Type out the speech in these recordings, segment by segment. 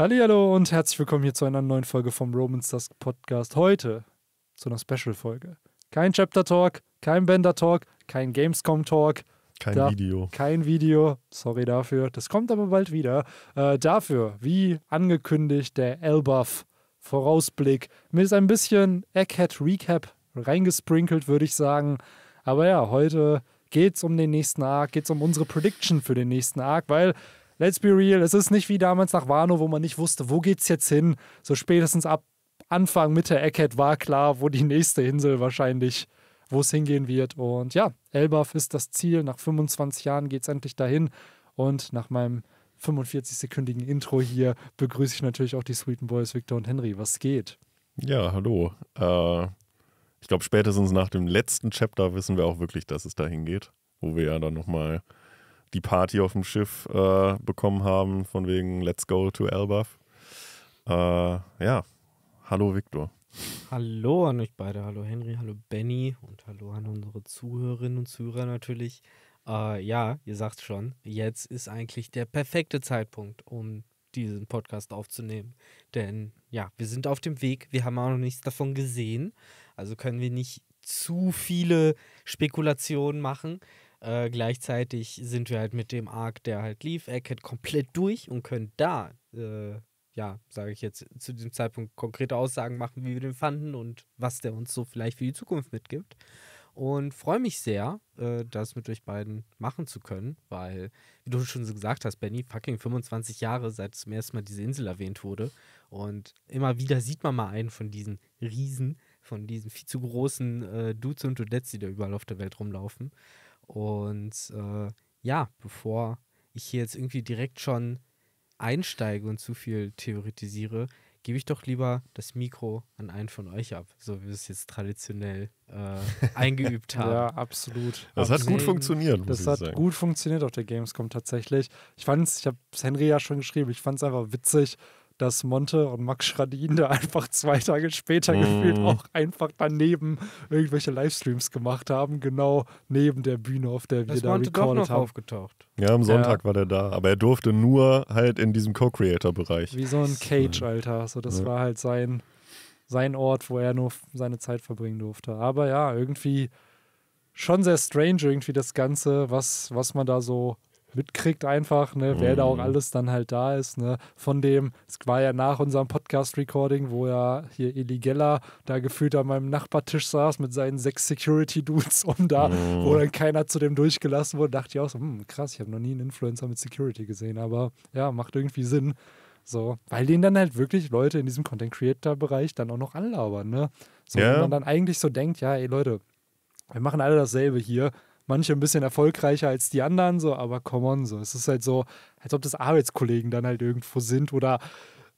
Hallo und herzlich willkommen hier zu einer neuen Folge vom Romans Dusk Podcast. Heute zu einer Special-Folge. Kein Chapter Talk, kein Bender Talk, kein Gamescom Talk. Kein da, Video. Kein Video. Sorry dafür. Das kommt aber bald wieder. Äh, dafür, wie angekündigt, der Elbaf Vorausblick Mir ist ein bisschen Egghead Recap reingesprinkelt, würde ich sagen. Aber ja, heute geht es um den nächsten Arc, geht es um unsere Prediction für den nächsten Arc, weil let's be real, es ist nicht wie damals nach Wano, wo man nicht wusste, wo geht's jetzt hin. So spätestens ab Anfang, Mitte Eckhead war klar, wo die nächste Insel wahrscheinlich, wo es hingehen wird. Und ja, Elbaf ist das Ziel. Nach 25 Jahren geht's endlich dahin. Und nach meinem 45-sekündigen Intro hier begrüße ich natürlich auch die Sweeten Boys Victor und Henry. Was geht? Ja, hallo. Äh, ich glaube, spätestens nach dem letzten Chapter wissen wir auch wirklich, dass es dahin geht, wo wir ja dann nochmal die Party auf dem Schiff äh, bekommen haben, von wegen Let's go to Elbaf. Äh, ja, hallo Viktor. Hallo an euch beide, hallo Henry, hallo Benny und hallo an unsere Zuhörerinnen und Zuhörer natürlich. Äh, ja, ihr sagt schon, jetzt ist eigentlich der perfekte Zeitpunkt, um diesen Podcast aufzunehmen. Denn ja, wir sind auf dem Weg, wir haben auch noch nichts davon gesehen, also können wir nicht zu viele Spekulationen machen. Äh, gleichzeitig sind wir halt mit dem Arc, der halt lief, Egghead komplett durch und können da, äh, ja, sage ich jetzt, zu diesem Zeitpunkt konkrete Aussagen machen, wie wir den fanden und was der uns so vielleicht für die Zukunft mitgibt. Und freue mich sehr, äh, das mit euch beiden machen zu können, weil, wie du schon so gesagt hast, Benny, fucking 25 Jahre, seit zum ersten Mal diese Insel erwähnt wurde. Und immer wieder sieht man mal einen von diesen Riesen, von diesen viel zu großen äh, Dudes und Dudettes, die da überall auf der Welt rumlaufen. Und äh, ja, bevor ich hier jetzt irgendwie direkt schon einsteige und zu viel theoretisiere, gebe ich doch lieber das Mikro an einen von euch ab, so wie wir es jetzt traditionell äh, eingeübt haben. ja, absolut. Das absolut. hat gut funktioniert. das hat sagen. gut funktioniert auf der Gamescom tatsächlich. Ich fand es, ich habe es Henry ja schon geschrieben, ich fand es einfach witzig, dass Monte und Max Schradin da einfach zwei Tage später mhm. gefühlt auch einfach daneben irgendwelche Livestreams gemacht haben, genau neben der Bühne, auf der wir das da Monte recorded doch noch haben. aufgetaucht. Ja, am Sonntag ja. war der da, aber er durfte nur halt in diesem Co-Creator-Bereich. Wie so ein Cage, Alter. So, das ja. war halt sein, sein Ort, wo er nur seine Zeit verbringen durfte. Aber ja, irgendwie schon sehr strange irgendwie das Ganze, was, was man da so mitkriegt einfach, ne, wer mm. da auch mhm. alles dann halt da ist, ne, von dem, es war ja nach unserem Podcast-Recording, wo ja hier Eli Geller da gefühlt an meinem Nachbartisch saß mit seinen sechs Security-Dudes um da, mm. wo dann keiner zu dem durchgelassen wurde, dachte ich auch so, hm, krass, ich habe noch nie einen Influencer mit Security gesehen, aber ja, macht irgendwie Sinn, so, weil den dann halt wirklich Leute in diesem Content-Creator-Bereich dann auch noch anlabern, ne, so, yeah. wenn man dann eigentlich so denkt, ja, ey Leute, wir machen alle dasselbe hier, manche ein bisschen erfolgreicher als die anderen, so, aber come on, so. Es ist halt so, als ob das Arbeitskollegen dann halt irgendwo sind oder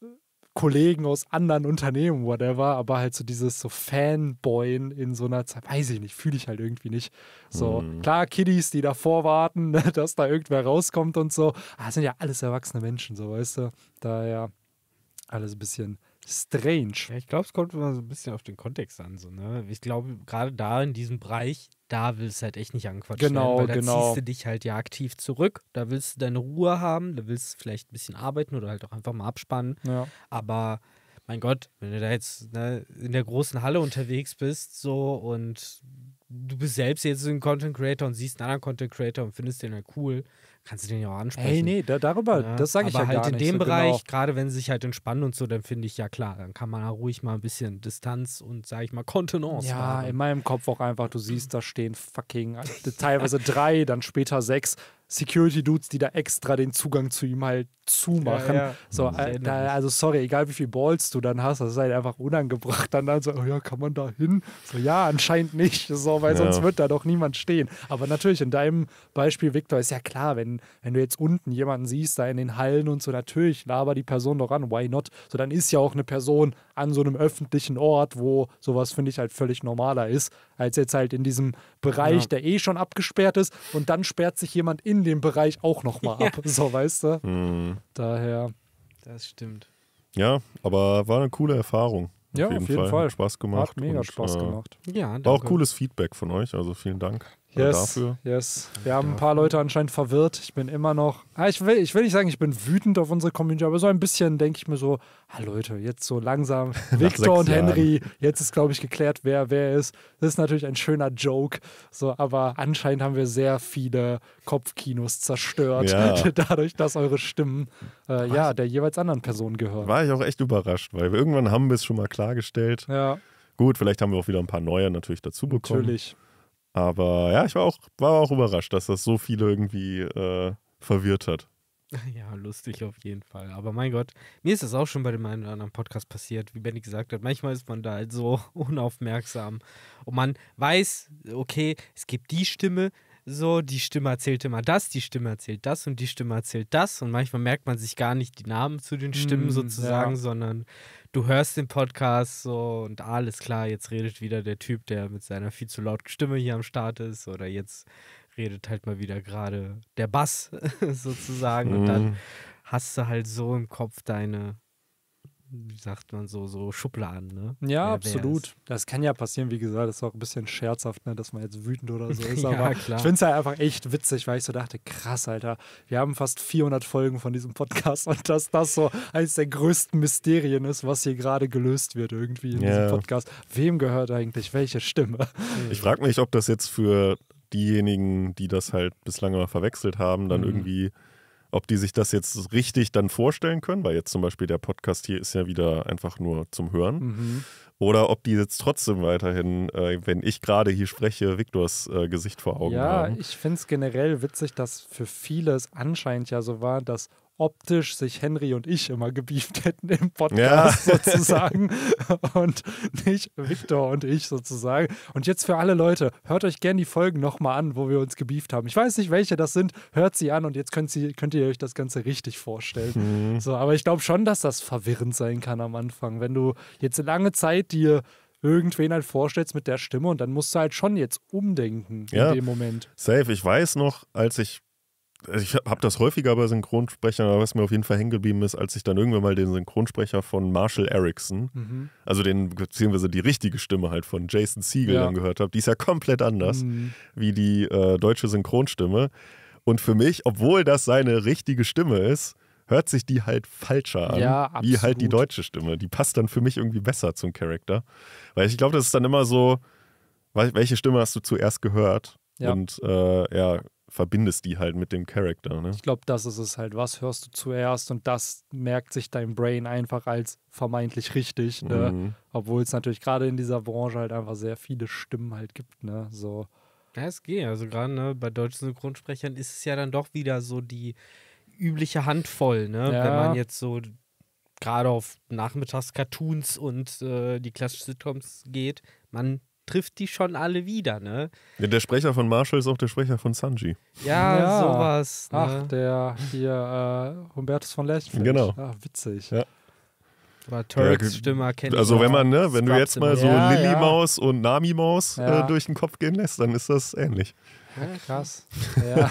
äh, Kollegen aus anderen Unternehmen, whatever, aber halt so dieses so Fanboyen in so einer Zeit, weiß ich nicht, fühle ich halt irgendwie nicht. So, mm. klar, Kiddies, die davor warten, ne, dass da irgendwer rauskommt und so, aber ah, sind ja alles erwachsene Menschen, so weißt du. Daher alles ein bisschen strange. Ja, ich glaube, es kommt immer so ein bisschen auf den Kontext an. So, ne? Ich glaube, gerade da in diesem Bereich, da willst du halt echt nicht anquatschen. Genau, werden, weil genau. Da ziehst du dich halt ja aktiv zurück. Da willst du deine Ruhe haben, da willst du vielleicht ein bisschen arbeiten oder halt auch einfach mal abspannen. Ja. Aber mein Gott, wenn du da jetzt ne, in der großen Halle unterwegs bist, so und du bist selbst jetzt ein Content Creator und siehst einen anderen Content Creator und findest den halt cool kannst du den ja auch ansprechen. Hey, nee, da, darüber, ja, das sage ich ja halt gar nicht. Aber halt in dem so genau. Bereich, genau. gerade wenn sie sich halt entspannen und so, dann finde ich ja klar, dann kann man ruhig mal ein bisschen Distanz und, sage ich mal, Kontenance Ja, haben. in meinem Kopf auch einfach, du siehst, da stehen fucking also teilweise drei, dann später sechs Security-Dudes, die da extra den Zugang zu ihm halt zumachen. Ja, ja. So, äh, da, also sorry, egal wie viele Balls du dann hast, das ist halt einfach unangebracht. Dann, dann so, oh ja, kann man da hin? So, ja, anscheinend nicht, so, weil ja. sonst wird da doch niemand stehen. Aber natürlich, in deinem Beispiel, Victor, ist ja klar, wenn, wenn du jetzt unten jemanden siehst, da in den Hallen und so, natürlich laber die Person doch an, why not? So, dann ist ja auch eine Person an so einem öffentlichen Ort, wo sowas, finde ich, halt völlig normaler ist, als jetzt halt in diesem Bereich, ja. der eh schon abgesperrt ist und dann sperrt sich jemand in dem Bereich auch nochmal ja. ab. So, weißt du? Mhm. Daher. Das stimmt. Ja, aber war eine coole Erfahrung. Auf ja, jeden auf jeden Fall. Fall. Spaß gemacht. Hat mega und, Spaß äh, gemacht. Ja, danke. War auch cooles Feedback von euch, also vielen Dank. Yes, dafür. yes. Wir haben ein paar Leute anscheinend verwirrt. Ich bin immer noch. Ah, ich, will, ich will nicht sagen, ich bin wütend auf unsere Community, aber so ein bisschen denke ich mir so, ah Leute, jetzt so langsam, Victor und Henry, Jahren. jetzt ist, glaube ich, geklärt, wer wer ist. Das ist natürlich ein schöner Joke, so, aber anscheinend haben wir sehr viele Kopfkinos zerstört, ja. dadurch, dass eure Stimmen äh, ja, der jeweils anderen Person gehören. War ich auch echt überrascht, weil wir irgendwann haben wir es schon mal klargestellt. Ja. Gut, vielleicht haben wir auch wieder ein paar neue natürlich dazu bekommen. Natürlich. Aber ja, ich war auch, war auch überrascht, dass das so viele irgendwie äh, verwirrt hat. Ja, lustig auf jeden Fall. Aber mein Gott, mir ist das auch schon bei dem einen oder anderen Podcast passiert, wie Benny gesagt hat. Manchmal ist man da halt so unaufmerksam. Und man weiß, okay, es gibt die Stimme, so, die Stimme erzählt immer das, die Stimme erzählt das und die Stimme erzählt das. Und manchmal merkt man sich gar nicht die Namen zu den Stimmen mm, sozusagen, ja. sondern du hörst den Podcast so und alles klar, jetzt redet wieder der Typ, der mit seiner viel zu lauten Stimme hier am Start ist oder jetzt redet halt mal wieder gerade der Bass sozusagen mhm. und dann mhm. hast du halt so im Kopf deine wie sagt man so, so Schubladen, ne? Ja, Wer absolut. Das kann ja passieren, wie gesagt, das ist auch ein bisschen scherzhaft, ne, dass man jetzt wütend oder so ist. ja, aber klar. ich finde es halt einfach echt witzig, weil ich so dachte, krass, Alter, wir haben fast 400 Folgen von diesem Podcast und dass das so eines der größten Mysterien ist, was hier gerade gelöst wird irgendwie in ja. diesem Podcast. Wem gehört eigentlich welche Stimme? Ich frage mich, ob das jetzt für diejenigen, die das halt bislang immer verwechselt haben, dann mhm. irgendwie ob die sich das jetzt richtig dann vorstellen können, weil jetzt zum Beispiel der Podcast hier ist ja wieder einfach nur zum Hören. Mhm. Oder ob die jetzt trotzdem weiterhin, äh, wenn ich gerade hier spreche, Viktors äh, Gesicht vor Augen ja, haben. Ja, ich finde es generell witzig, dass für viele es anscheinend ja so war, dass optisch sich Henry und ich immer gebieft hätten im Podcast ja. sozusagen und nicht Victor und ich sozusagen. Und jetzt für alle Leute, hört euch gerne die Folgen nochmal an, wo wir uns gebieft haben. Ich weiß nicht, welche das sind, hört sie an und jetzt könnt, sie, könnt ihr euch das Ganze richtig vorstellen. Mhm. So, aber ich glaube schon, dass das verwirrend sein kann am Anfang, wenn du jetzt lange Zeit dir irgendwen halt vorstellst mit der Stimme und dann musst du halt schon jetzt umdenken ja, in dem Moment. Safe, ich weiß noch, als ich also ich habe das häufiger bei Synchronsprechern, aber was mir auf jeden Fall hängen geblieben ist, als ich dann irgendwann mal den Synchronsprecher von Marshall Erickson, mhm. also den, beziehungsweise die richtige Stimme halt von Jason Siegel ja. dann gehört habe, die ist ja komplett anders mhm. wie die äh, deutsche Synchronstimme. Und für mich, obwohl das seine richtige Stimme ist, hört sich die halt falscher an, ja, wie halt die deutsche Stimme. Die passt dann für mich irgendwie besser zum Charakter. Weil ich glaube, das ist dann immer so, welche Stimme hast du zuerst gehört? Ja. Und äh, ja, verbindest die halt mit dem Charakter. Ne? Ich glaube, das ist es halt. Was hörst du zuerst? Und das merkt sich dein Brain einfach als vermeintlich richtig. Ne? Mhm. Obwohl es natürlich gerade in dieser Branche halt einfach sehr viele Stimmen halt gibt. Ne? So. Ja, es geht. Also gerade ne, bei deutschen Synchronsprechern ist es ja dann doch wieder so die übliche Handvoll, ne? Ja. Wenn man jetzt so gerade auf Nachmittags-Cartoons und äh, die klassischen Sitcoms geht, man trifft die schon alle wieder, ne? Ja, der Sprecher von Marshall ist auch der Sprecher von Sanji. Ja, ja. sowas. Ne? Ach, der hier äh, Humbertus von Lerchenfeld. Genau. Ach, witzig. Ja. Aber Turks Stimme erkennt Also wenn man, ne, wenn du jetzt mal so ja, Lilly Maus und Nami Maus äh, durch den Kopf gehen lässt, dann ist das ähnlich. Ja, krass. Ja.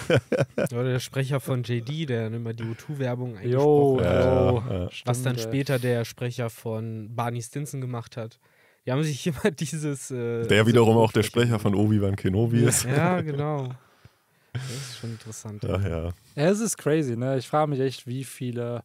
Oder der Sprecher von JD, der dann immer die U2-Werbung eingesprochen yo, hat. Yo, was dann später der Sprecher von Barney Stinson gemacht hat. Die haben sich immer dieses. Äh, der wiederum auch der Sprecher von Obi-Wan Kenobi ist. Ja, genau. Das ist schon interessant. Ach ja. ja. Es ist crazy, ne? Ich frage mich echt, wie viele,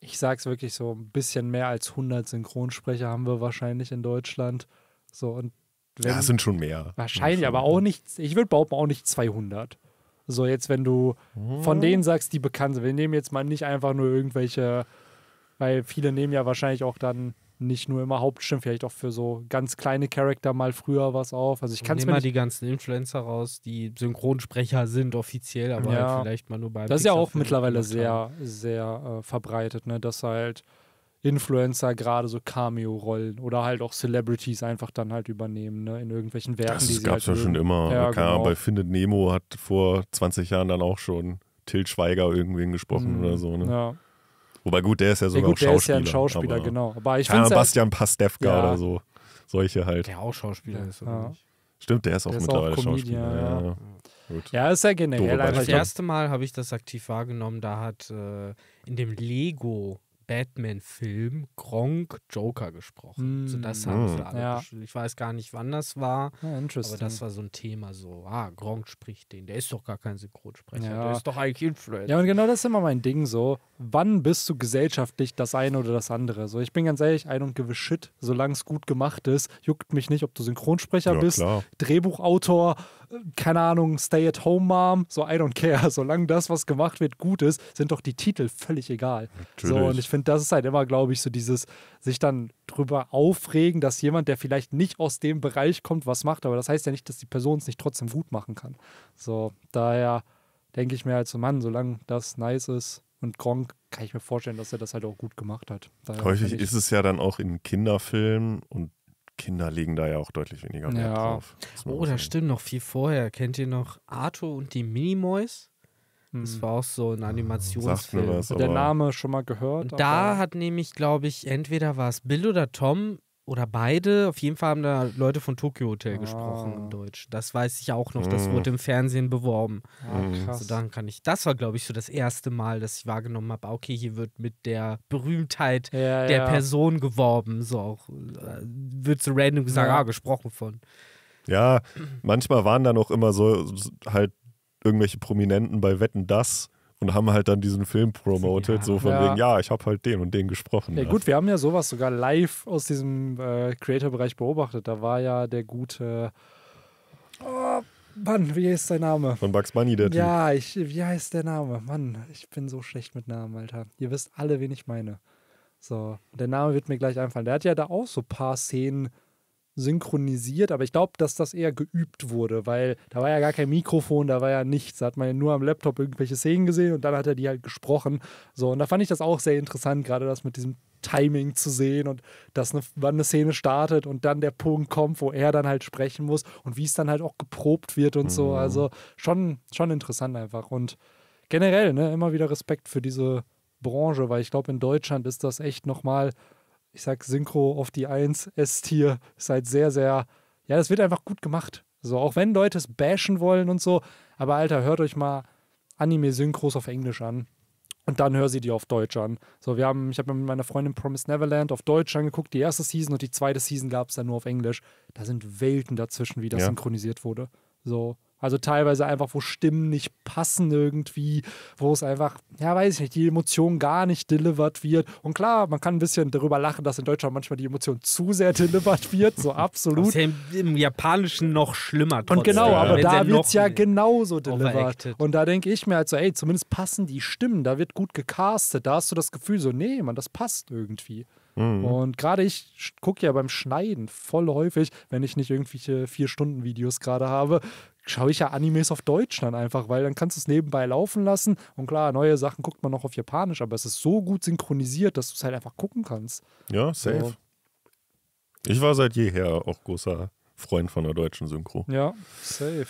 ich sag's wirklich so, ein bisschen mehr als 100 Synchronsprecher haben wir wahrscheinlich in Deutschland. So und wenn, ja, es sind schon mehr. Wahrscheinlich, schon. aber auch nicht, ich würde behaupten, auch nicht 200. So, jetzt, wenn du von hm. denen sagst, die bekannt sind, wir nehmen jetzt mal nicht einfach nur irgendwelche, weil viele nehmen ja wahrscheinlich auch dann nicht nur immer Hauptstimmen, vielleicht auch für so ganz kleine Charakter mal früher was auf. Also ich also kann es mir mal die ganzen Influencer raus, die Synchronsprecher sind offiziell, aber ja. halt vielleicht mal nur bei. Das ist ja auch mittlerweile sehr, sehr äh, verbreitet, ne? Dass halt Influencer gerade so Cameo-Rollen oder halt auch Celebrities einfach dann halt übernehmen, ne? In irgendwelchen Werken. Das gab es halt ja schon immer. Ja, genau. Bei Findet Nemo hat vor 20 Jahren dann auch schon Till Schweiger irgendwen gesprochen mhm. oder so. Ne? Ja. Wobei gut, der ist ja sogar ja, gut, auch Schauspieler. Der ist ja ein Schauspieler, ne? aber genau. Aber ich finde Bastian Pastewka ja. oder so. Solche halt. Der auch Schauspieler ist, oder Stimmt, der ist auch der mittlerweile ist auch Schauspieler. Ja, ja. ist ja generell. Das erste Mal habe ich das aktiv wahrgenommen, da hat äh, in dem Lego Batman-Film Gronk Joker gesprochen. Mm. So, das hm. haben sie ah. alle ja. Ich weiß gar nicht, wann das war. Ja, aber das war so ein Thema: so, ah, Gronk spricht den. Der ist doch gar kein Synchronsprecher. Ja. Der ist doch eigentlich Influencer. Ja, und genau das ist immer mein Ding: so, wann bist du gesellschaftlich das eine oder das andere? So, ich bin ganz ehrlich, ein und gewiss Shit, solange es gut gemacht ist, juckt mich nicht, ob du Synchronsprecher bist, klar. Drehbuchautor, keine Ahnung, Stay-at-Home-Mom, so I don't care. Solange das, was gemacht wird, gut ist, sind doch die Titel völlig egal. Natürlich. So, und ich finde, das ist halt immer, glaube ich, so dieses sich dann drüber aufregen, dass jemand, der vielleicht nicht aus dem Bereich kommt, was macht. Aber das heißt ja nicht, dass die Person es nicht trotzdem gut machen kann. So, daher denke ich mir halt so, Mann, solange das nice ist und Gronk kann ich mir vorstellen, dass er das halt auch gut gemacht hat. Daher Häufig ist es ja dann auch in Kinderfilmen und Kinder legen da ja auch deutlich weniger Wert ja. drauf. Oh, das stimmt noch viel vorher. Kennt ihr noch Arthur und die Minimoys? Das hm. war auch so ein ah, Animationsfilm. Was, der Name schon mal gehört. da hat nämlich, glaube ich, entweder war es Bill oder Tom oder beide, auf jeden Fall haben da Leute von Tokyo Hotel ah. gesprochen ah. im Deutsch. Das weiß ich auch noch, das mhm. wurde im Fernsehen beworben. Ah, mhm. krass. So also dann kann ich. Das war, glaube ich, so das erste Mal, dass ich wahrgenommen habe, ah, okay, hier wird mit der Berühmtheit ja, der ja. Person geworben. So auch äh, wird so random gesagt, ja. ah, gesprochen von. Ja, manchmal waren da noch immer so halt irgendwelche Prominenten bei Wetten das und haben halt dann diesen Film promoted, ja, so von ja. wegen, ja, ich habe halt den und den gesprochen. Ja, gut, wir haben ja sowas sogar live aus diesem äh, Creator-Bereich beobachtet. Da war ja der gute. Oh, Mann, wie heißt sein Name? Von Bugs Bunny, der Typ. Ja, ich, wie heißt der Name? Mann, ich bin so schlecht mit Namen, Alter. Ihr wisst alle, wen ich meine. So, der Name wird mir gleich einfallen. Der hat ja da auch so ein paar Szenen synchronisiert, aber ich glaube, dass das eher geübt wurde, weil da war ja gar kein Mikrofon, da war ja nichts. Da hat man ja nur am Laptop irgendwelche Szenen gesehen und dann hat er die halt gesprochen. So, und da fand ich das auch sehr interessant, gerade das mit diesem Timing zu sehen und dass eine, wann eine Szene startet und dann der Punkt kommt, wo er dann halt sprechen muss und wie es dann halt auch geprobt wird und mhm. so. Also schon, schon interessant einfach. Und generell, ne, immer wieder Respekt für diese Branche, weil ich glaube, in Deutschland ist das echt nochmal ich sag Synchro auf die 1, S-Tier, ist halt sehr, sehr, ja, das wird einfach gut gemacht. So, auch wenn Leute es bashen wollen und so, aber Alter, hört euch mal Anime-Synchros auf Englisch an. Und dann hör sie die auf Deutsch an. So, wir haben, ich habe mit meiner Freundin Promise Neverland auf Deutsch angeguckt, die erste Season und die zweite Season gab es dann nur auf Englisch. Da sind Welten dazwischen, wie das ja. synchronisiert wurde. So, also teilweise einfach, wo Stimmen nicht passen irgendwie, wo es einfach, ja, weiß ich nicht, die Emotion gar nicht delivered wird. Und klar, man kann ein bisschen darüber lachen, dass in Deutschland manchmal die Emotion zu sehr delivered wird, so absolut. Das ist ja im, Japanischen noch schlimmer. Trotzdem. Und genau, ne? aber ja. da wird es ja genauso delivered. Und da denke ich mir halt so, ey, zumindest passen die Stimmen, da wird gut gecastet, da hast du das Gefühl so, nee, man, das passt irgendwie. Mhm. Und gerade ich gucke ja beim Schneiden voll häufig, wenn ich nicht irgendwelche Vier-Stunden-Videos gerade habe, schaue ich ja Animes auf Deutsch dann einfach, weil dann kannst du es nebenbei laufen lassen. Und klar, neue Sachen guckt man noch auf Japanisch, aber es ist so gut synchronisiert, dass du es halt einfach gucken kannst. Ja, safe. So. Also ich war seit jeher auch großer Freund von der deutschen Synchro. Ja, safe.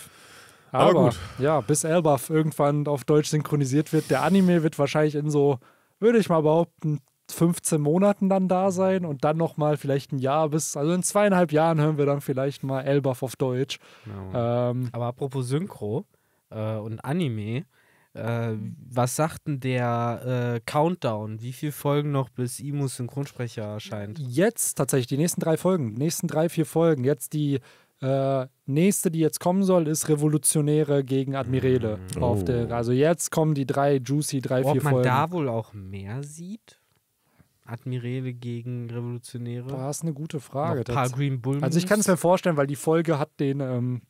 Aber, aber gut. ja, bis Elbaf irgendwann auf Deutsch synchronisiert wird, der Anime wird wahrscheinlich in so, würde ich mal behaupten, 15 Monaten dann da sein und dann nochmal vielleicht ein Jahr bis, also in zweieinhalb Jahren hören wir dann vielleicht mal Elbaf auf Deutsch. Ja. Ähm, Aber apropos Synchro äh, und Anime, äh, was sagt denn der äh, Countdown? Wie viele Folgen noch, bis Imus Synchronsprecher erscheint? Jetzt tatsächlich, die nächsten drei Folgen, die nächsten drei, vier Folgen. Jetzt die äh, nächste, die jetzt kommen soll, ist Revolutionäre gegen Admirale. Mm. Oh. Der, also jetzt kommen die drei juicy, drei, Ob vier Folgen. Ob man da wohl auch mehr sieht? Admiräle gegen Revolutionäre? Das ist eine gute Frage. Noch ein paar das, Green Bull. Also ich kann es mir vorstellen, weil die Folge hat den, ähm,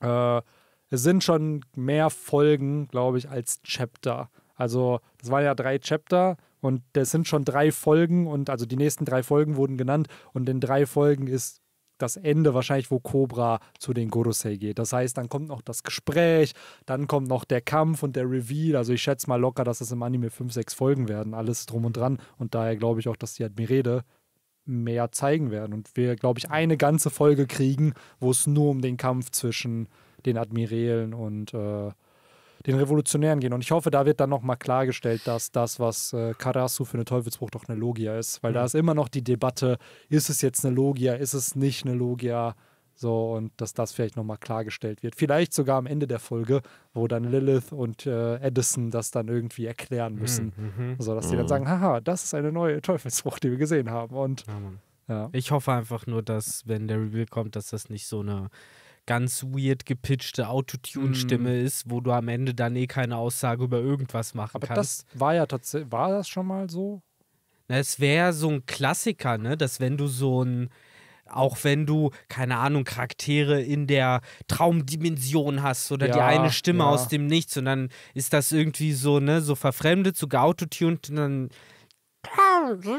äh, es sind schon mehr Folgen, glaube ich, als Chapter. Also das waren ja drei Chapter und das sind schon drei Folgen und also die nächsten drei Folgen wurden genannt und in drei Folgen ist das Ende wahrscheinlich, wo Cobra zu den Gorosei geht. Das heißt, dann kommt noch das Gespräch, dann kommt noch der Kampf und der Reveal. Also ich schätze mal locker, dass es das im Anime 5, 6 Folgen werden, alles drum und dran. Und daher glaube ich auch, dass die Admirede mehr zeigen werden. Und wir, glaube ich, eine ganze Folge kriegen, wo es nur um den Kampf zwischen den Admirälen und äh, den Revolutionären gehen. Und ich hoffe, da wird dann nochmal klargestellt, dass das, was äh, Karasu für eine Teufelsbruch doch eine Logia ist. Weil mhm. da ist immer noch die Debatte, ist es jetzt eine Logia, ist es nicht eine Logia? So, und dass das vielleicht nochmal klargestellt wird. Vielleicht sogar am Ende der Folge, wo dann Lilith und äh, Edison das dann irgendwie erklären müssen. Mhm. mhm. So, dass mhm. dann sagen, haha, das ist eine neue Teufelsbruch, die wir gesehen haben. Und ja, ja. ich hoffe einfach nur, dass, wenn der Reveal kommt, dass das nicht so eine ganz weird gepitchte Autotune-Stimme mm. ist, wo du am Ende dann eh keine Aussage über irgendwas machen Aber kannst. Das war ja tatsächlich, war das schon mal so? Na, es wäre so ein Klassiker, ne? Dass wenn du so ein, auch wenn du, keine Ahnung, Charaktere in der Traumdimension hast oder ja, die eine Stimme ja. aus dem Nichts und dann ist das irgendwie so, ne, so verfremdet, sogar autotuned und dann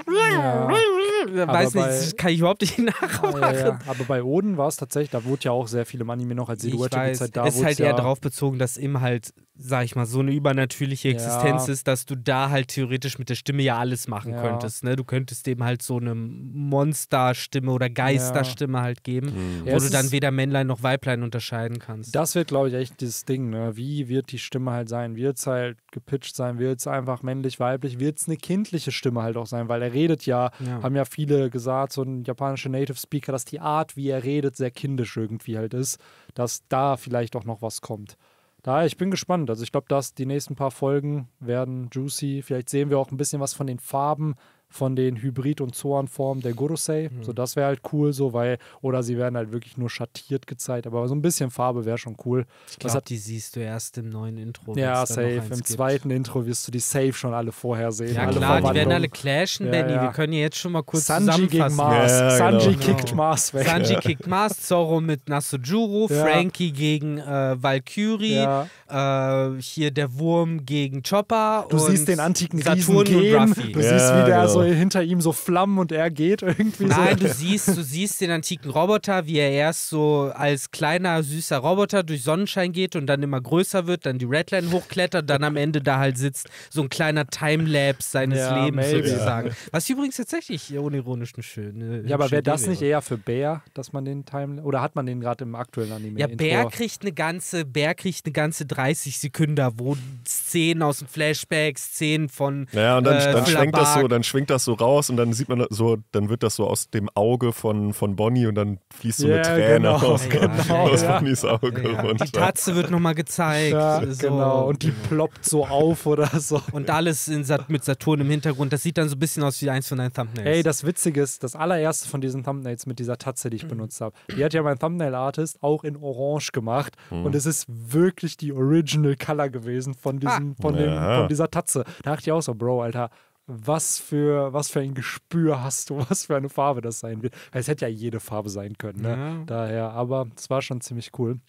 ja. Weiß nicht, das kann ich überhaupt nicht nachmachen. Ja, ja, Aber bei Oden war es tatsächlich, da wurde ja auch sehr viel im Anime noch als Silhouette gezeigt. Da es ist halt eher darauf bezogen, dass im halt sag ich mal, so eine übernatürliche Existenz ja. ist, dass du da halt theoretisch mit der Stimme ja alles machen ja. könntest. Ne? Du könntest dem halt so eine Monsterstimme oder Geisterstimme ja. halt geben, mhm. wo du dann weder Männlein noch Weiblein unterscheiden kannst. Das wird, glaube ich, echt das Ding. Ne? Wie wird die Stimme halt sein? Wird es halt gepitcht sein? Wird es einfach männlich, weiblich? Wird es eine kindliche Stimme halt auch sein? Weil er redet ja, haben ja viele gesagt, so ein japanischer Native Speaker, dass die Art, wie er redet, sehr kindisch irgendwie halt ist. Dass da vielleicht auch noch was kommt. Daher, ich bin gespannt. Also ich glaube, dass die nächsten paar Folgen werden juicy. Vielleicht sehen wir auch ein bisschen was von den Farben von den Hybrid- und Zoan-Formen der Gorosei. Mhm. So, das wäre halt cool, so, weil, oder sie werden halt wirklich nur schattiert gezeigt, aber so ein bisschen Farbe wäre schon cool. Ich glaube, die siehst du erst im neuen Intro. Ja, safe. Im gibt. zweiten Intro wirst du die safe schon alle vorher sehen. Ja, klar, die werden alle clashen, ja, Benny. Ja. Wir können hier jetzt schon mal kurz Sanji zusammenfassen. Gegen Mars. Ja, genau. Sanji genau. kickt genau. Mars weg. Sanji kickt Mars, Zoro mit Nasujuro, Frankie gegen äh, Valkyrie, äh, hier der Wurm gegen Chopper. Du siehst den antiken Saturn Riesen gehen. Du siehst, wie der genau. so Genau. hinter ihm so Flammen und er geht irgendwie Nein, so. du siehst, du siehst den antiken Roboter, wie er erst so als kleiner, süßer Roboter durch Sonnenschein geht und dann immer größer wird, dann die Redline hochklettert, dann am Ende da halt sitzt, so ein kleiner Timelapse seines ja, Lebens maybe. sozusagen. Was übrigens tatsächlich unironisch eine schöne. Ja, aber wäre das nicht eher für Bär, dass man den Timelapse, oder hat man den gerade im aktuellen Anime? Ja, Bär kriegt eine ganze, Bär kriegt eine ganze 30 Sekunden, wo Szenen aus dem Flashback, Szenen von. Ja, und dann, äh, dann schwenkt das so, dann schwingt das das so raus und dann sieht man so, dann wird das so aus dem Auge von, von Bonnie und dann fließt so eine yeah, Träne genau, aus, ja, genau, aus Bonnies Auge ja. runter. Die Tatze wird nochmal gezeigt. Ja, so. Genau, und die ploppt so auf oder so. Und alles in, mit Saturn im Hintergrund, das sieht dann so ein bisschen aus wie eins von deinen Thumbnails. Ey, das Witzige ist, das allererste von diesen Thumbnails mit dieser Tatze, die ich mhm. benutzt habe, die hat ja mein Thumbnail-Artist auch in Orange gemacht mhm. und es ist wirklich die Original Color gewesen von, diesem, ah. von, dem, von dieser Tatze. Da dachte ich auch so, Bro, Alter, was für, was für ein Gespür hast du, was für eine Farbe das sein wird. Es hätte ja jede Farbe sein können, ne? ja. daher, aber es war schon ziemlich cool.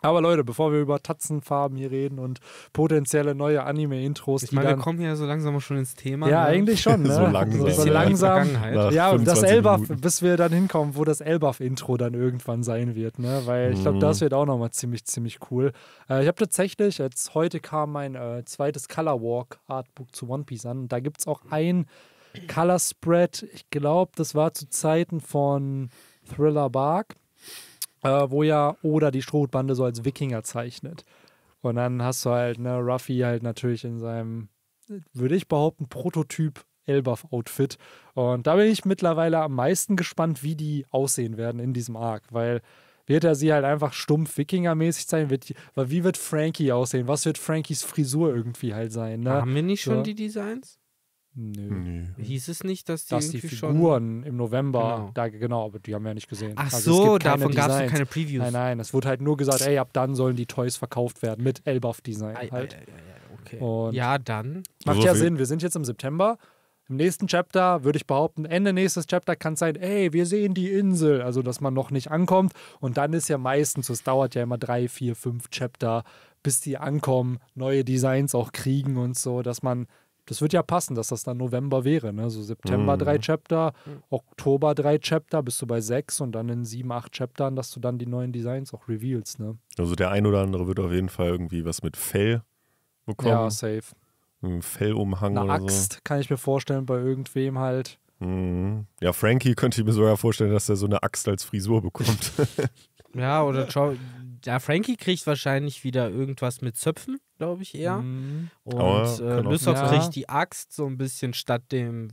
Aber Leute, bevor wir über Tatzenfarben hier reden und potenzielle neue Anime-Intros. Ich meine, wir kommen ja so langsam schon ins Thema. Ja, ne? eigentlich schon. Ne? so langsam. So langsam. Ja, das Elbaf, bis wir dann hinkommen, wo das Elbaf-Intro dann irgendwann sein wird. Ne? Weil ich glaube, mhm. das wird auch nochmal ziemlich, ziemlich cool. Äh, ich habe tatsächlich, jetzt heute kam mein äh, zweites Color Walk Artbook zu One Piece an. Da gibt es auch ein Color Spread. Ich glaube, das war zu Zeiten von Thriller Bark äh, wo ja Oda die Strohbande so als Wikinger zeichnet. Und dann hast du halt, ne, Ruffy halt natürlich in seinem, würde ich behaupten, Prototyp Elbaf-Outfit. Und da bin ich mittlerweile am meisten gespannt, wie die aussehen werden in diesem Arc, weil wird er sie halt einfach stumpf Wikingermäßig sein? Wird die, wie wird Frankie aussehen? Was wird Frankies Frisur irgendwie halt sein? Ne? Haben wir nicht schon die Designs? Nö. Nee. Hieß es nicht, dass die, dass die Figuren im November, genau. da genau, aber die haben wir ja nicht gesehen. Ach also so, davon gab es keine Previews. Nein, nein, es wurde halt nur gesagt, ey, ab dann sollen die Toys verkauft werden mit Elbaf-Design halt. Ei, ei, ei, okay. ja, dann. Macht ja also Sinn, wir sind jetzt im September. Im nächsten Chapter würde ich behaupten, Ende nächstes Chapter kann es sein, ey, wir sehen die Insel, also dass man noch nicht ankommt. Und dann ist ja meistens, es dauert ja immer drei, vier, fünf Chapter, bis die ankommen, neue Designs auch kriegen und so, dass man das wird ja passen, dass das dann November wäre. Ne? So September mhm. drei Chapter, mhm. Oktober drei Chapter, bist du bei sechs und dann in sieben, acht Chaptern, dass du dann die neuen Designs auch revealst. Ne? Also der ein oder andere wird auf jeden Fall irgendwie was mit Fell bekommen. Ja, safe. Ein Fellumhang Eine oder Axt so. kann ich mir vorstellen bei irgendwem halt. Mhm. Ja, Frankie könnte ich mir sogar vorstellen, dass er so eine Axt als Frisur bekommt. ja, oder ja, Frankie kriegt wahrscheinlich wieder irgendwas mit Zöpfen, glaube ich eher. Mhm. Und äh, Lysop ja. kriegt die Axt so ein bisschen statt dem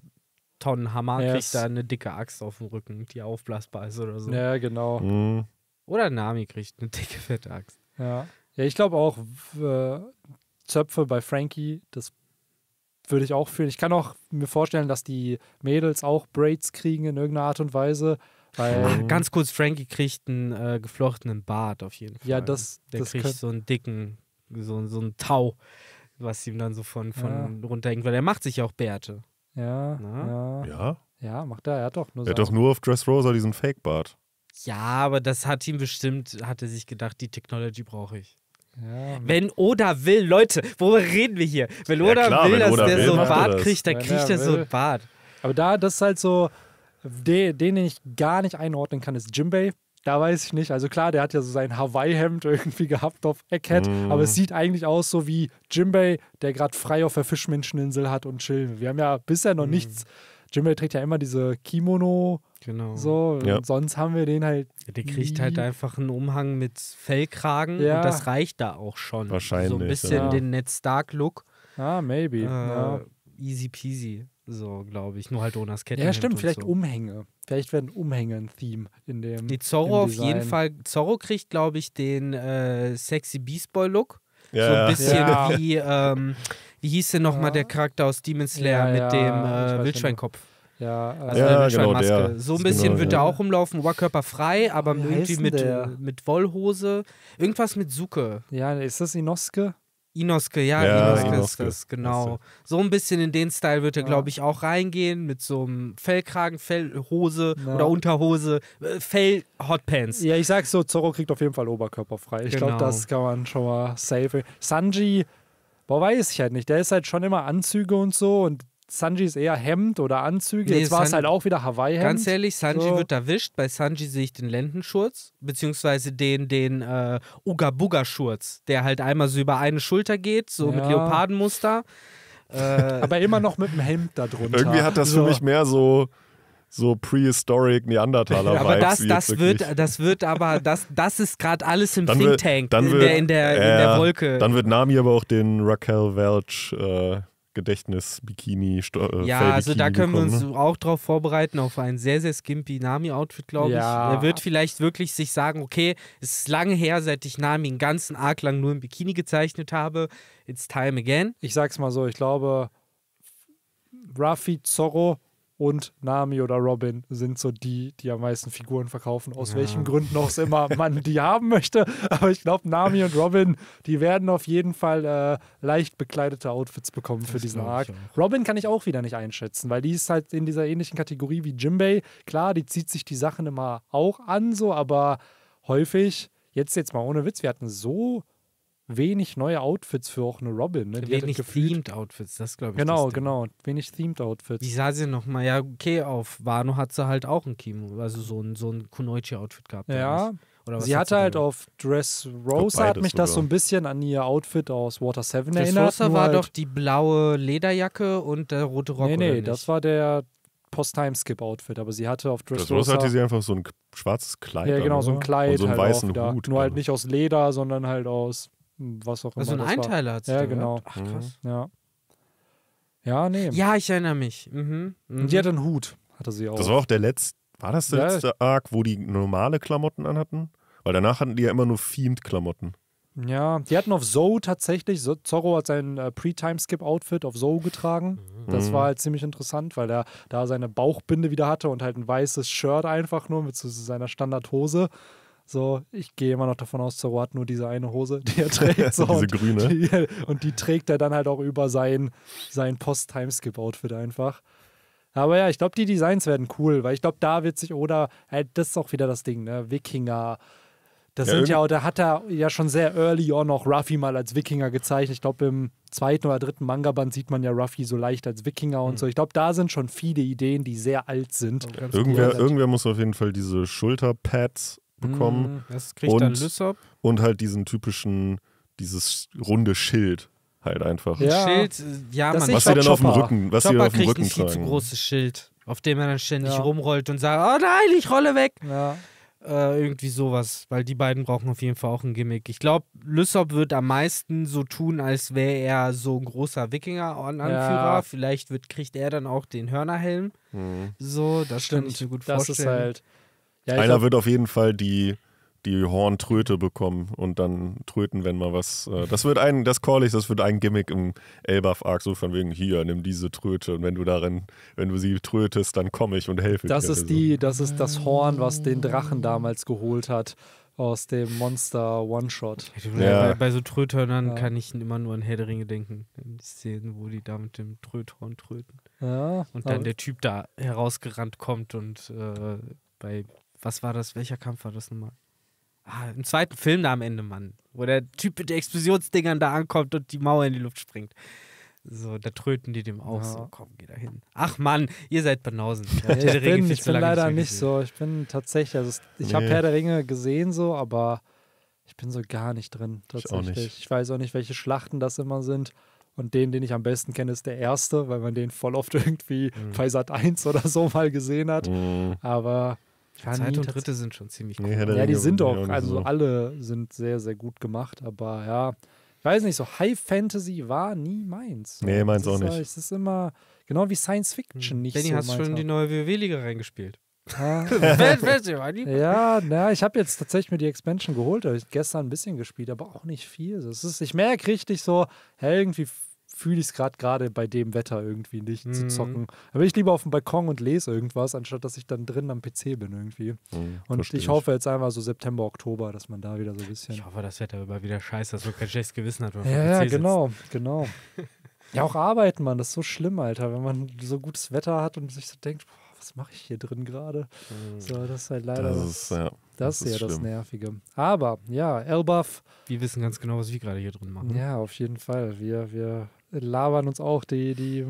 Tonnenhammer, yes. kriegt da eine dicke Axt auf dem Rücken, die aufblasbar ist oder so. Ja, genau. Mhm. Oder Nami kriegt eine dicke, fette Axt. Ja, ja ich glaube auch, äh, Zöpfe bei Frankie, das würde ich auch fühlen. Ich kann auch mir vorstellen, dass die Mädels auch Braids kriegen in irgendeiner Art und Weise. Ach, oh. ganz kurz, Frankie kriegt einen äh, geflochtenen Bart auf jeden Fall. Ja, das. Der das kriegt so einen dicken, so, so einen Tau, was ihm dann so von, von ja. runterhängt, weil er macht sich ja auch Bärte. Ja. Na? Ja. Ja. Ja, macht er, er hat doch nur. Er hat doch nur auf Dressrosa diesen Fake-Bart. Ja, aber das hat ihm bestimmt, hat er sich gedacht, die Technology brauche ich. Ja, wenn Oda will, Leute, worüber reden wir hier? Wenn Oda ja, klar, will, wenn dass Oda der will, so einen Bart kriegt, dann kriegt er so einen Bart. Aber da, das ist halt so, den, den ich gar nicht einordnen kann, ist Jimbei. Da weiß ich nicht. Also klar, der hat ja so sein Hawaii-Hemd irgendwie gehabt auf Eckhead, mm. aber es sieht eigentlich aus so wie Jimbei, der gerade frei auf der Fischmenscheninsel hat und chillen. Wir haben ja bisher noch mm. nichts. Jimbei trägt ja immer diese Kimono. Genau. So, ja. sonst haben wir den halt. Ja, der kriegt halt nie. halt einfach einen Umhang mit Fellkragen ja. und das reicht da auch schon. Wahrscheinlich. So ein bisschen den Ned Stark-Look. Ah, maybe. Äh, easy peasy. So, glaube ich. Nur halt ohne das Kettenhemd. Ja, stimmt. Vielleicht so. Umhänge. Vielleicht werden Umhänge ein Theme in dem. Die Zorro auf jeden Fall. Zorro kriegt, glaube ich, den äh, sexy Beast Boy Look. Ja, so ein bisschen ja. wie, ähm, wie hieß denn nochmal ja. der Charakter aus Demon Slayer ja, mit dem äh, Wildschweinkopf? Ja, äh, also ja, genau, der. So ein bisschen genau, wird ja. er auch rumlaufen, Oberkörper frei, aber oh, irgendwie mit, mit Wollhose. Irgendwas mit Suke. Ja, ist das Inoske? Inoske, ja, ja Inoske, Inoske, ist das, genau. So ein bisschen in den Style wird er, ja. glaube ich, auch reingehen, mit so einem Fellkragen, Fellhose ja. oder Unterhose, äh, Fell-Hotpants. Ja, ich sag's so, Zorro kriegt auf jeden Fall Oberkörper frei. Ich genau. glaube, das kann man schon mal safe. Sanji, boah, weiß ich halt nicht. Der ist halt schon immer Anzüge und so und Sanji ist eher Hemd oder Anzüge. Nee, Jetzt war es halt auch wieder Hawaii-Hemd. Ganz ehrlich, Sanji so. wird erwischt. Bei Sanji sehe ich den Lendenschurz, beziehungsweise den, den äh, Uga-Buga-Schurz, der halt einmal so über eine Schulter geht, so ja. mit Leopardenmuster. Äh, Aber immer noch mit dem Hemd da drunter. Irgendwie hat das so. für mich mehr so so prehistoric Neandertaler Vibes. Aber das, das wird, das wird aber, das, das ist gerade alles im dann Think Tank, wird, in, wird, der, in, der, äh, in der Wolke. Dann wird Nami aber auch den Raquel Welch äh, Gedächtnis, Bikini, Sto äh, Ja, also da können bekommen, wir uns ne? auch drauf vorbereiten, auf ein sehr, sehr skimpy Nami-Outfit, glaube ja. ich. Er wird vielleicht wirklich sich sagen, okay, es ist lange her, seit ich Nami einen ganzen Arc lang nur im Bikini gezeichnet habe. It's time again. Ich sag's mal so, ich glaube, Rafi Zorro und Nami oder Robin sind so die, die am meisten Figuren verkaufen, aus ja. welchen Gründen auch immer man die haben möchte. Aber ich glaube, Nami und Robin, die werden auf jeden Fall äh, leicht bekleidete Outfits bekommen für das diesen Arc. Robin kann ich auch wieder nicht einschätzen, weil die ist halt in dieser ähnlichen Kategorie wie Jimbei. Klar, die zieht sich die Sachen immer auch an, so, aber häufig, jetzt jetzt mal ohne Witz, wir hatten so wenig neue Outfits für auch eine Robin. Ne? Die wenig themed Outfits, das glaube ich. Genau, genau. Wenig themed Outfits. Wie sah sie nochmal? Ja, okay, auf Wano hat sie halt auch ein Kimo, also so ein, so ein Kunoichi-Outfit gehabt. Ja. sie hatte halt auf Dress Rosa, hat mich sogar. das so ein bisschen an ihr Outfit aus Water 7 erinnert. Dress Rosa war halt doch die blaue Lederjacke und der rote Rock. Nee, nee, das war der Post-Time-Skip-Outfit, aber sie hatte auf Dressrosa... Dressrosa hatte sie einfach so ein schwarzes Kleid. Ja, genau, so ein Kleid. Und also so einen halt weißen Hut. Nur halt nicht aus Leder, sondern halt aus was auch also immer. Also ein Einteiler hat Ja, genau. Ach, krass. Mhm. Ja. Ja, nee. Ja, ich erinnere mich. Mhm. Mhm. Und die hat einen Hut, hatte sie auch. Das war auch der letzte, war das der ja. letzte Arc, wo die normale Klamotten anhatten? Weil danach hatten die ja immer nur fiend klamotten Ja, die hatten auf Zoe tatsächlich, Zorro hat sein äh, Pre-Time-Skip-Outfit auf Zoe getragen. Mhm. Das mhm. war halt ziemlich interessant, weil er da seine Bauchbinde wieder hatte und halt ein weißes Shirt einfach nur mit so seiner Standardhose. So, ich gehe immer noch davon aus, Zorro hat nur diese eine Hose, die er trägt. So, diese und grüne. Die, äh, und die trägt er dann halt auch über sein, sein Post-Timeskip-Outfit einfach. Aber ja, ich glaube, die Designs werden cool, weil ich glaube, da wird sich oder, halt, äh, das ist auch wieder das Ding, ne? Wikinger. Das ja, sind ja, da hat er ja schon sehr early on noch Ruffy mal als Wikinger gezeichnet. Ich glaube, im zweiten oder dritten Manga-Band sieht man ja Ruffy so leicht als Wikinger und hm. so. Ich glaube, da sind schon viele Ideen, die sehr alt sind. Oh, irgendwer, irgendwer muss auf jeden Fall diese Schulterpads bekommen. Hm, das kriegt und, dann Lysop. Und halt diesen typischen, dieses runde Schild halt einfach. Ja. Schild, äh, ja, das man was sie dann auf dem Rücken, was Chopper sie auf dem Rücken ein tragen. viel zu großes Schild, auf dem er dann ständig ja. rumrollt und sagt, oh nein, ich rolle weg. Ja. Äh, irgendwie sowas, weil die beiden brauchen auf jeden Fall auch ein Gimmick. Ich glaube, Lysop wird am meisten so tun, als wäre er so ein großer Wikinger-Anführer. Ja. Vielleicht wird, kriegt er dann auch den Hörnerhelm. Mhm. So, das stimmt. Kann ich mir gut das vorstellen. Das ist halt ja, Einer glaub, wird auf jeden Fall die, die Horntröte bekommen und dann tröten, wenn mal was. Äh, das wird ein, das call ich, das wird ein Gimmick im Elbaf Arc, so von wegen, hier, nimm diese Tröte und wenn du darin, wenn du sie trötest, dann komme ich und helfe das dir. Das ist die, so. das ist das Horn, was den Drachen damals geholt hat aus dem Monster One-Shot. Ja. Bei, bei, so Tröthörnern ja. kann ich immer nur an Herr denken. In Die Szenen, wo die da mit dem Tröthorn tröten. Ja, und dann der Typ da herausgerannt kommt und äh, bei was war das? Welcher Kampf war das nochmal? Ah, im zweiten Film da am Ende, Mann. Wo der Typ mit den Explosionsdingern da ankommt und die Mauer in die Luft springt. So, da tröten die dem auch ja. so, komm, geh da hin. Ach Mann, ihr seid Banausen. Ja, ich bin, ich bin leider nicht gesehen. so. Ich bin tatsächlich, also ich nee. habe Herr der Ringe gesehen so, aber ich bin so gar nicht drin tatsächlich. Ich, ich weiß auch nicht, welche Schlachten das immer sind. Und den, den ich am besten kenne, ist der erste, weil man den voll oft irgendwie mhm. bei Sat 1 oder so mal gesehen hat. Mhm. Aber Zweite und dritte sind schon ziemlich cool. Nee, ja, die sind auch, also so. alle sind sehr, sehr gut gemacht, aber ja, ich weiß nicht, so High Fantasy war nie meins. Nee, meins auch ist, nicht. Es ist immer, genau wie Science hm. Fiction hm. nicht Benny so hast schon hat. die neue wwe liga reingespielt. ja, na, ich habe jetzt tatsächlich mir die Expansion geholt, habe ich gestern ein bisschen gespielt, aber auch nicht viel. Das ist, ich merke richtig so, hey, irgendwie fühle ich es gerade gerade bei dem Wetter irgendwie nicht mhm. zu zocken. Da bin ich lieber auf dem Balkon und lese irgendwas, anstatt dass ich dann drin am PC bin irgendwie. Mhm, und ich hoffe jetzt einmal so September, Oktober, dass man da wieder so ein bisschen. Ich hoffe, das Wetter immer wieder scheiße, dass man kein schlechtes Gewissen hat. Wenn man ja, ja, genau, sitzt. genau. genau. ja, auch arbeiten, man, das ist so schlimm, Alter, wenn man so gutes Wetter hat und sich so denkt, boah, was mache ich hier drin gerade? Mhm. So, das ist halt leider das, ist, ja, das, ist ja schlimm. das Nervige. Aber ja, Elbaf. Wir wissen ganz genau, was wir gerade hier drin machen. Ja, auf jeden Fall. Wir, wir labern uns auch die, die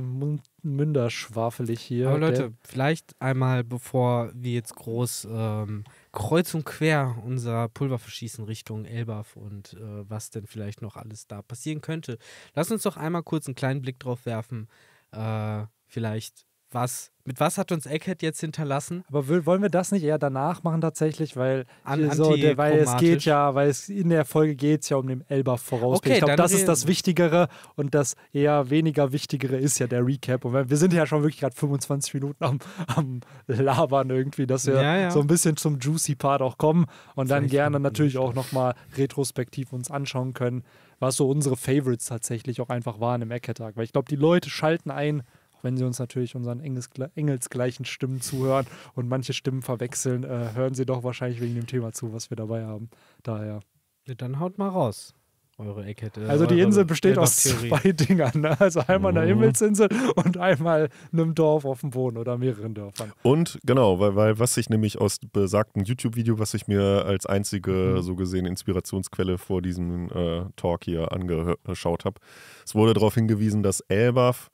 Münder schwafelig hier. Aber Leute, vielleicht einmal, bevor wir jetzt groß ähm, kreuz und quer unser Pulver verschießen Richtung Elbaf und äh, was denn vielleicht noch alles da passieren könnte, lass uns doch einmal kurz einen kleinen Blick drauf werfen. Äh, vielleicht was. Mit was hat uns Eckhead jetzt hinterlassen? Aber wollen wir das nicht eher danach machen tatsächlich, weil, An äh, so, der, weil es geht ja, weil es in der Folge geht es ja um den Elba voraus. Okay, ich glaube, das ist das Wichtigere und das eher weniger Wichtigere ist ja der Recap. Und wir sind ja schon wirklich gerade 25 Minuten am, am, Labern irgendwie, dass wir ja, ja. so ein bisschen zum Juicy Part auch kommen und dann gerne natürlich auch nochmal retrospektiv uns anschauen können, was so unsere Favorites tatsächlich auch einfach waren im Eckhead-Tag. Weil ich glaube, die Leute schalten ein wenn Sie uns natürlich unseren Engels, engelsgleichen Stimmen zuhören und manche Stimmen verwechseln, äh, hören Sie doch wahrscheinlich wegen dem Thema zu, was wir dabei haben. Daher. Ja, dann haut mal raus. Eure Eckette. Also die Insel besteht aus zwei Dingern. Ne? Also einmal mhm. einer Himmelsinsel und einmal einem Dorf auf dem Boden oder mehreren Dörfern. Und genau, weil, weil was ich nämlich aus besagtem YouTube-Video, was ich mir als einzige mhm. so gesehen Inspirationsquelle vor diesem äh, Talk hier angeschaut habe, es wurde darauf hingewiesen, dass Elbaf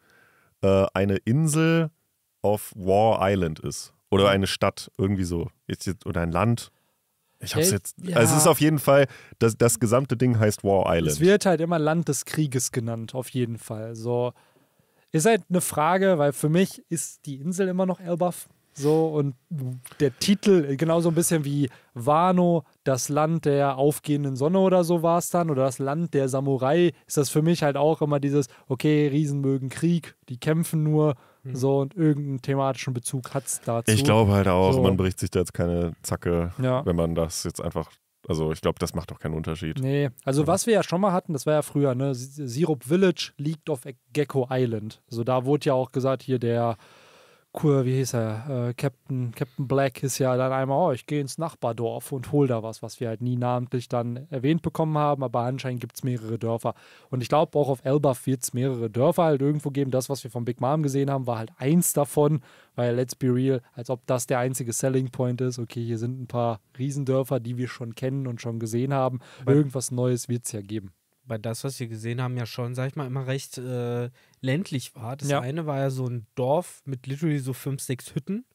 äh, eine Insel auf War Island ist. Oder mhm. eine Stadt, irgendwie so. Oder ein Land. Ich hab's äh, jetzt. Ja. Also es ist auf jeden Fall, das, das gesamte Ding heißt War Island. Es wird halt immer Land des Krieges genannt, auf jeden Fall. So. Ist halt eine Frage, weil für mich ist die Insel immer noch Elbaf. So, und der Titel, genauso ein bisschen wie Wano, das Land der aufgehenden Sonne oder so war es dann, oder das Land der Samurai, ist das für mich halt auch immer dieses, okay, Riesen mögen Krieg, die kämpfen nur, hm. so, und irgendeinen thematischen Bezug hat es dazu. Ich glaube halt auch, so. man bricht sich da jetzt keine Zacke, ja. wenn man das jetzt einfach also ich glaube, das macht doch keinen Unterschied. Nee, also ja. was wir ja schon mal hatten, das war ja früher, ne? Syrup Village liegt auf Gecko Island. Also da wurde ja auch gesagt, hier der cool, wie hieß er, äh, Captain, Captain Black ist ja dann einmal, oh, ich gehe ins Nachbardorf und hol da was, was wir halt nie namentlich dann erwähnt bekommen haben, aber anscheinend gibt es mehrere Dörfer. Und ich glaube, auch auf Elba wird es mehrere Dörfer halt irgendwo geben. Das, was wir von Big Mom gesehen haben, war halt eins davon, weil let's be real, als ob das der einzige Selling Point ist. Okay, hier sind ein paar Riesendörfer, die wir schon kennen und schon gesehen haben. Irgendwas Neues wird es ja geben bei das, was wir gesehen haben, ja schon, sag ich mal, immer recht äh, ländlich war. Das ja. eine war ja so ein Dorf mit literally so fünf, sechs Hütten.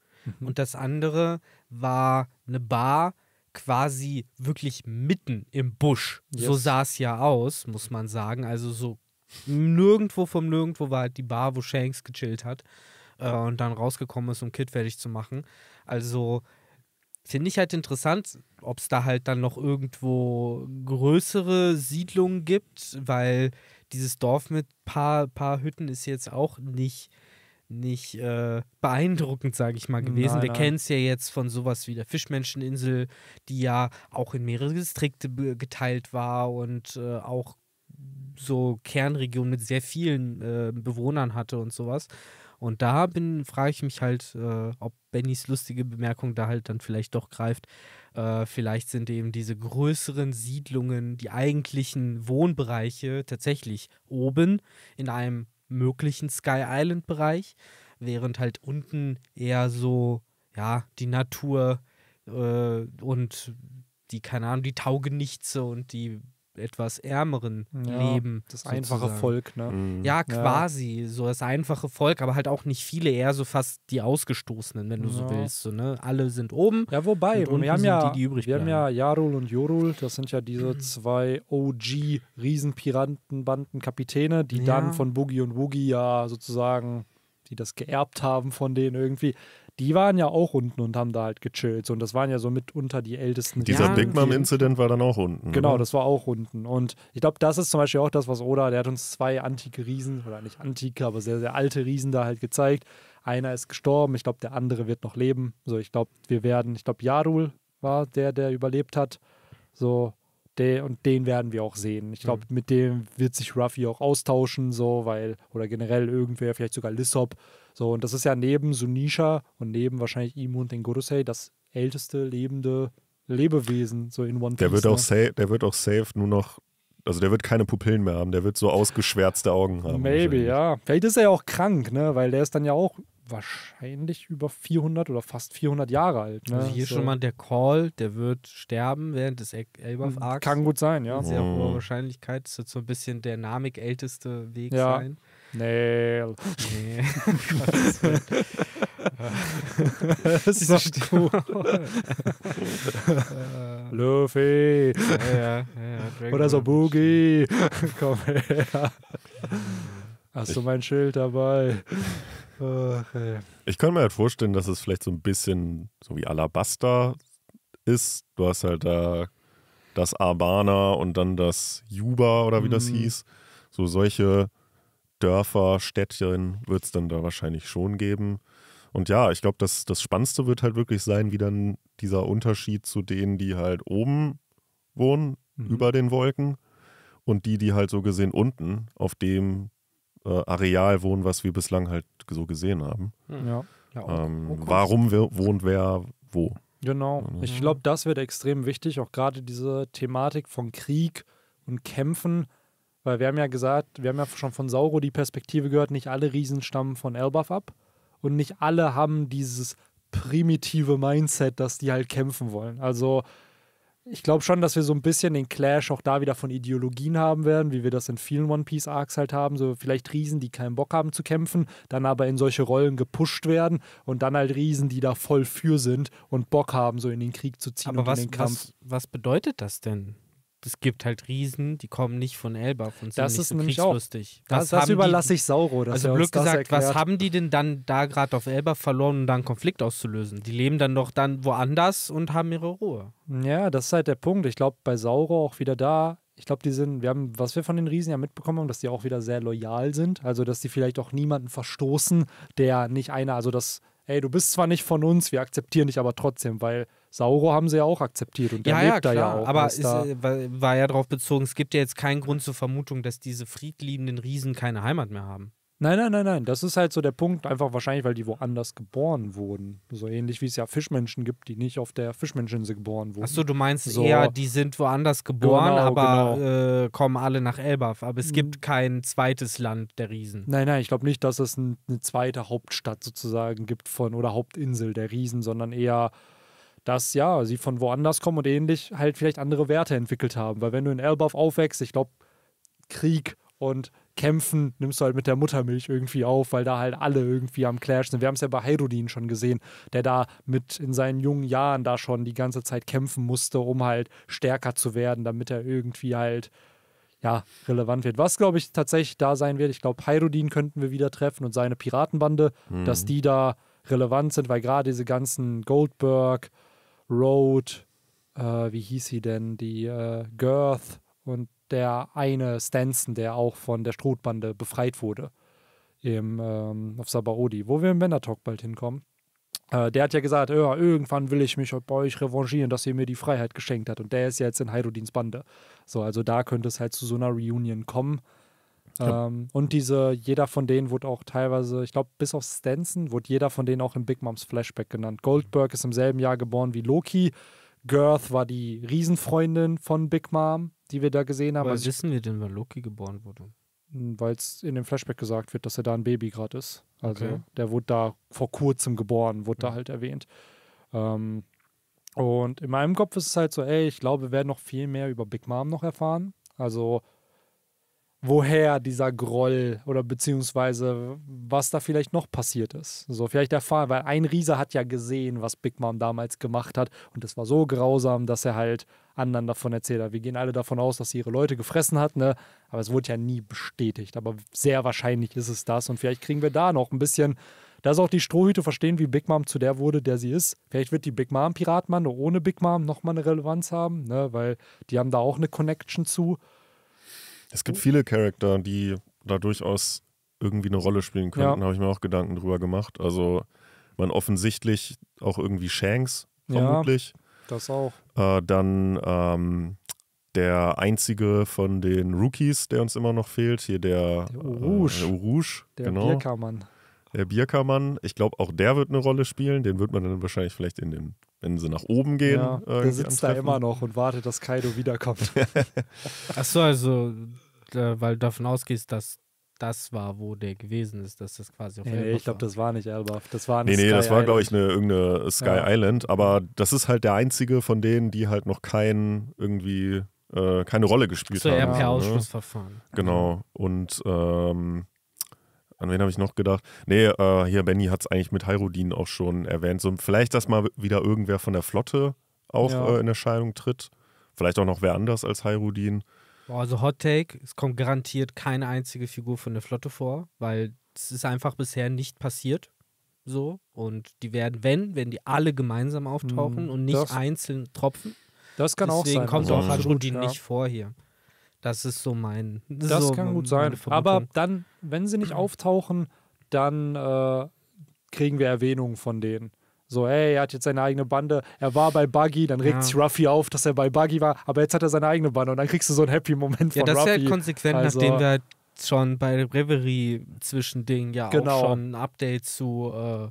Mhm. Und das andere war eine Bar quasi wirklich mitten im Busch. Yes. So sah es ja aus, muss man sagen. Also so nirgendwo vom Nirgendwo war halt die Bar, wo Shanks gechillt hat äh, und dann rausgekommen ist, um Kid fertig zu machen. Also Finde ich halt interessant, ob es da halt dann noch irgendwo größere Siedlungen gibt, weil dieses Dorf mit paar, paar Hütten ist jetzt auch nicht, nicht äh, beeindruckend, sage ich mal, gewesen. Nein, Wir kennen es ja jetzt von sowas wie der Fischmenscheninsel, die ja auch in mehrere Distrikte geteilt war und äh, auch so Kernregion mit sehr vielen äh, Bewohnern hatte und sowas. Und da bin, frage ich mich halt, äh, ob Bennys lustige Bemerkung da halt dann vielleicht doch greift. Äh, vielleicht sind eben diese größeren Siedlungen, die eigentlichen Wohnbereiche tatsächlich oben in einem möglichen Sky Island-Bereich, während halt unten eher so, ja, die Natur äh, und die, keine Ahnung, die Taugenichtse und die etwas ärmeren ja, Leben. Das sozusagen. einfache Volk, ne? Mhm. Ja, quasi. Ja. So das einfache Volk, aber halt auch nicht viele, eher so fast die Ausgestoßenen, wenn du ja. so willst. So, ne? Alle sind oben. Ja, wobei, wir haben ja, die, die übrig wir haben ja Jarul und Jorul, das sind ja diese mhm. zwei OG-Riesenpiratenbanden-Kapitäne, die dann von Boogie und Woogie ja sozusagen die das geerbt haben von denen irgendwie die waren ja auch unten und haben da halt gechillt. Und das waren ja so mitunter die ältesten. Dieser Big mom incident war dann auch unten. Genau, oder? das war auch unten. Und ich glaube, das ist zum Beispiel auch das, was Oda, der hat uns zwei antike Riesen, oder nicht antike, aber sehr, sehr alte Riesen da halt gezeigt. Einer ist gestorben, ich glaube, der andere wird noch leben. So, ich glaube, wir werden, ich glaube, Yarul war der, der überlebt hat. So, der, und den werden wir auch sehen. Ich glaube, mhm. mit dem wird sich Ruffy auch austauschen, so, weil, oder generell irgendwer, vielleicht sogar Lissop so, und das ist ja neben Sunisha und neben wahrscheinlich ihm und den Gorosei das älteste lebende Lebewesen, so in One Piece. Der wird, ne? auch, safe, der wird auch safe nur noch also der wird keine Pupillen mehr haben, der wird so ausgeschwärzte Augen haben. Maybe, ja. Vielleicht ist er ja auch krank, ne? Weil der ist dann ja auch wahrscheinlich über 400 oder fast 400 Jahre alt. Ne? Also hier so. schon mal der Call, der wird sterben während des elbaf arcs Kann gut sein, ja. Sehr mhm. hohe Wahrscheinlichkeit, das wird so ein bisschen der älteste Weg ja. sein. Nail. Nee. das ist doch äh. cool. Luffy. Ja, ja, ja, Oder so Boogie. Komm her. Hast du mein Schild dabei? Okay. Ich könnte mir halt vorstellen, dass es vielleicht so ein bisschen so wie Alabaster ist. Du hast halt da das Arbana und dann das Juba oder wie das mhm. hieß. So solche Dörfer, Städtchen wird es dann da wahrscheinlich schon geben. Und ja, ich glaube, das, das Spannendste wird halt wirklich sein, wie dann dieser Unterschied zu denen, die halt oben wohnen, mhm. über den Wolken, und die, die halt so gesehen unten auf dem äh, Areal wohnen, was wir bislang halt so gesehen haben. Hm. Ja. ja und, oh, ähm, und oh, warum wohnt wer wo? Genau. Mhm. Ich glaube, das wird extrem wichtig, auch gerade diese Thematik von Krieg und Kämpfen weil wir haben ja gesagt, wir haben ja schon von Sauro die Perspektive gehört, nicht alle Riesen stammen von Elbaf ab und nicht alle haben dieses primitive Mindset, dass die halt kämpfen wollen. Also ich glaube schon, dass wir so ein bisschen den Clash auch da wieder von Ideologien haben werden, wie wir das in vielen One Piece Arcs halt haben, so vielleicht Riesen, die keinen Bock haben zu kämpfen, dann aber in solche Rollen gepusht werden und dann halt Riesen, die da voll für sind und Bock haben, so in den Krieg zu ziehen aber und was, in den Kampf. Was, was bedeutet das denn? es gibt halt Riesen, die kommen nicht von Elbaf und sind das ist so nämlich kriegslustig. Auch, das, das überlasse ich Sauro. Dass also blöd gesagt, erklärt. was haben die denn dann da gerade auf Elba verloren, um da einen Konflikt auszulösen? Die leben dann doch dann woanders und haben ihre Ruhe. Ja, das ist halt der Punkt. Ich glaube, bei Sauro auch wieder da, ich glaube, die sind, wir haben, was wir von den Riesen ja mitbekommen haben, dass die auch wieder sehr loyal sind. Also, dass die vielleicht auch niemanden verstoßen, der nicht einer, also dass, ey, du bist zwar nicht von uns, wir akzeptieren dich aber trotzdem, weil Sauro haben sie ja auch akzeptiert und der ja, lebt ja, klar, da ja auch. Aber ist, äh, war ja darauf bezogen, es gibt ja jetzt keinen Grund zur Vermutung, dass diese friedliebenden Riesen keine Heimat mehr haben. Nein, nein, nein, nein. Das ist halt so der Punkt, einfach wahrscheinlich, weil die woanders geboren wurden. So ähnlich wie es ja Fischmenschen gibt, die nicht auf der Fischmenscheninsel geboren wurden. Achso, du meinst so. eher, die sind woanders geboren, genau, aber genau. Äh, kommen alle nach Elbaf. Aber es gibt kein zweites Land der Riesen. Nein, nein, ich glaube nicht, dass es ein, eine zweite Hauptstadt sozusagen gibt von oder Hauptinsel der Riesen, sondern eher dass ja, sie von woanders kommen und ähnlich halt vielleicht andere Werte entwickelt haben. Weil wenn du in Elbaf aufwächst, ich glaube, Krieg und Kämpfen nimmst du halt mit der Muttermilch irgendwie auf, weil da halt alle irgendwie am Clash sind. Wir haben es ja bei Herodin schon gesehen, der da mit in seinen jungen Jahren da schon die ganze Zeit kämpfen musste, um halt stärker zu werden, damit er irgendwie halt ja, relevant wird. Was, glaube ich, tatsächlich da sein wird, ich glaube, Heirodin könnten wir wieder treffen und seine Piratenbande, mhm. dass die da relevant sind, weil gerade diese ganzen Goldberg, Road, äh, wie hieß sie denn, die äh, Girth und der eine Stanson, der auch von der Strohbande befreit wurde im, ähm, auf Sabaody, wo wir im Wendertalk bald hinkommen. Äh, der hat ja gesagt, ja, irgendwann will ich mich bei euch revanchieren, dass ihr mir die Freiheit geschenkt habt. Und der ist ja jetzt in Hyrodins Bande. So, also da könnte es halt zu so einer Reunion kommen. Ähm, und diese, jeder von denen wurde auch teilweise, ich glaube, bis auf Stanson, wurde jeder von denen auch im Big Moms Flashback genannt. Goldberg ist im selben Jahr geboren wie Loki. Girth war die Riesenfreundin von Big Mom, die wir da gesehen haben. Aber also wissen wir denn, wann Loki geboren wurde? Hm, Weil es in dem Flashback gesagt wird, dass er da ein Baby gerade ist. Also okay. der wurde da vor kurzem geboren, wurde ja. da halt erwähnt. Ähm, und in meinem Kopf ist es halt so, ey, ich glaube, wir werden noch viel mehr über Big Mom noch erfahren. Also woher dieser Groll oder beziehungsweise was da vielleicht noch passiert ist. So vielleicht erfahren, weil ein Riese hat ja gesehen, was Big Mom damals gemacht hat und es war so grausam, dass er halt anderen davon erzählt hat. Wir gehen alle davon aus, dass sie ihre Leute gefressen hat, ne? aber es wurde ja nie bestätigt. Aber sehr wahrscheinlich ist es das und vielleicht kriegen wir da noch ein bisschen, dass auch die Strohhüte verstehen, wie Big Mom zu der wurde, der sie ist. Vielleicht wird die Big Mom Piratmann ohne Big Mom nochmal eine Relevanz haben, ne? weil die haben da auch eine Connection zu. Es gibt oh. viele Charakter, die da durchaus irgendwie eine Rolle spielen könnten, ja. habe ich mir auch Gedanken drüber gemacht. Also man offensichtlich auch irgendwie Shanks, vermutlich. Ja, das auch. Äh, dann ähm, der einzige von den Rookies, der uns immer noch fehlt, hier der, der Äh, der Urush, der genau. Der Bierkermann, ich glaube, auch der wird eine Rolle spielen. Den wird man dann wahrscheinlich vielleicht in den wenn sie nach oben gehen. Ja, äh, der sitzt da immer noch und wartet, dass Kaido wiederkommt. Achso, also, äh, weil du davon ausgehst, dass das war, wo der gewesen ist, dass das quasi auf nee, ich glaube, das war nicht Elbaf, das war eine Nee, nee, Sky das war, glaube ich, eine, irgendeine Sky ja. Island, aber das ist halt der einzige von denen, die halt noch kein irgendwie äh, keine Rolle gespielt so, haben. Ne? So, eher per Ausschlussverfahren. Genau, und ähm, an wen habe ich noch gedacht? Nee, äh, hier, Benny hat es eigentlich mit Hyrudin auch schon erwähnt. So, vielleicht, dass mal wieder irgendwer von der Flotte auch ja. äh, in Erscheinung tritt. Vielleicht auch noch wer anders als Hyrudin. Also Hot Take, es kommt garantiert keine einzige Figur von der Flotte vor, weil es ist einfach bisher nicht passiert. So. Und die werden, wenn, wenn die alle gemeinsam auftauchen mm, und nicht das, einzeln tropfen. Das kann Deswegen auch sein. Deswegen kommt also auch Hyrudin ja. nicht vor hier. Das ist so mein. Das, so kann gut sein. Aber dann, wenn sie nicht auftauchen, dann äh, kriegen wir Erwähnungen von denen. So, hey, er hat jetzt seine eigene Bande. Er war bei Buggy, dann regt ja. sich Ruffy auf, dass er bei Buggy war, aber jetzt hat er seine eigene Bande und dann kriegst du so einen happy Moment ja, von Ruffy. Ja, das ist halt konsequent, also, nachdem wir halt schon bei Reverie zwischen Dingen ja genau. auch schon ein Update zu äh,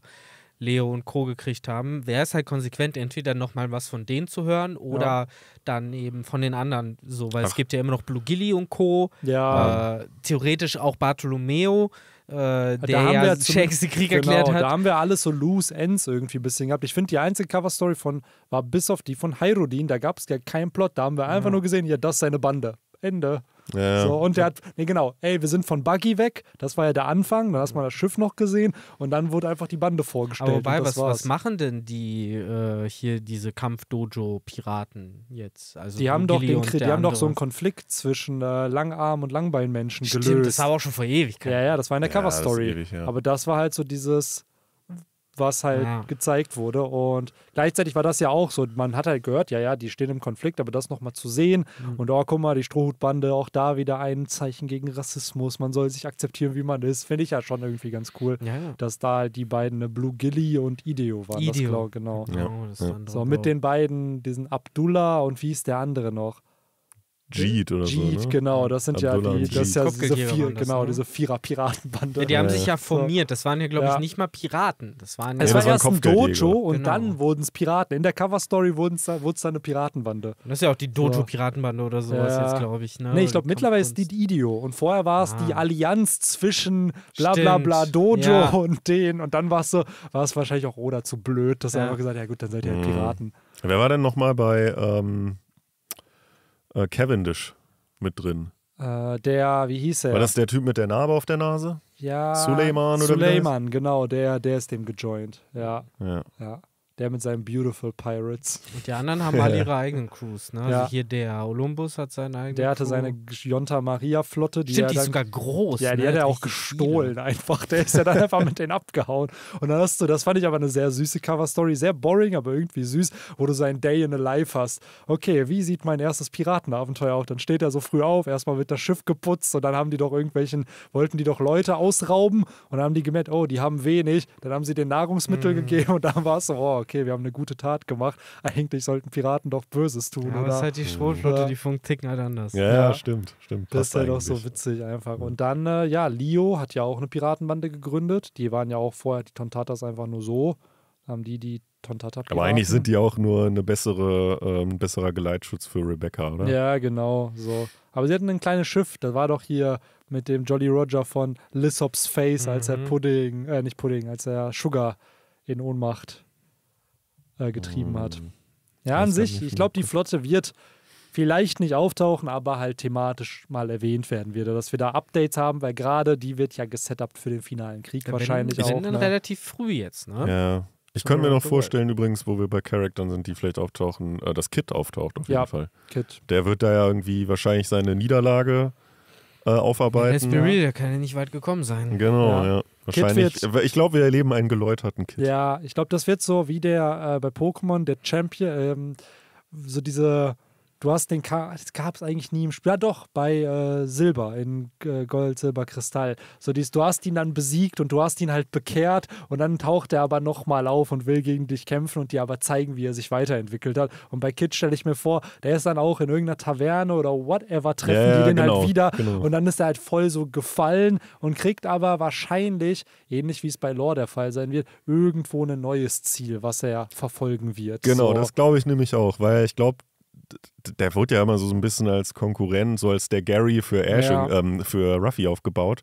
Leo und Co. gekriegt haben, wäre es halt konsequent, entweder nochmal was von denen zu hören oder ja. dann eben von den anderen so, weil Ach. es gibt ja immer noch Blue Gilly und Co. Ja. Äh, theoretisch auch Bartolomeo. Äh, der haben ja Shakespeare Krieg genau, erklärt hat. Da haben wir alles so loose ends irgendwie ein bisschen gehabt. Ich finde, die einzige Coverstory von war bis auf die von Hyrodin, da gab es ja keinen Plot. Da haben wir einfach ja. nur gesehen, ja, das ist seine Bande. Ende. Ja. So, und der hat, nee, genau, ey, wir sind von Buggy weg. Das war ja der Anfang. Dann hast du mal das Schiff noch gesehen und dann wurde einfach die Bande vorgestellt. Aber wobei, was, war's. was machen denn die äh, hier, diese Kampf-Dojo-Piraten jetzt? Also die haben, doch, den, die haben doch so einen Konflikt zwischen äh, Langarm- und Langbeinmenschen gelöst. Stimmt, das war auch schon vor Ewigkeiten. Ja, ja, das war in der ja, Cover-Story. Ja. Aber das war halt so dieses was halt ja. gezeigt wurde. Und gleichzeitig war das ja auch so. Man hat halt gehört, ja, ja, die stehen im Konflikt, aber das nochmal zu sehen. Mhm. Und oh, guck mal, die Strohhutbande, auch da wieder ein Zeichen gegen Rassismus. Man soll sich akzeptieren, wie man ist. Finde ich ja schon irgendwie ganz cool, ja, ja. dass da halt die beiden ne, Blue Gilly und Ideo waren. Ideo. Genau. Oh, das, glaub, genau. genau das so, mit den beiden, diesen Abdullah und wie ist der andere noch? Jeet oder Jeet, so. Jeet, ne? genau. Das sind Abdullah ja, die, das ja diese, vier, das, genau, ne? diese Vierer-Piratenbande. Ja, die haben ja, sich ja formiert. Das waren ja, glaube ich, ja. nicht mal Piraten. Das waren es ja, war erst ein Dojo und genau. dann wurden es Piraten. In der Cover-Story wurde es dann eine Piratenbande. Das ist ja auch die Dojo-Piratenbande oder sowas jetzt, glaube ich. Ne? Nee, ich glaube, mittlerweile ist die Idio. Und vorher war es ah. die Allianz zwischen bla bla bla Dojo und denen. Und dann war es so, war es wahrscheinlich auch Roda zu blöd, dass er einfach gesagt hat, ja gut, dann seid ihr halt mhm. Piraten. Wer war denn nochmal bei ähm, äh, Cavendish mit drin. Äh, der, wie hieß er? War das der Typ mit der Narbe auf der Nase? Ja. Suleiman oder Suleiman, genau, der, der ist dem gejoint. Ja. ja. ja. Der mit seinen Beautiful Pirates. Und die anderen haben alle halt ihre eigenen Crews, ne? Also ja. Also hier der Olympus hat seinen eigenen. Der hatte Crew. seine Jonta Maria Flotte, die Stimmt, die dann, ist sogar groß. Ja, die ne? hat er auch gestohlen viele. einfach. Der ist ja dann einfach mit denen abgehauen. Und dann hast du, das fand ich aber eine sehr süße Cover-Story, sehr boring, aber irgendwie süß, wo du seinen Day in a Life hast. Okay, wie sieht mein erstes Piratenabenteuer aus? Dann steht er so früh auf, erstmal wird das Schiff geputzt und dann haben die doch irgendwelchen, wollten die doch Leute ausrauben und dann haben die gemerkt, oh, die haben wenig. Dann haben sie den Nahrungsmittel mm. gegeben und dann war es so, oh, okay, wir haben eine gute Tat gemacht, eigentlich sollten Piraten doch Böses tun. Ja, aber das ist halt die Schrotflotte, mhm. die ticken halt anders. Ja, ja, stimmt, stimmt. Das ist halt eigentlich. auch so witzig einfach. Und dann, äh, ja, Leo hat ja auch eine Piratenbande gegründet. Die waren ja auch vorher die Tontatas einfach nur so. Haben die die aber eigentlich sind die auch nur eine bessere, ähm, ein ähm, besserer Geleitschutz für Rebecca, oder? Ja, genau. So. Aber sie hatten ein kleines Schiff, das war doch hier mit dem Jolly Roger von Lissops Face, mhm. als er mhm. Pudding, äh, nicht Pudding, als er Sugar in Ohnmacht äh, getrieben hat. Mm. Ja, an sich, ich glaube, die Flotte wird vielleicht nicht auftauchen, aber halt thematisch mal erwähnt werden wird, dass wir da Updates haben, weil gerade die wird ja gesetupt für den finalen Krieg ja, wahrscheinlich wir auch. Wir sind ne? relativ früh jetzt, ne? Ja. Ich könnte mir noch vorstellen, übrigens, wo wir bei Charaktern sind, die vielleicht auftauchen, äh, dass Kit auftaucht auf jeden ja, Fall. Kit. Der wird da ja irgendwie wahrscheinlich seine Niederlage äh, aufarbeiten. Let's be der kann ja nicht weit gekommen sein. Genau, ja. ja. Wahrscheinlich. Äh, ich glaube, wir erleben einen geläuterten Kit. Ja, ich glaube, das wird so wie der äh, bei Pokémon, der Champion, ähm, so diese Du hast den, das gab es eigentlich nie im Spiel. Ja, doch, bei äh, Silber, in äh, Gold, Silber, Kristall. So dies, du hast ihn dann besiegt und du hast ihn halt bekehrt und dann taucht er aber nochmal auf und will gegen dich kämpfen und dir aber zeigen, wie er sich weiterentwickelt hat. Und bei Kid stelle ich mir vor, der ist dann auch in irgendeiner Taverne oder whatever, treffen ja, ja, die den halt genau, halt wieder genau. und dann ist er halt voll so gefallen und kriegt aber wahrscheinlich, ähnlich wie es bei Lore der Fall sein wird, irgendwo ein neues Ziel, was er verfolgen wird. Genau, so. das glaube ich nämlich auch, weil ich glaube, der wurde ja immer so ein bisschen als Konkurrent, so als der Gary für Ash, ja. ähm, für Ruffy aufgebaut.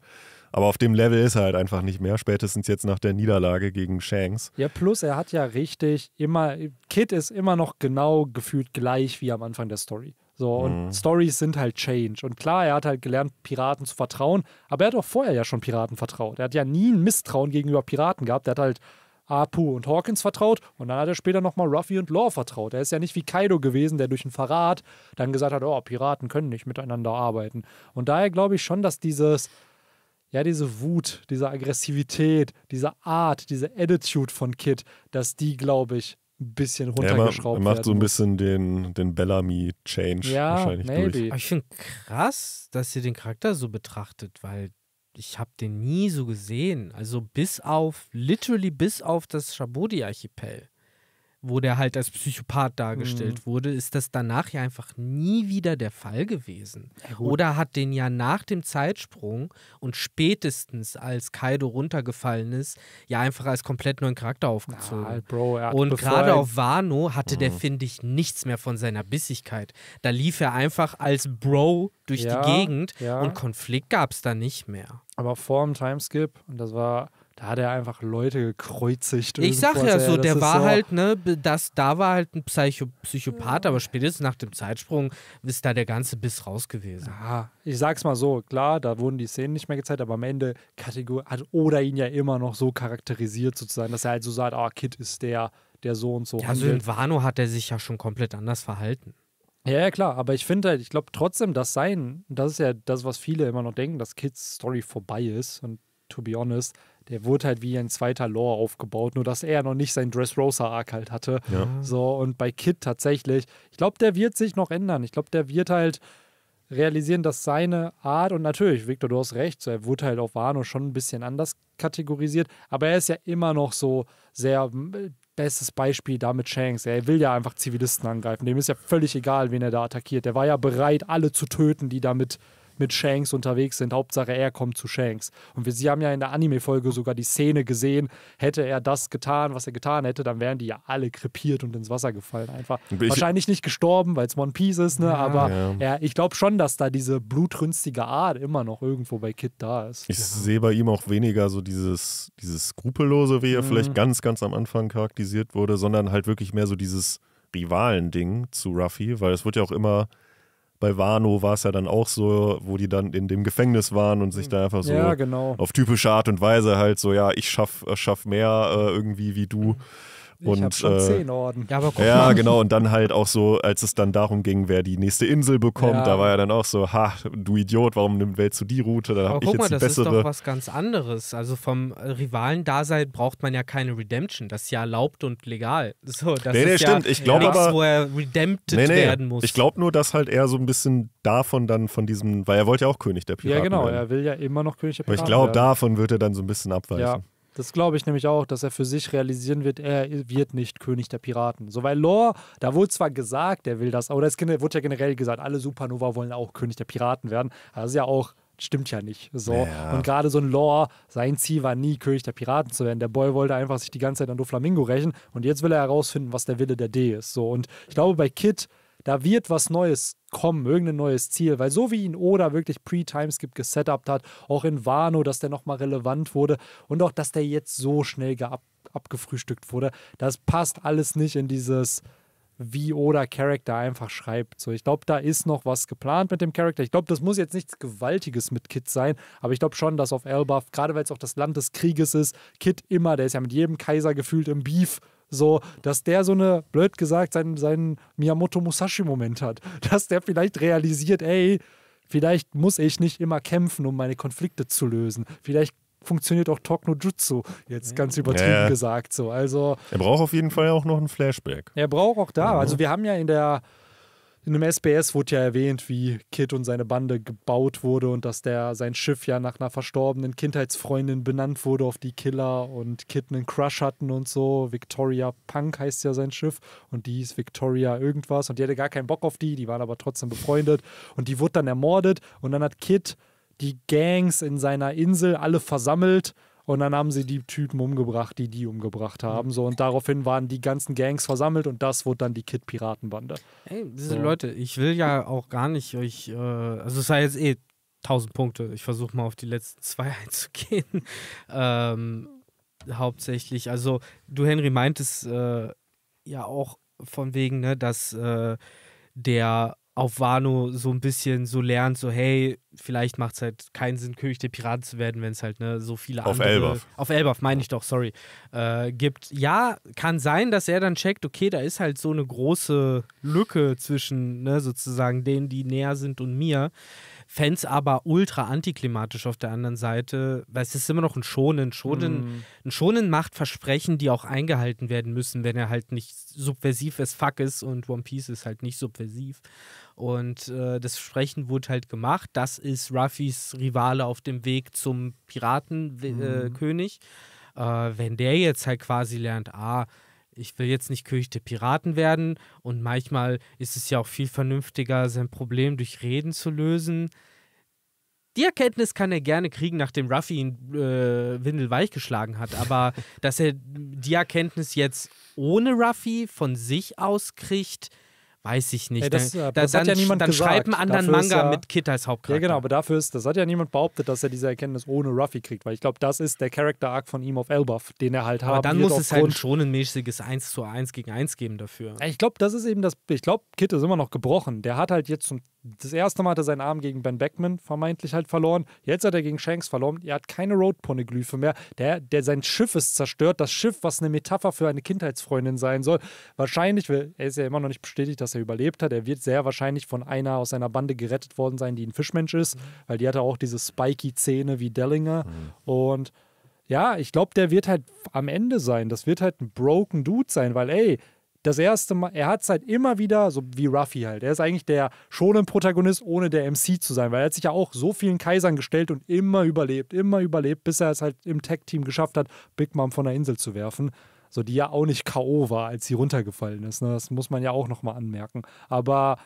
Aber auf dem Level ist er halt einfach nicht mehr, spätestens jetzt nach der Niederlage gegen Shanks. Ja, plus er hat ja richtig immer, Kid ist immer noch genau gefühlt gleich wie am Anfang der Story. So, und mhm. Stories sind halt Change. Und klar, er hat halt gelernt, Piraten zu vertrauen, aber er hat auch vorher ja schon Piraten vertraut. Er hat ja nie ein Misstrauen gegenüber Piraten gehabt. Er hat halt Apu und Hawkins vertraut und dann hat er später nochmal Ruffy und Law vertraut. Er ist ja nicht wie Kaido gewesen, der durch einen Verrat dann gesagt hat, oh, Piraten können nicht miteinander arbeiten. Und daher glaube ich schon, dass dieses, ja, diese Wut, diese Aggressivität, diese Art, diese Attitude von Kid, dass die, glaube ich, ein bisschen runtergeschraubt ja, Er macht so ein bisschen den, den Bellamy-Change ja, wahrscheinlich maybe. durch. Aber ich finde krass, dass ihr den Charakter so betrachtet, weil ich habe den nie so gesehen. Also bis auf, literally bis auf das Shabodi-Archipel wo der halt als Psychopath dargestellt mhm. wurde, ist das danach ja einfach nie wieder der Fall gewesen. Ja, Oder hat den ja nach dem Zeitsprung und spätestens als Kaido runtergefallen ist, ja einfach als komplett neuen Charakter aufgezogen. Ja, Bro, und gerade auf Wano hatte mhm. der, finde ich, nichts mehr von seiner Bissigkeit. Da lief er einfach als Bro durch ja, die Gegend und Konflikt gab es da nicht mehr. Aber vor dem Timeskip, und das war da hat er einfach Leute gekreuzigt. Ich sag ja so, der war so halt, ne, das, da war halt ein Psycho Psychopath, aber spätestens nach dem Zeitsprung ist da der ganze Biss raus gewesen. Ja, ich sag's mal so, klar, da wurden die Szenen nicht mehr gezeigt, aber am Ende Kategorie hat Oda ihn ja immer noch so charakterisiert sozusagen, dass er halt so sagt, ah, oh, Kid ist der, der so und so ja, handelt. Also in Wano hat er sich ja schon komplett anders verhalten. Ja, ja, klar, aber ich finde halt, ich glaube trotzdem, dass sein, das ist ja das, was viele immer noch denken, dass Kids Story vorbei ist und to be honest, der wurde halt wie ein zweiter Lore aufgebaut, nur dass er noch nicht sein Dressrosa-Arc halt hatte. Ja. So, und bei Kid tatsächlich, ich glaube, der wird sich noch ändern. Ich glaube, der wird halt realisieren, dass seine Art, und natürlich, Victor, du hast recht, so, er wurde halt auf Wano schon ein bisschen anders kategorisiert, aber er ist ja immer noch so sehr hm, bestes Beispiel da mit Shanks. Er will ja einfach Zivilisten angreifen. Dem ist ja völlig egal, wen er da attackiert. Der war ja bereit, alle zu töten, die damit mit Shanks unterwegs sind. Hauptsache, er kommt zu Shanks. Und wir, sie haben ja in der Anime-Folge sogar die Szene gesehen, hätte er das getan, was er getan hätte, dann wären die ja alle krepiert und ins Wasser gefallen einfach. Ich Wahrscheinlich nicht gestorben, weil es One Piece ist, ne? aber ja. Ja, ich glaube schon, dass da diese blutrünstige Art immer noch irgendwo bei Kid da ist. Ich sehe bei ihm auch weniger so dieses, dieses Skrupellose, wie er mhm. vielleicht ganz, ganz am Anfang charakterisiert wurde, sondern halt wirklich mehr so dieses Rivalen-Ding zu Ruffy, weil es wird ja auch immer bei Wano war es ja dann auch so, wo die dann in dem Gefängnis waren und sich hm. da einfach so ja, genau. auf typische Art und Weise halt so, ja, ich schaff, äh, schaff mehr äh, irgendwie wie du. Mhm und, schon äh, zehn Orden. Ja, aber ja genau. Und dann halt auch so, als es dann darum ging, wer die nächste Insel bekommt, ja. da war ja dann auch so, ha, du Idiot, warum nimmt wählst du die Route? Da habe ich jetzt mal, die das bessere. ist doch was ganz anderes. Also vom Rivalen-Dasein braucht man ja keine Redemption. Das ist ja erlaubt und legal. So, das nee, nee, stimmt. Ja ich glaube aber. Wo er redempted nee, nee. werden muss. Ich glaube nur, dass halt er so ein bisschen davon dann von diesem, weil er wollte ja auch König der Piraten. Ja, genau. Werden. Er will ja immer noch König der Piraten. Aber ich glaube, davon wird er dann so ein bisschen abweichen. Ja. Das glaube ich nämlich auch, dass er für sich realisieren wird, er wird nicht König der Piraten. So, weil Lore, da wurde zwar gesagt, er will das, aber es wurde ja generell gesagt, alle Supernova wollen auch König der Piraten werden. Das ist ja auch stimmt ja nicht. So. Ja. Und gerade so ein Lore, sein Ziel war nie, König der Piraten zu werden. Der Boy wollte einfach sich die ganze Zeit an Doflamingo rächen und jetzt will er herausfinden, was der Wille der D ist. So. Und ich glaube, bei Kid da wird was Neues kommen, irgendein neues Ziel. Weil so wie ihn Oda wirklich Pre-Timeskip gesetupt hat, auch in Wano, dass der nochmal relevant wurde und auch, dass der jetzt so schnell geab abgefrühstückt wurde, das passt alles nicht in dieses wie Oda Charakter einfach schreibt. So, ich glaube, da ist noch was geplant mit dem Charakter. Ich glaube, das muss jetzt nichts Gewaltiges mit Kit sein, aber ich glaube schon, dass auf Elbaf, gerade weil es auch das Land des Krieges ist, Kit immer, der ist ja mit jedem Kaiser gefühlt im Beef, so, dass der so eine, blöd gesagt, seinen, seinen Miyamoto Musashi-Moment hat. Dass der vielleicht realisiert, ey, vielleicht muss ich nicht immer kämpfen, um meine Konflikte zu lösen. Vielleicht funktioniert auch Tokno Jutsu, jetzt ganz übertrieben ja. gesagt. So. Also, er braucht auf jeden Fall auch noch einen Flashback. Er braucht auch da. Mhm. Also wir haben ja in der in einem SBS wurde ja erwähnt, wie Kit und seine Bande gebaut wurde und dass der sein Schiff ja nach einer verstorbenen Kindheitsfreundin benannt wurde, auf die Killer und Kid einen Crush hatten und so. Victoria Punk heißt ja sein Schiff und die ist Victoria irgendwas und die hatte gar keinen Bock auf die, die waren aber trotzdem befreundet und die wurde dann ermordet und dann hat Kit die Gangs in seiner Insel alle versammelt und dann haben sie die Typen umgebracht, die die umgebracht haben. So, und daraufhin waren die ganzen Gangs versammelt und das wurde dann die Kid-Piratenbande. Ey, diese so. Leute, ich will ja auch gar nicht euch, äh, also es sei jetzt eh 1000 Punkte. Ich versuche mal auf die letzten zwei einzugehen. ähm, hauptsächlich, also du Henry meintest äh, ja auch von wegen, ne, dass äh, der auf Wano so ein bisschen so lernt, so hey, vielleicht macht es halt keinen Sinn, König der Piraten zu werden, wenn es halt ne, so viele auf andere... Elbaf. Auf Elbaf. meine ich doch, sorry. Äh, gibt. Ja, kann sein, dass er dann checkt, okay, da ist halt so eine große Lücke zwischen ne, sozusagen denen, die näher sind und mir. Fans aber ultra antiklimatisch auf der anderen Seite, weil es ist immer noch ein Schonen. Schonen, mm. Ein Schonen macht Versprechen, die auch eingehalten werden müssen, wenn er halt nicht subversiv as fuck ist und One Piece ist halt nicht subversiv. Und äh, das Versprechen wurde halt gemacht. Das ist Ruffys Rivale auf dem Weg zum Piratenkönig. Äh, mhm. Mm. Äh, wenn der jetzt halt quasi lernt, ah, ich will jetzt nicht König der Piraten werden und manchmal ist es ja auch viel vernünftiger, sein Problem durch Reden zu lösen. Die Erkenntnis kann er gerne kriegen, nachdem Ruffy ihn äh, windelweich geschlagen hat, aber dass er die Erkenntnis jetzt ohne Ruffy von sich aus kriegt, Weiß ich nicht. Hey, ne? das, dann, das dann, hat ja niemand dann gesagt. schreib anderen dafür Manga ja, mit Kit als Hauptcharakter. Ja, genau, aber dafür ist, das hat ja niemand behauptet, dass er diese Erkenntnis ohne Ruffy kriegt, weil ich glaube, das ist der charakter arc von ihm auf Elbaf, den er halt hat. Aber dann muss es halt schon ein mäßiges 1 zu 1 gegen 1 geben dafür. Ich glaube, das ist eben das, ich glaube, Kid ist immer noch gebrochen. Der hat halt jetzt zum, das erste Mal hat er seinen Arm gegen Ben Beckman vermeintlich halt verloren, jetzt hat er gegen Shanks verloren, er hat keine Road-Poneglyphe mehr, der, der, sein Schiff ist zerstört, das Schiff, was eine Metapher für eine Kindheitsfreundin sein soll. Wahrscheinlich, weil er ist ja immer noch nicht bestätigt, dass dass er überlebt hat. Er wird sehr wahrscheinlich von einer aus seiner Bande gerettet worden sein, die ein Fischmensch ist, mhm. weil die hatte auch diese spiky Zähne wie Dellinger. Mhm. Und ja, ich glaube, der wird halt am Ende sein. Das wird halt ein broken Dude sein, weil ey, das erste Mal, er hat es halt immer wieder, so wie Ruffy halt. Er ist eigentlich der schonen Protagonist, ohne der MC zu sein, weil er hat sich ja auch so vielen Kaisern gestellt und immer überlebt, immer überlebt, bis er es halt im tech team geschafft hat, Big Mom von der Insel zu werfen so die ja auch nicht K.O. war, als sie runtergefallen ist. Ne? Das muss man ja auch nochmal anmerken. Aber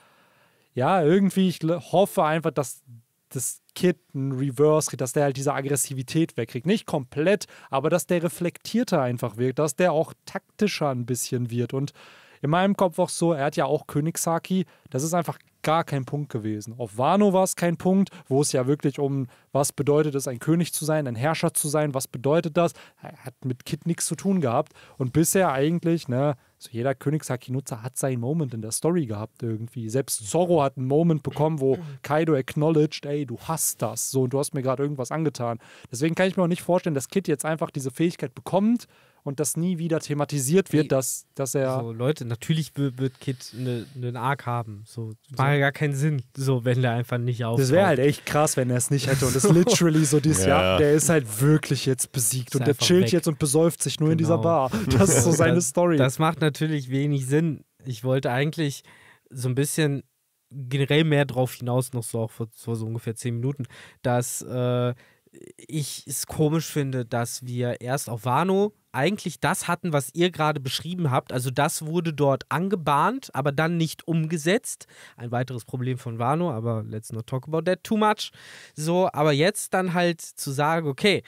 ja, irgendwie, ich hoffe einfach, dass das Kid ein Reverse kriegt, dass der halt diese Aggressivität wegkriegt. Nicht komplett, aber dass der reflektierter einfach wirkt, dass der auch taktischer ein bisschen wird. Und in meinem Kopf auch so, er hat ja auch Königshaki, das ist einfach gar kein Punkt gewesen. Auf Wano war es kein Punkt, wo es ja wirklich um, was bedeutet es, ein König zu sein, ein Herrscher zu sein, was bedeutet das? Äh, hat mit Kid nichts zu tun gehabt. Und bisher eigentlich, ne, so jeder Königshaki-Nutzer hat seinen Moment in der Story gehabt irgendwie. Selbst Zorro hat einen Moment bekommen, wo Kaido acknowledged, ey, du hast das, so, und du hast mir gerade irgendwas angetan. Deswegen kann ich mir auch nicht vorstellen, dass Kid jetzt einfach diese Fähigkeit bekommt, und das nie wieder thematisiert wird, dass, dass er. So, Leute, natürlich wird Kid einen ne Arc haben. So, das macht ja gar keinen Sinn, so wenn der einfach nicht auf. Das wäre halt echt krass, wenn er es nicht hätte. Und das so. literally so dieses ja. Jahr, der ist halt wirklich jetzt besiegt ist und der chillt weg. jetzt und besäuft sich nur genau. in dieser genau. Bar. Das ist so seine Story. Das macht natürlich wenig Sinn. Ich wollte eigentlich so ein bisschen generell mehr drauf hinaus, noch so auch vor, vor so ungefähr zehn Minuten, dass äh, ich es komisch finde, dass wir erst auf Wano eigentlich das hatten, was ihr gerade beschrieben habt. Also das wurde dort angebahnt, aber dann nicht umgesetzt. Ein weiteres Problem von Wano, aber let's not talk about that too much. So, aber jetzt dann halt zu sagen, okay,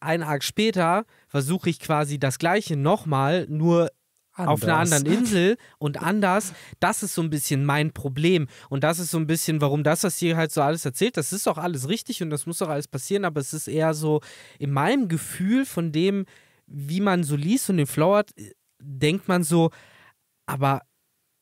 einen Arc später versuche ich quasi das Gleiche nochmal, nur Anders. auf einer anderen Insel und anders. Das ist so ein bisschen mein Problem. Und das ist so ein bisschen, warum das, was hier halt so alles erzählt, das ist auch alles richtig und das muss auch alles passieren, aber es ist eher so in meinem Gefühl von dem, wie man so liest und den Flow hat, äh, denkt man so, aber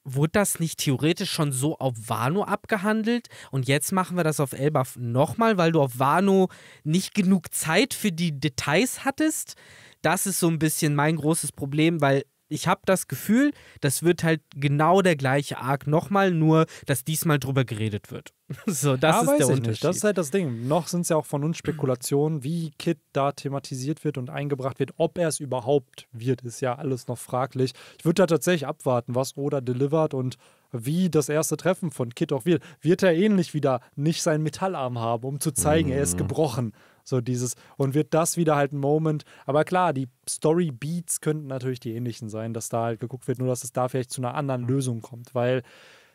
wurde das nicht theoretisch schon so auf Wano abgehandelt und jetzt machen wir das auf Elba nochmal, weil du auf Wano nicht genug Zeit für die Details hattest? Das ist so ein bisschen mein großes Problem, weil ich habe das Gefühl, das wird halt genau der gleiche Arc nochmal, nur dass diesmal drüber geredet wird. So, das ja, ist weiß der ich Unterschied. Nicht. Das ist halt das Ding. Noch sind es ja auch von uns Spekulationen, wie Kit da thematisiert wird und eingebracht wird. Ob er es überhaupt wird, ist ja alles noch fraglich. Ich würde da tatsächlich abwarten, was Oda delivert und wie das erste Treffen von Kit auch wird. Wird er ähnlich wieder nicht seinen Metallarm haben, um zu zeigen, mhm. er ist mhm. gebrochen so dieses, und wird das wieder halt ein Moment. Aber klar, die Story-Beats könnten natürlich die ähnlichen sein, dass da halt geguckt wird, nur dass es da vielleicht zu einer anderen mhm. Lösung kommt, weil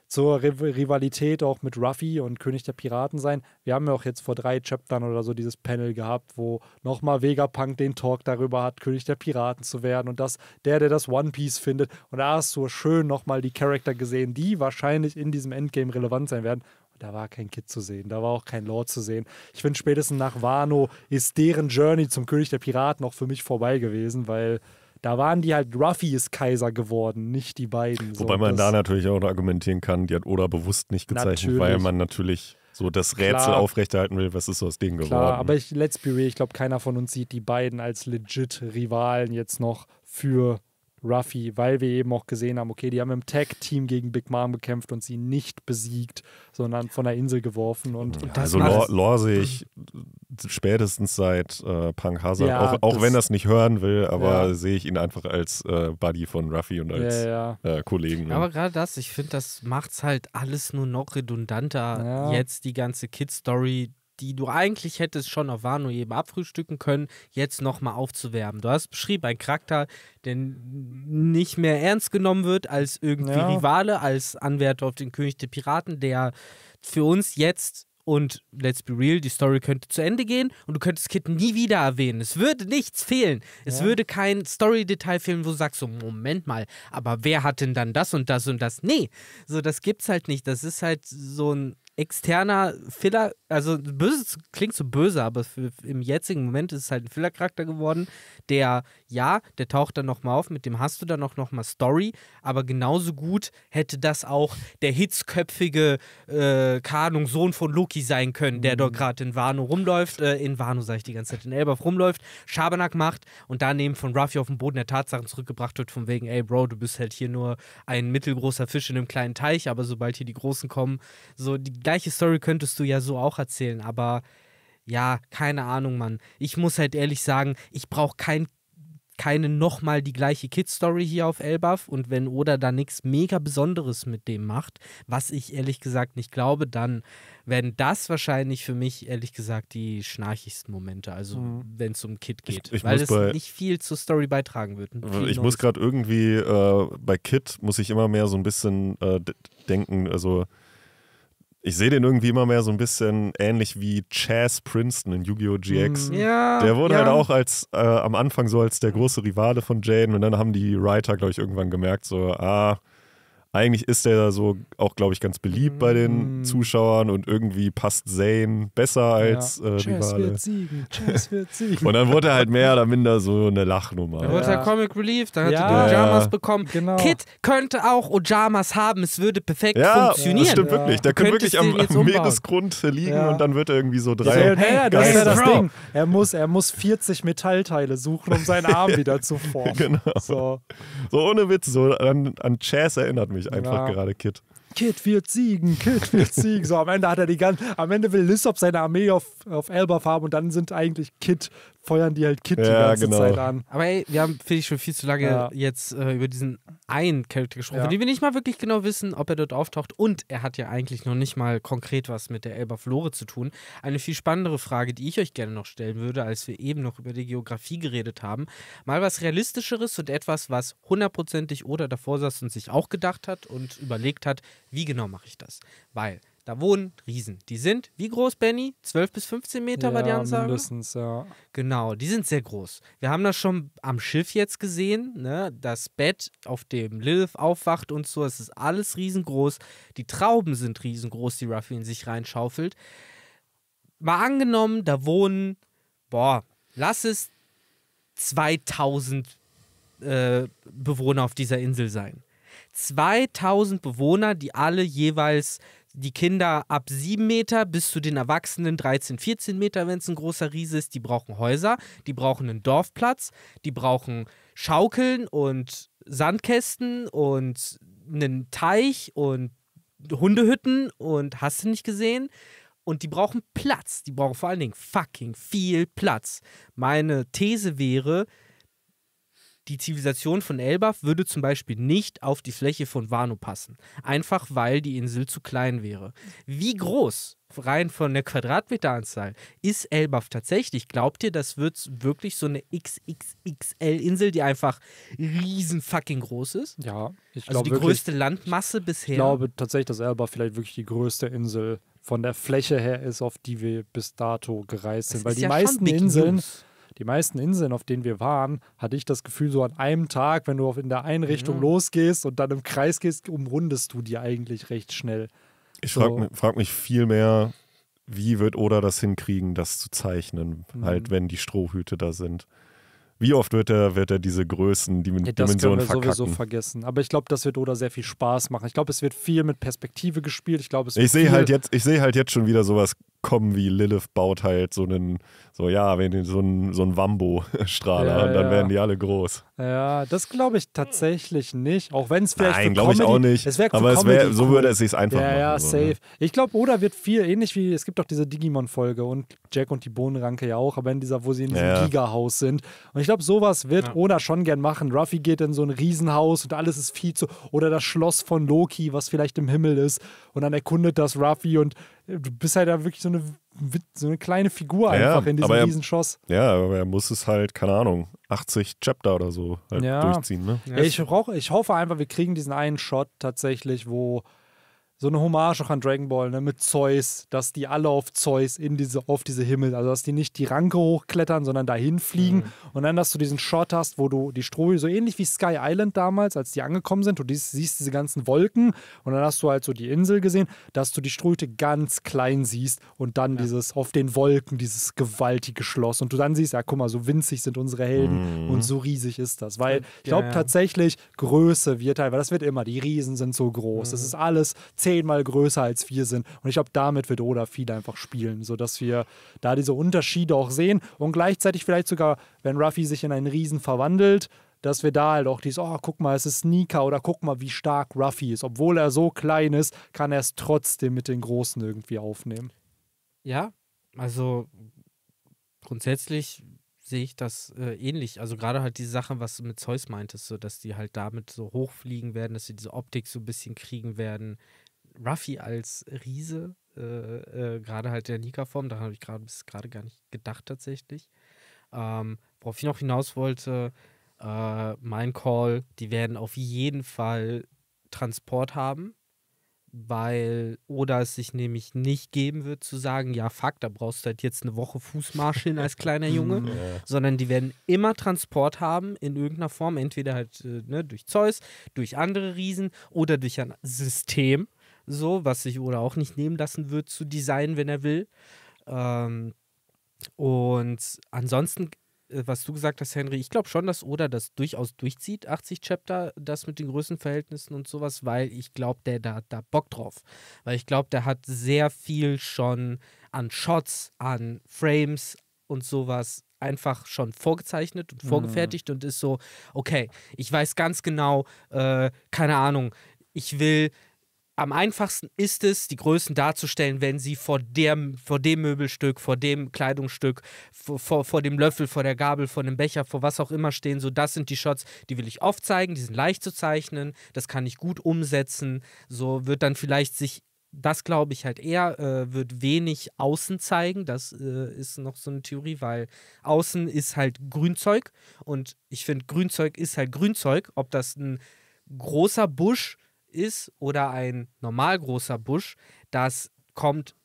zur Rivalität auch mit Ruffy und König der Piraten sein. Wir haben ja auch jetzt vor drei Chaptern oder so dieses Panel gehabt, wo nochmal Vegapunk den Talk darüber hat, König der Piraten zu werden und dass der, der das One Piece findet. Und da hast du schön nochmal die Charakter gesehen, die wahrscheinlich in diesem Endgame relevant sein werden da war kein Kid zu sehen, da war auch kein Lord zu sehen. Ich finde, spätestens nach Wano ist deren Journey zum König der Piraten auch für mich vorbei gewesen, weil da waren die halt, Ruffy ist Kaiser geworden, nicht die beiden. Wobei so, man da natürlich auch argumentieren kann, die hat Oda bewusst nicht gezeichnet, natürlich. weil man natürlich so das Rätsel Klar. aufrechterhalten will, was ist so aus denen Klar, geworden. aber ich, let's be real, ich glaube, keiner von uns sieht die beiden als legit Rivalen jetzt noch für Ruffy, weil wir eben auch gesehen haben, okay, die haben im Tag-Team gegen Big Mom gekämpft und sie nicht besiegt, sondern von der Insel geworfen. Und, ja, und also Lore, sehe ich spätestens seit äh, Punk Hazard, ja, auch, auch das, wenn er es nicht hören will, aber ja. sehe ich ihn einfach als äh, Buddy von Ruffy und als äh, Kollegen. Aber gerade das, ich finde, das macht es halt alles nur noch redundanter. Jetzt die ganze Kid-Story, die du eigentlich hättest schon auf Wano eben abfrühstücken können, jetzt nochmal aufzuwerben. Du hast beschrieben, ein Charakter, der nicht mehr ernst genommen wird als irgendwie ja. Rivale, als Anwärter auf den König der Piraten, der für uns jetzt und let's be real, die Story könnte zu Ende gehen und du könntest Kid nie wieder erwähnen. Es würde nichts fehlen. Es ja. würde kein Story-Detail fehlen, wo du sagst so, Moment mal, aber wer hat denn dann das und das und das? Nee, so das gibt's halt nicht. Das ist halt so ein externer Filler, also böse, klingt so böse, aber für, im jetzigen Moment ist es halt ein Filler-Charakter geworden, der, ja, der taucht dann nochmal auf, mit dem hast du dann auch nochmal Story, aber genauso gut hätte das auch der hitzköpfige, äh, Kanung, Sohn von Loki sein können, der mhm. dort gerade in Wano rumläuft, äh, in Wano sage ich die ganze Zeit, in Elbaf rumläuft, Schabernack macht und daneben von Ruffy auf den Boden der Tatsachen zurückgebracht wird, von wegen, ey Bro, du bist halt hier nur ein mittelgroßer Fisch in einem kleinen Teich, aber sobald hier die Großen kommen, so, die gleiche Story könntest du ja so auch erzählen, aber ja, keine Ahnung, Mann. Ich muss halt ehrlich sagen, ich brauche kein, keine nochmal die gleiche Kid-Story hier auf Elbaf und wenn Oda da nichts mega Besonderes mit dem macht, was ich ehrlich gesagt nicht glaube, dann werden das wahrscheinlich für mich ehrlich gesagt die schnarchigsten Momente, also mhm. wenn es um Kid geht, ich, ich weil es nicht viel zur Story beitragen wird. Ich muss gerade irgendwie, äh, bei Kid muss ich immer mehr so ein bisschen äh, denken, also ich sehe den irgendwie immer mehr so ein bisschen ähnlich wie Chaz Princeton in Yu-Gi-Oh! GX. Hm. Ja, der wurde ja. halt auch als äh, am Anfang so als der große Rivale von Jaden und dann haben die Writer, glaube ich, irgendwann gemerkt, so, ah, eigentlich ist der da so auch, glaube ich, ganz beliebt bei den mm. Zuschauern und irgendwie passt Zane besser als ja. äh, Chess wird siegen, Chess wird siegen. Und dann wurde er halt mehr oder minder so eine Lachnummer. Dann wurde er Comic Relief, dann hat er Ojamas bekommen. Genau. Kit könnte auch Ojamas haben, es würde perfekt ja, funktionieren. Ja, das stimmt wirklich. Der könnte wirklich am, am Meeresgrund liegen und dann wird er irgendwie so drei. Ja, das ist ja das Ding. Er muss, er muss 40 Metallteile suchen, um seinen Arm wieder zu formen. Genau. So. so ohne Witz, so an, an Chess erinnert mich ich einfach ja. gerade Kit. Kit wird siegen, Kit wird siegen. So, am Ende hat er die ganze, am Ende will Lissop seine Armee auf, auf Elbaf haben und dann sind eigentlich Kit feuern die halt Kid ja, die ganze genau. Zeit an. Aber ey, wir haben, finde ich, schon viel zu lange ja. jetzt äh, über diesen einen Charakter gesprochen, ja. den wir nicht mal wirklich genau wissen, ob er dort auftaucht. Und er hat ja eigentlich noch nicht mal konkret was mit der Elba Flore zu tun. Eine viel spannendere Frage, die ich euch gerne noch stellen würde, als wir eben noch über die Geografie geredet haben. Mal was Realistischeres und etwas, was hundertprozentig oder davor saß und sich auch gedacht hat und überlegt hat, wie genau mache ich das? Weil da wohnen Riesen. Die sind, wie groß, Benny? 12 bis 15 Meter ja, war die Ansage? mindestens, ja. Genau, die sind sehr groß. Wir haben das schon am Schiff jetzt gesehen, ne? Das Bett, auf dem Lilith aufwacht und so, es ist alles riesengroß. Die Trauben sind riesengroß, die Ruffy in sich reinschaufelt. Mal angenommen, da wohnen, boah, lass es 2000 äh, Bewohner auf dieser Insel sein. 2000 Bewohner, die alle jeweils die Kinder ab 7 Meter bis zu den Erwachsenen 13, 14 Meter, wenn es ein großer Riese ist. Die brauchen Häuser, die brauchen einen Dorfplatz, die brauchen Schaukeln und Sandkästen und einen Teich und Hundehütten und hast du nicht gesehen? Und die brauchen Platz. Die brauchen vor allen Dingen fucking viel Platz. Meine These wäre, die Zivilisation von Elbaf würde zum Beispiel nicht auf die Fläche von Wano passen, einfach weil die Insel zu klein wäre. Wie groß, rein von der Quadratmeteranzahl, ist Elbaf tatsächlich? Glaubt ihr, das wird wirklich so eine XXXL-Insel, die einfach riesen fucking groß ist? Ja, ich glaube. Also die wirklich, größte Landmasse bisher. Ich glaube tatsächlich, dass Elbaf vielleicht wirklich die größte Insel von der Fläche her ist, auf die wir bis dato gereist sind. Das Weil die ja meisten Inseln. News die meisten Inseln, auf denen wir waren, hatte ich das Gefühl, so an einem Tag, wenn du in der Einrichtung ja. Mhm. losgehst und dann im Kreis gehst, umrundest du die eigentlich recht schnell. Ich so. frage mich, frag mich viel mehr, wie wird Oda das hinkriegen, das zu zeichnen, mhm. halt wenn die Strohhüte da sind. Wie oft wird er, wird er diese Größen, die ja, das Dimensionen das können wir sowieso vergessen. Aber ich glaube, das wird Oda sehr viel Spaß machen. Ich glaube, es wird viel mit Perspektive gespielt. Ich Ich sehe halt jetzt, ich sehe halt jetzt schon wieder sowas kommen, wie Lilith baut halt so einen, so ja, wenn so einen, so einen Wambo-Strahler ja, und dann ja. werden die alle groß. Ja, das glaube ich tatsächlich nicht. Auch wenn es vielleicht. Nein, glaube ich auch nicht. Es aber es wär, so würde es sich einfach ja, machen. Ja, so, ne? safe. Ne? Ich glaube, Oda wird viel ähnlich wie, es gibt auch diese Digimon-Folge und Jack und die Bohnenranke ja auch, aber in dieser, wo sie in diesem ja. Giga-Haus sind. Und ich glaube, sowas wird Oda schon gern machen. Ruffy geht in so ein Riesenhaus und alles ist viel zu. Oder das Schloss von Loki, was vielleicht im Himmel ist. Und dann erkundet das Ruffy und du bist halt da wirklich so eine, so eine kleine Figur einfach ja, in diesem Riesenschoss. Ja, aber er muss es halt, keine Ahnung, 80 Chapter oder so halt ja. durchziehen. Ne? Ja, ich, brauch, ich hoffe einfach, wir kriegen diesen einen Shot tatsächlich, wo so eine Hommage auch an Dragon Ball, ne, mit Zeus, dass die alle auf Zeus in diese, auf diese Himmel, also dass die nicht die Ranke hochklettern, sondern dahin fliegen. Mhm. Und dann, dass du diesen Shot hast, wo du die Strohhüte, so ähnlich wie Sky Island damals, als die angekommen sind, du dies, siehst diese ganzen Wolken und dann hast du halt so die Insel gesehen, dass du die Strohhüte ganz klein siehst und dann ja. dieses auf den Wolken, dieses gewaltige Schloss. Und du dann siehst, ja, guck mal, so winzig sind unsere Helden mhm. und so riesig ist das. Weil ich glaube ja, tatsächlich, Größe wird halt, weil das wird immer, die Riesen sind so groß. Mhm. Das ist alles zehn zehnmal größer als wir sind. Und ich glaube, damit wird Oda viel einfach spielen, sodass wir da diese Unterschiede auch sehen und gleichzeitig vielleicht sogar, wenn Ruffy sich in einen Riesen verwandelt, dass wir da halt auch dieses, oh, guck mal, es ist Nika oder guck mal, wie stark Ruffy ist. Obwohl er so klein ist, kann er es trotzdem mit den Großen irgendwie aufnehmen. Ja, also grundsätzlich sehe ich das äh, ähnlich. Also gerade halt die Sache, was du mit Zeus meintest, so, dass die halt damit so hochfliegen werden, dass sie diese Optik so ein bisschen kriegen werden, Ruffy als Riese, äh, äh, gerade halt der Nika-Form, daran habe ich gerade bis gerade gar nicht gedacht tatsächlich. Ähm, worauf ich noch hinaus wollte, äh, mein Call, die werden auf jeden Fall Transport haben, weil Oda es sich nämlich nicht geben wird zu sagen, ja fuck, da brauchst du halt jetzt eine Woche Fußmarsch hin als kleiner Junge, mhm. sondern die werden immer Transport haben in irgendeiner Form, entweder halt äh, ne, durch Zeus, durch andere Riesen oder durch ein System so, was sich Oda auch nicht nehmen lassen wird zu designen, wenn er will. Ähm, und ansonsten, äh, was du gesagt hast, Henry, ich glaube schon, dass Oda das durchaus durchzieht, 80 Chapter, das mit den Größenverhältnissen und sowas, weil ich glaube, der da, da Bock drauf. Weil ich glaube, der hat sehr viel schon an Shots, an Frames und sowas einfach schon vorgezeichnet und vorgefertigt mhm. und ist so, okay, ich weiß ganz genau, äh, keine Ahnung, ich will am einfachsten ist es, die Größen darzustellen, wenn sie vor dem, vor dem Möbelstück, vor dem Kleidungsstück, vor, vor, dem Löffel, vor der Gabel, vor dem Becher, vor was auch immer stehen. So, das sind die Shots, die will ich oft zeigen, die sind leicht zu zeichnen, das kann ich gut umsetzen. So wird dann vielleicht sich das glaube ich halt eher, äh, wird wenig außen zeigen. Das äh, ist noch so eine Theorie, weil außen ist halt Grünzeug und ich finde, Grünzeug ist halt Grünzeug. Ob das ein großer Busch ist oder ein normal großer Busch, das kommt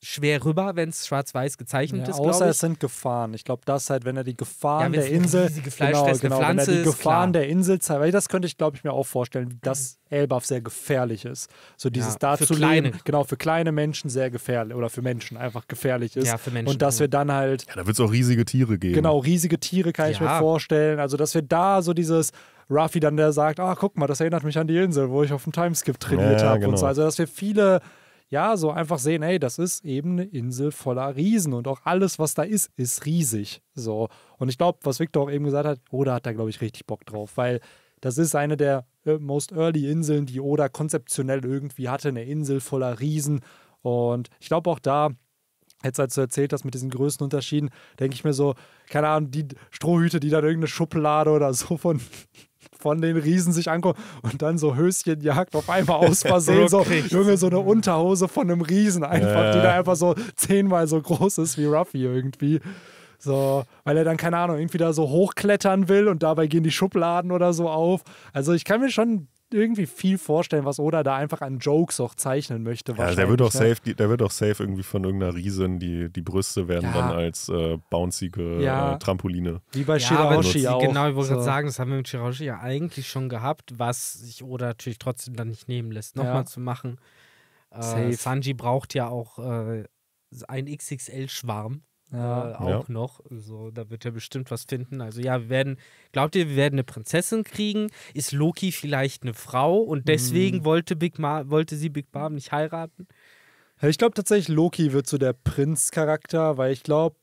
schwer rüber, wenn es schwarz-weiß gezeichnet ja, ist. Außer es sind Gefahren. Ich glaube, das halt, wenn er die Gefahren ja, der Insel, genau, genau, wenn er die Gefahren der Insel zeigt, weil das könnte ich, glaube ich, mir auch vorstellen, dass mhm. Elbaf sehr gefährlich ist. So dieses ja, dazu Leben, genau, für kleine Menschen sehr gefährlich oder für Menschen einfach gefährlich ist. Ja, für Menschen. Und dass wir dann halt. Ja, da wird es auch riesige Tiere geben. Genau, riesige Tiere kann ich mir vorstellen. Also, dass wir da so dieses Ruffy dann der sagt, ah, guck mal, das erinnert mich an die Insel, wo ich auf dem Timeskip trainiert ja, habe genau. und so. Also, dass wir viele, ja, so einfach sehen, hey, das ist eben eine Insel voller Riesen und auch alles, was da ist, ist riesig. So. Und ich glaube, was Victor auch eben gesagt hat, Oda hat da, glaube ich, richtig Bock drauf, weil das ist eine der äh, most early Inseln, die Oda konzeptionell irgendwie hatte, eine Insel voller Riesen. Und ich glaube auch da, jetzt als du erzählt hast mit diesen Größenunterschieden, denke ich mir so, keine Ahnung, die Strohhüte, die dann irgendeine Schublade oder so von von den Riesen sich anguckt und dann so Höschenjagd auf einmal aus Versehen, so, Junge, so eine Unterhose von einem Riesen einfach, äh. die da äh. einfach so zehnmal so groß ist wie Ruffy irgendwie. So, weil er dann, keine Ahnung, irgendwie da so hochklettern will und dabei gehen die Schubladen oder so auf. Also ich kann mir schon irgendwie viel vorstellen, was Oda da einfach an Jokes auch zeichnen möchte. Ja, der wird doch ne? safe, der wird doch safe irgendwie von irgendeiner Riesin, die, die Brüste werden ja. dann als äh, bounzige äh, ja. äh, Trampoline. Wie bei Shiraoshi auch. Genau, ich wollte so. gerade sagen, das haben wir mit Shiraoshi ja eigentlich schon gehabt, was sich Oda natürlich trotzdem dann nicht nehmen lässt, nochmal zu machen. Äh, Sanji braucht ja auch äh, ein XXL-Schwarm ja. Äh, auch ja. noch. So, da wird er bestimmt was finden. Also ja, wir werden, glaubt ihr, wir werden eine Prinzessin kriegen? Ist Loki vielleicht eine Frau und deswegen mm. wollte Big Mom, wollte sie Big Mom nicht heiraten? Ich glaube tatsächlich, Loki wird so der Prinz-Charakter, weil ich glaube,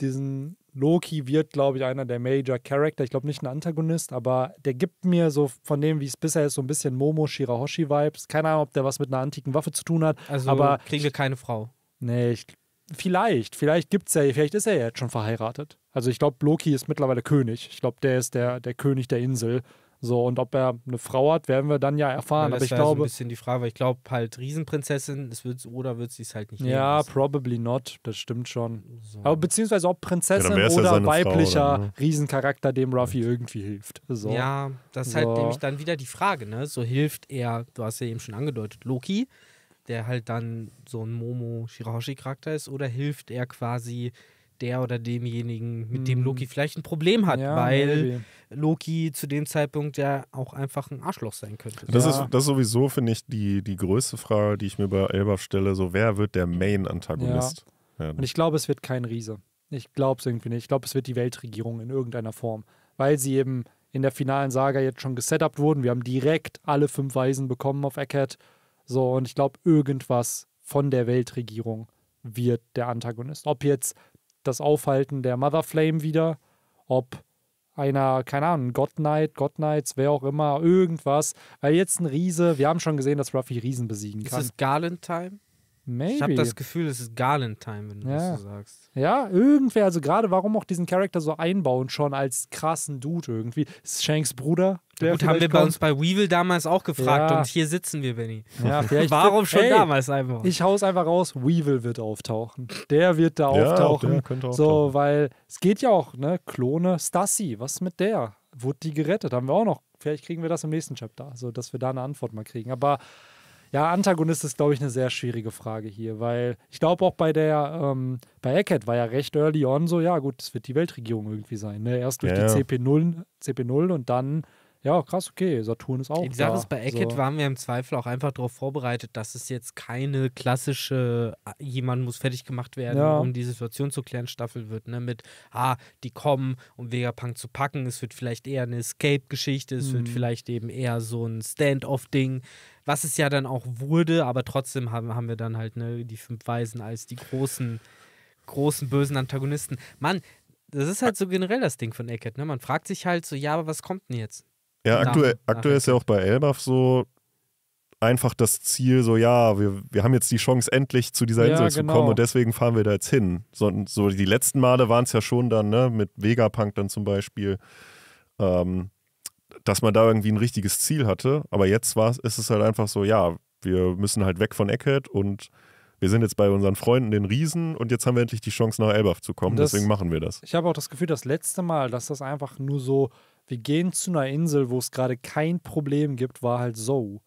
diesen Loki wird, glaube ich, einer der Major Character. Ich glaube nicht ein Antagonist, aber der gibt mir so von dem, wie es bisher ist, so ein bisschen Momo Shirahoshi-Vibes. Keine Ahnung, ob der was mit einer antiken Waffe zu tun hat. Also aber kriegen wir keine Frau. Nee, ich Vielleicht, vielleicht gibt's ja, vielleicht ist er ja jetzt schon verheiratet. Also ich glaube, Loki ist mittlerweile König. Ich glaube, der ist der, der König der Insel. So, und ob er eine Frau hat, werden wir dann ja erfahren. Ja, das ist so ein bisschen die Frage, weil ich glaube, halt Riesenprinzessin, das wird's, oder wird sie es halt nicht Ja, also. probably not, das stimmt schon. So. Aber beziehungsweise ob Prinzessin ja, oder ja weiblicher oder, ne? Riesencharakter, dem Ruffy irgendwie hilft. So. Ja, das ist halt so. halt nämlich dann wieder die Frage, ne? So hilft er, du hast ja eben schon angedeutet, Loki der halt dann so ein Momo Shirahoshi-Charakter ist, oder hilft er quasi der oder demjenigen, mit dem hm. Loki vielleicht ein Problem hat, ja, weil maybe. Loki zu dem Zeitpunkt ja auch einfach ein Arschloch sein könnte. Das, ja. ist, das ist sowieso, finde ich, die, die größte Frage, die ich mir bei Elba stelle: so, wer wird der Main-Antagonist? Ja. Und ich glaube, es wird kein Riese. Ich glaube es irgendwie nicht. Ich glaube, es wird die Weltregierung in irgendeiner Form, weil sie eben in der finalen Saga jetzt schon gesetupt wurden. Wir haben direkt alle fünf Weisen bekommen auf Eckert so, und ich glaube, irgendwas von der Weltregierung wird der Antagonist. Ob jetzt das Aufhalten der Mother Flame wieder, ob einer, keine Ahnung, God Knight, God Knights, wer auch immer, irgendwas. Weil jetzt ein Riese, wir haben schon gesehen, dass Ruffy Riesen besiegen kann. Ist es Garland Time? Maybe. Ich habe das Gefühl, es ist Garland Time, wenn du ja. das so sagst. Ja, irgendwer, also gerade warum auch diesen Charakter so einbauen, schon als krassen Dude irgendwie. Ist Shanks Bruder, Gut, haben wir bei uns bei Weevil damals auch gefragt ja. und hier sitzen wir, Benny. Ja, Warum schon ey, damals einfach? Ich hau's einfach raus, Weevil wird auftauchen. Der wird da ja, auftauchen. auftauchen. So, weil es geht ja auch, ne? Klone, Stassi, was mit der? Wurde die gerettet? Haben wir auch noch. Vielleicht kriegen wir das im nächsten Chapter, so dass wir da eine Antwort mal kriegen. Aber ja, Antagonist ist, glaube ich, eine sehr schwierige Frage hier, weil ich glaube auch bei der, ähm, bei Eckhead war ja recht early on so, ja gut, es wird die Weltregierung irgendwie sein, ne? Erst durch ja, die CP0, CP0 und dann ja, krass, okay, Saturn ist auch Ich sage es bei Eckett so. waren wir im Zweifel auch einfach darauf vorbereitet, dass es jetzt keine klassische, ah, jemand muss fertig gemacht werden, ja. um die Situation zu klären, Staffel wird, ne, mit, ah, die kommen, um Vegapunk zu packen, es wird vielleicht eher eine Escape-Geschichte, es mhm. wird vielleicht eben eher so ein Stand-off-Ding, was es ja dann auch wurde, aber trotzdem haben, haben wir dann halt, ne, die fünf Weisen als die großen, großen bösen Antagonisten. Mann, das ist halt so generell das Ding von Eckett, ne, man fragt sich halt so, ja, aber was kommt denn jetzt? Ja, aktuell, aktuell ist ja auch bei Elbaf so einfach das Ziel, so ja, wir, wir haben jetzt die Chance, endlich zu dieser ja, Insel zu genau. kommen und deswegen fahren wir da jetzt hin. So, so die letzten Male waren es ja schon dann, ne, mit Vegapunk dann zum Beispiel, ähm, dass man da irgendwie ein richtiges Ziel hatte. Aber jetzt ist es halt einfach so, ja, wir müssen halt weg von Eckhead und wir sind jetzt bei unseren Freunden, den Riesen, und jetzt haben wir endlich die Chance, nach Elbaf zu kommen. Das, deswegen machen wir das. Ich habe auch das Gefühl, das letzte Mal, dass das einfach nur so wir gehen zu einer Insel, wo es gerade kein Problem gibt, war halt so.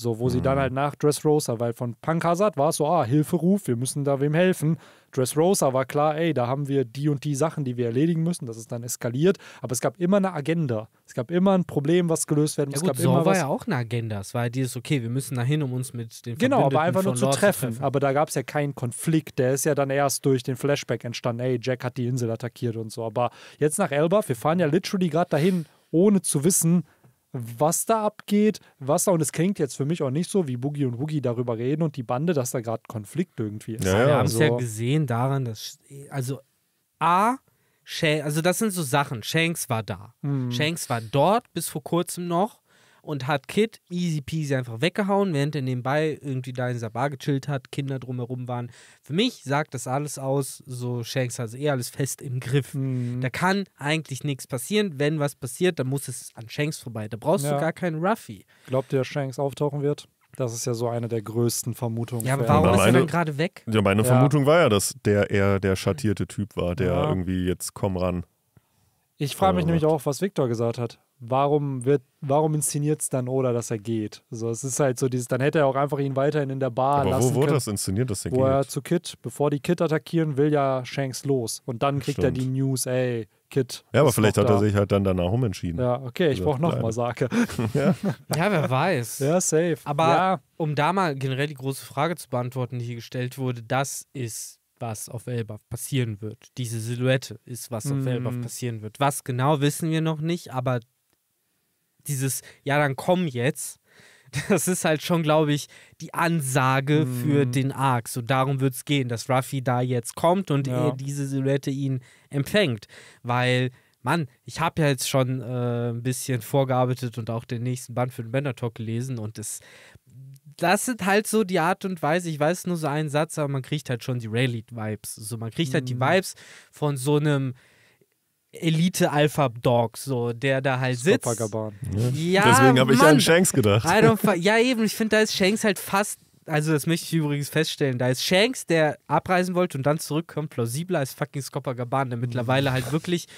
So, wo mhm. sie dann mhm. halt nach Dressrosa, weil von Punk Hazard war es so, ah, Hilferuf, wir müssen da wem helfen. Dressrosa war klar, ey, da haben wir die und die Sachen, die wir erledigen müssen. Das ist dann eskaliert. Aber es gab immer eine Agenda. Es gab immer ein Problem, was gelöst werden muss. Ja, gut, es gab immer war was. ja auch eine Agenda. Es war ja dieses, okay, wir müssen dahin, um uns mit den Genau, aber einfach nur zu treffen. zu treffen. Aber da gab es ja keinen Konflikt. Der ist ja dann erst durch den Flashback entstanden. Ey, Jack hat die Insel attackiert und so. Aber jetzt nach Elba, wir fahren ja literally gerade dahin, ohne zu wissen, was da abgeht, was da, und es klingt jetzt für mich auch nicht so, wie Boogie und Woogie darüber reden und die Bande, dass da gerade Konflikt irgendwie ist. Ja, Wir haben es also, ja gesehen daran, dass, also A, Shanks, also das sind so Sachen, Shanks war da. Mhm. Shanks war dort bis vor kurzem noch und hat Kid easy peasy einfach weggehauen, während er nebenbei irgendwie da in dieser Bar gechillt hat, Kinder drumherum waren. Für mich sagt das alles aus, so Shanks hat also eh alles fest im Griff. Mhm. Da kann eigentlich nichts passieren. Wenn was passiert, dann muss es an Shanks vorbei. Da brauchst ja. du gar keinen Ruffy. Glaubt ihr, Shanks auftauchen wird? Das ist ja so eine der größten Vermutungen. Ja, aber warum meine, ist er dann gerade weg? Ja, meine ja. Vermutung war ja, dass der eher der schattierte Typ war, der ja. irgendwie jetzt komm ran. Ich frage mich nämlich auch, was Victor gesagt hat warum wird, warum inszeniert es dann Oda, dass er geht? So, es ist halt so dieses, dann hätte er auch einfach ihn weiterhin in der Bar Aber lassen wo wurde können, das inszeniert, dass er wo geht? Wo er zu Kit, bevor die Kit attackieren, will ja Shanks los. Und dann kriegt Stimmt. er die News, ey, Kit Ja, aber vielleicht hat er sich halt dann danach umentschieden. Ja, okay, ich also brauche nochmal Sake. ja. ja. wer weiß. Ja, safe. Aber ja. um da mal generell die große Frage zu beantworten, die hier gestellt wurde, das ist was auf Elbaf passieren wird. Diese Silhouette ist, was mm. auf Elbaf mhm. passieren wird. Was genau wissen wir noch nicht, aber dieses, ja, dann komm jetzt. Das ist halt schon, glaube ich, die Ansage mhm. für den Arc. So darum wird es gehen, dass Ruffy da jetzt kommt und ja. diese Silhouette ihn empfängt. Weil Mann, ich habe ja jetzt schon äh, ein bisschen vorgearbeitet und auch den nächsten Band für den Bender Talk gelesen und das, das sind halt so die Art und Weise, ich weiß nur so einen Satz, aber man kriegt halt schon die Rayleigh-Vibes. So, man kriegt halt die mhm. Vibes von so einem Elite-Alpha-Dog, so, der da halt sitzt. Ja, Deswegen habe ich Mann, an Shanks gedacht. ja, eben, ich finde, da ist Shanks halt fast also das möchte ich übrigens feststellen, da ist Shanks, der abreisen wollte und dann zurückkommt, plausibler als fucking Scoppergaban, der mittlerweile halt wirklich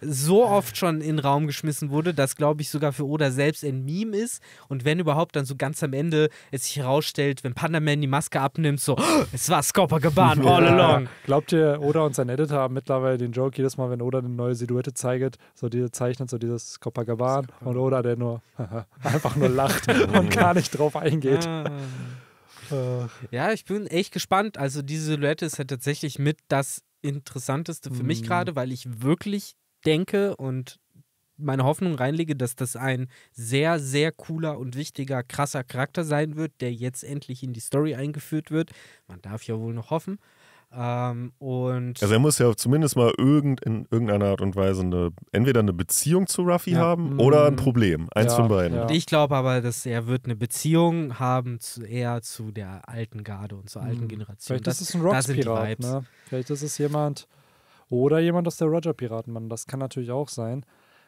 so oft schon in den Raum geschmissen wurde, dass, glaube ich, sogar für Oda selbst ein Meme ist. Und wenn überhaupt, dann so ganz am Ende es sich herausstellt, wenn Pandaman die Maske abnimmt, so, oh, es war Scoppergaban all along. Ja. Glaubt ihr, Oda und sein Editor haben mittlerweile den Joke jedes Mal, wenn Oda eine neue Silhouette zeigt, so diese zeichnet, so dieses Scoppergaban und Oda, der nur einfach nur lacht und gar nicht drauf eingeht. Ah. Äh. Ja, ich bin echt gespannt. Also diese Silhouette ist ja tatsächlich mit das Interessanteste für mm. mich mhm. gerade, weil ich wirklich denke und meine Hoffnung reinlege, dass das ein sehr, sehr cooler und wichtiger, krasser Charakter sein wird, der jetzt endlich in die Story eingeführt wird. Man darf ja wohl noch hoffen. Ähm, und also er muss ja zumindest mal irgend, in irgendeiner Art und Weise eine, entweder eine Beziehung zu Ruffy ja, haben oder ein mm. Problem. Eins ja, von beiden. Ja. Und ich glaube aber, dass er wird eine Beziehung haben zu, eher zu der alten Garde und zur mm. alten Generation. Vielleicht das, ist ein Rocks-Pirat. Ne? Vielleicht ist es jemand oder jemand aus der Roger-Piratenmann. Das kann natürlich auch sein.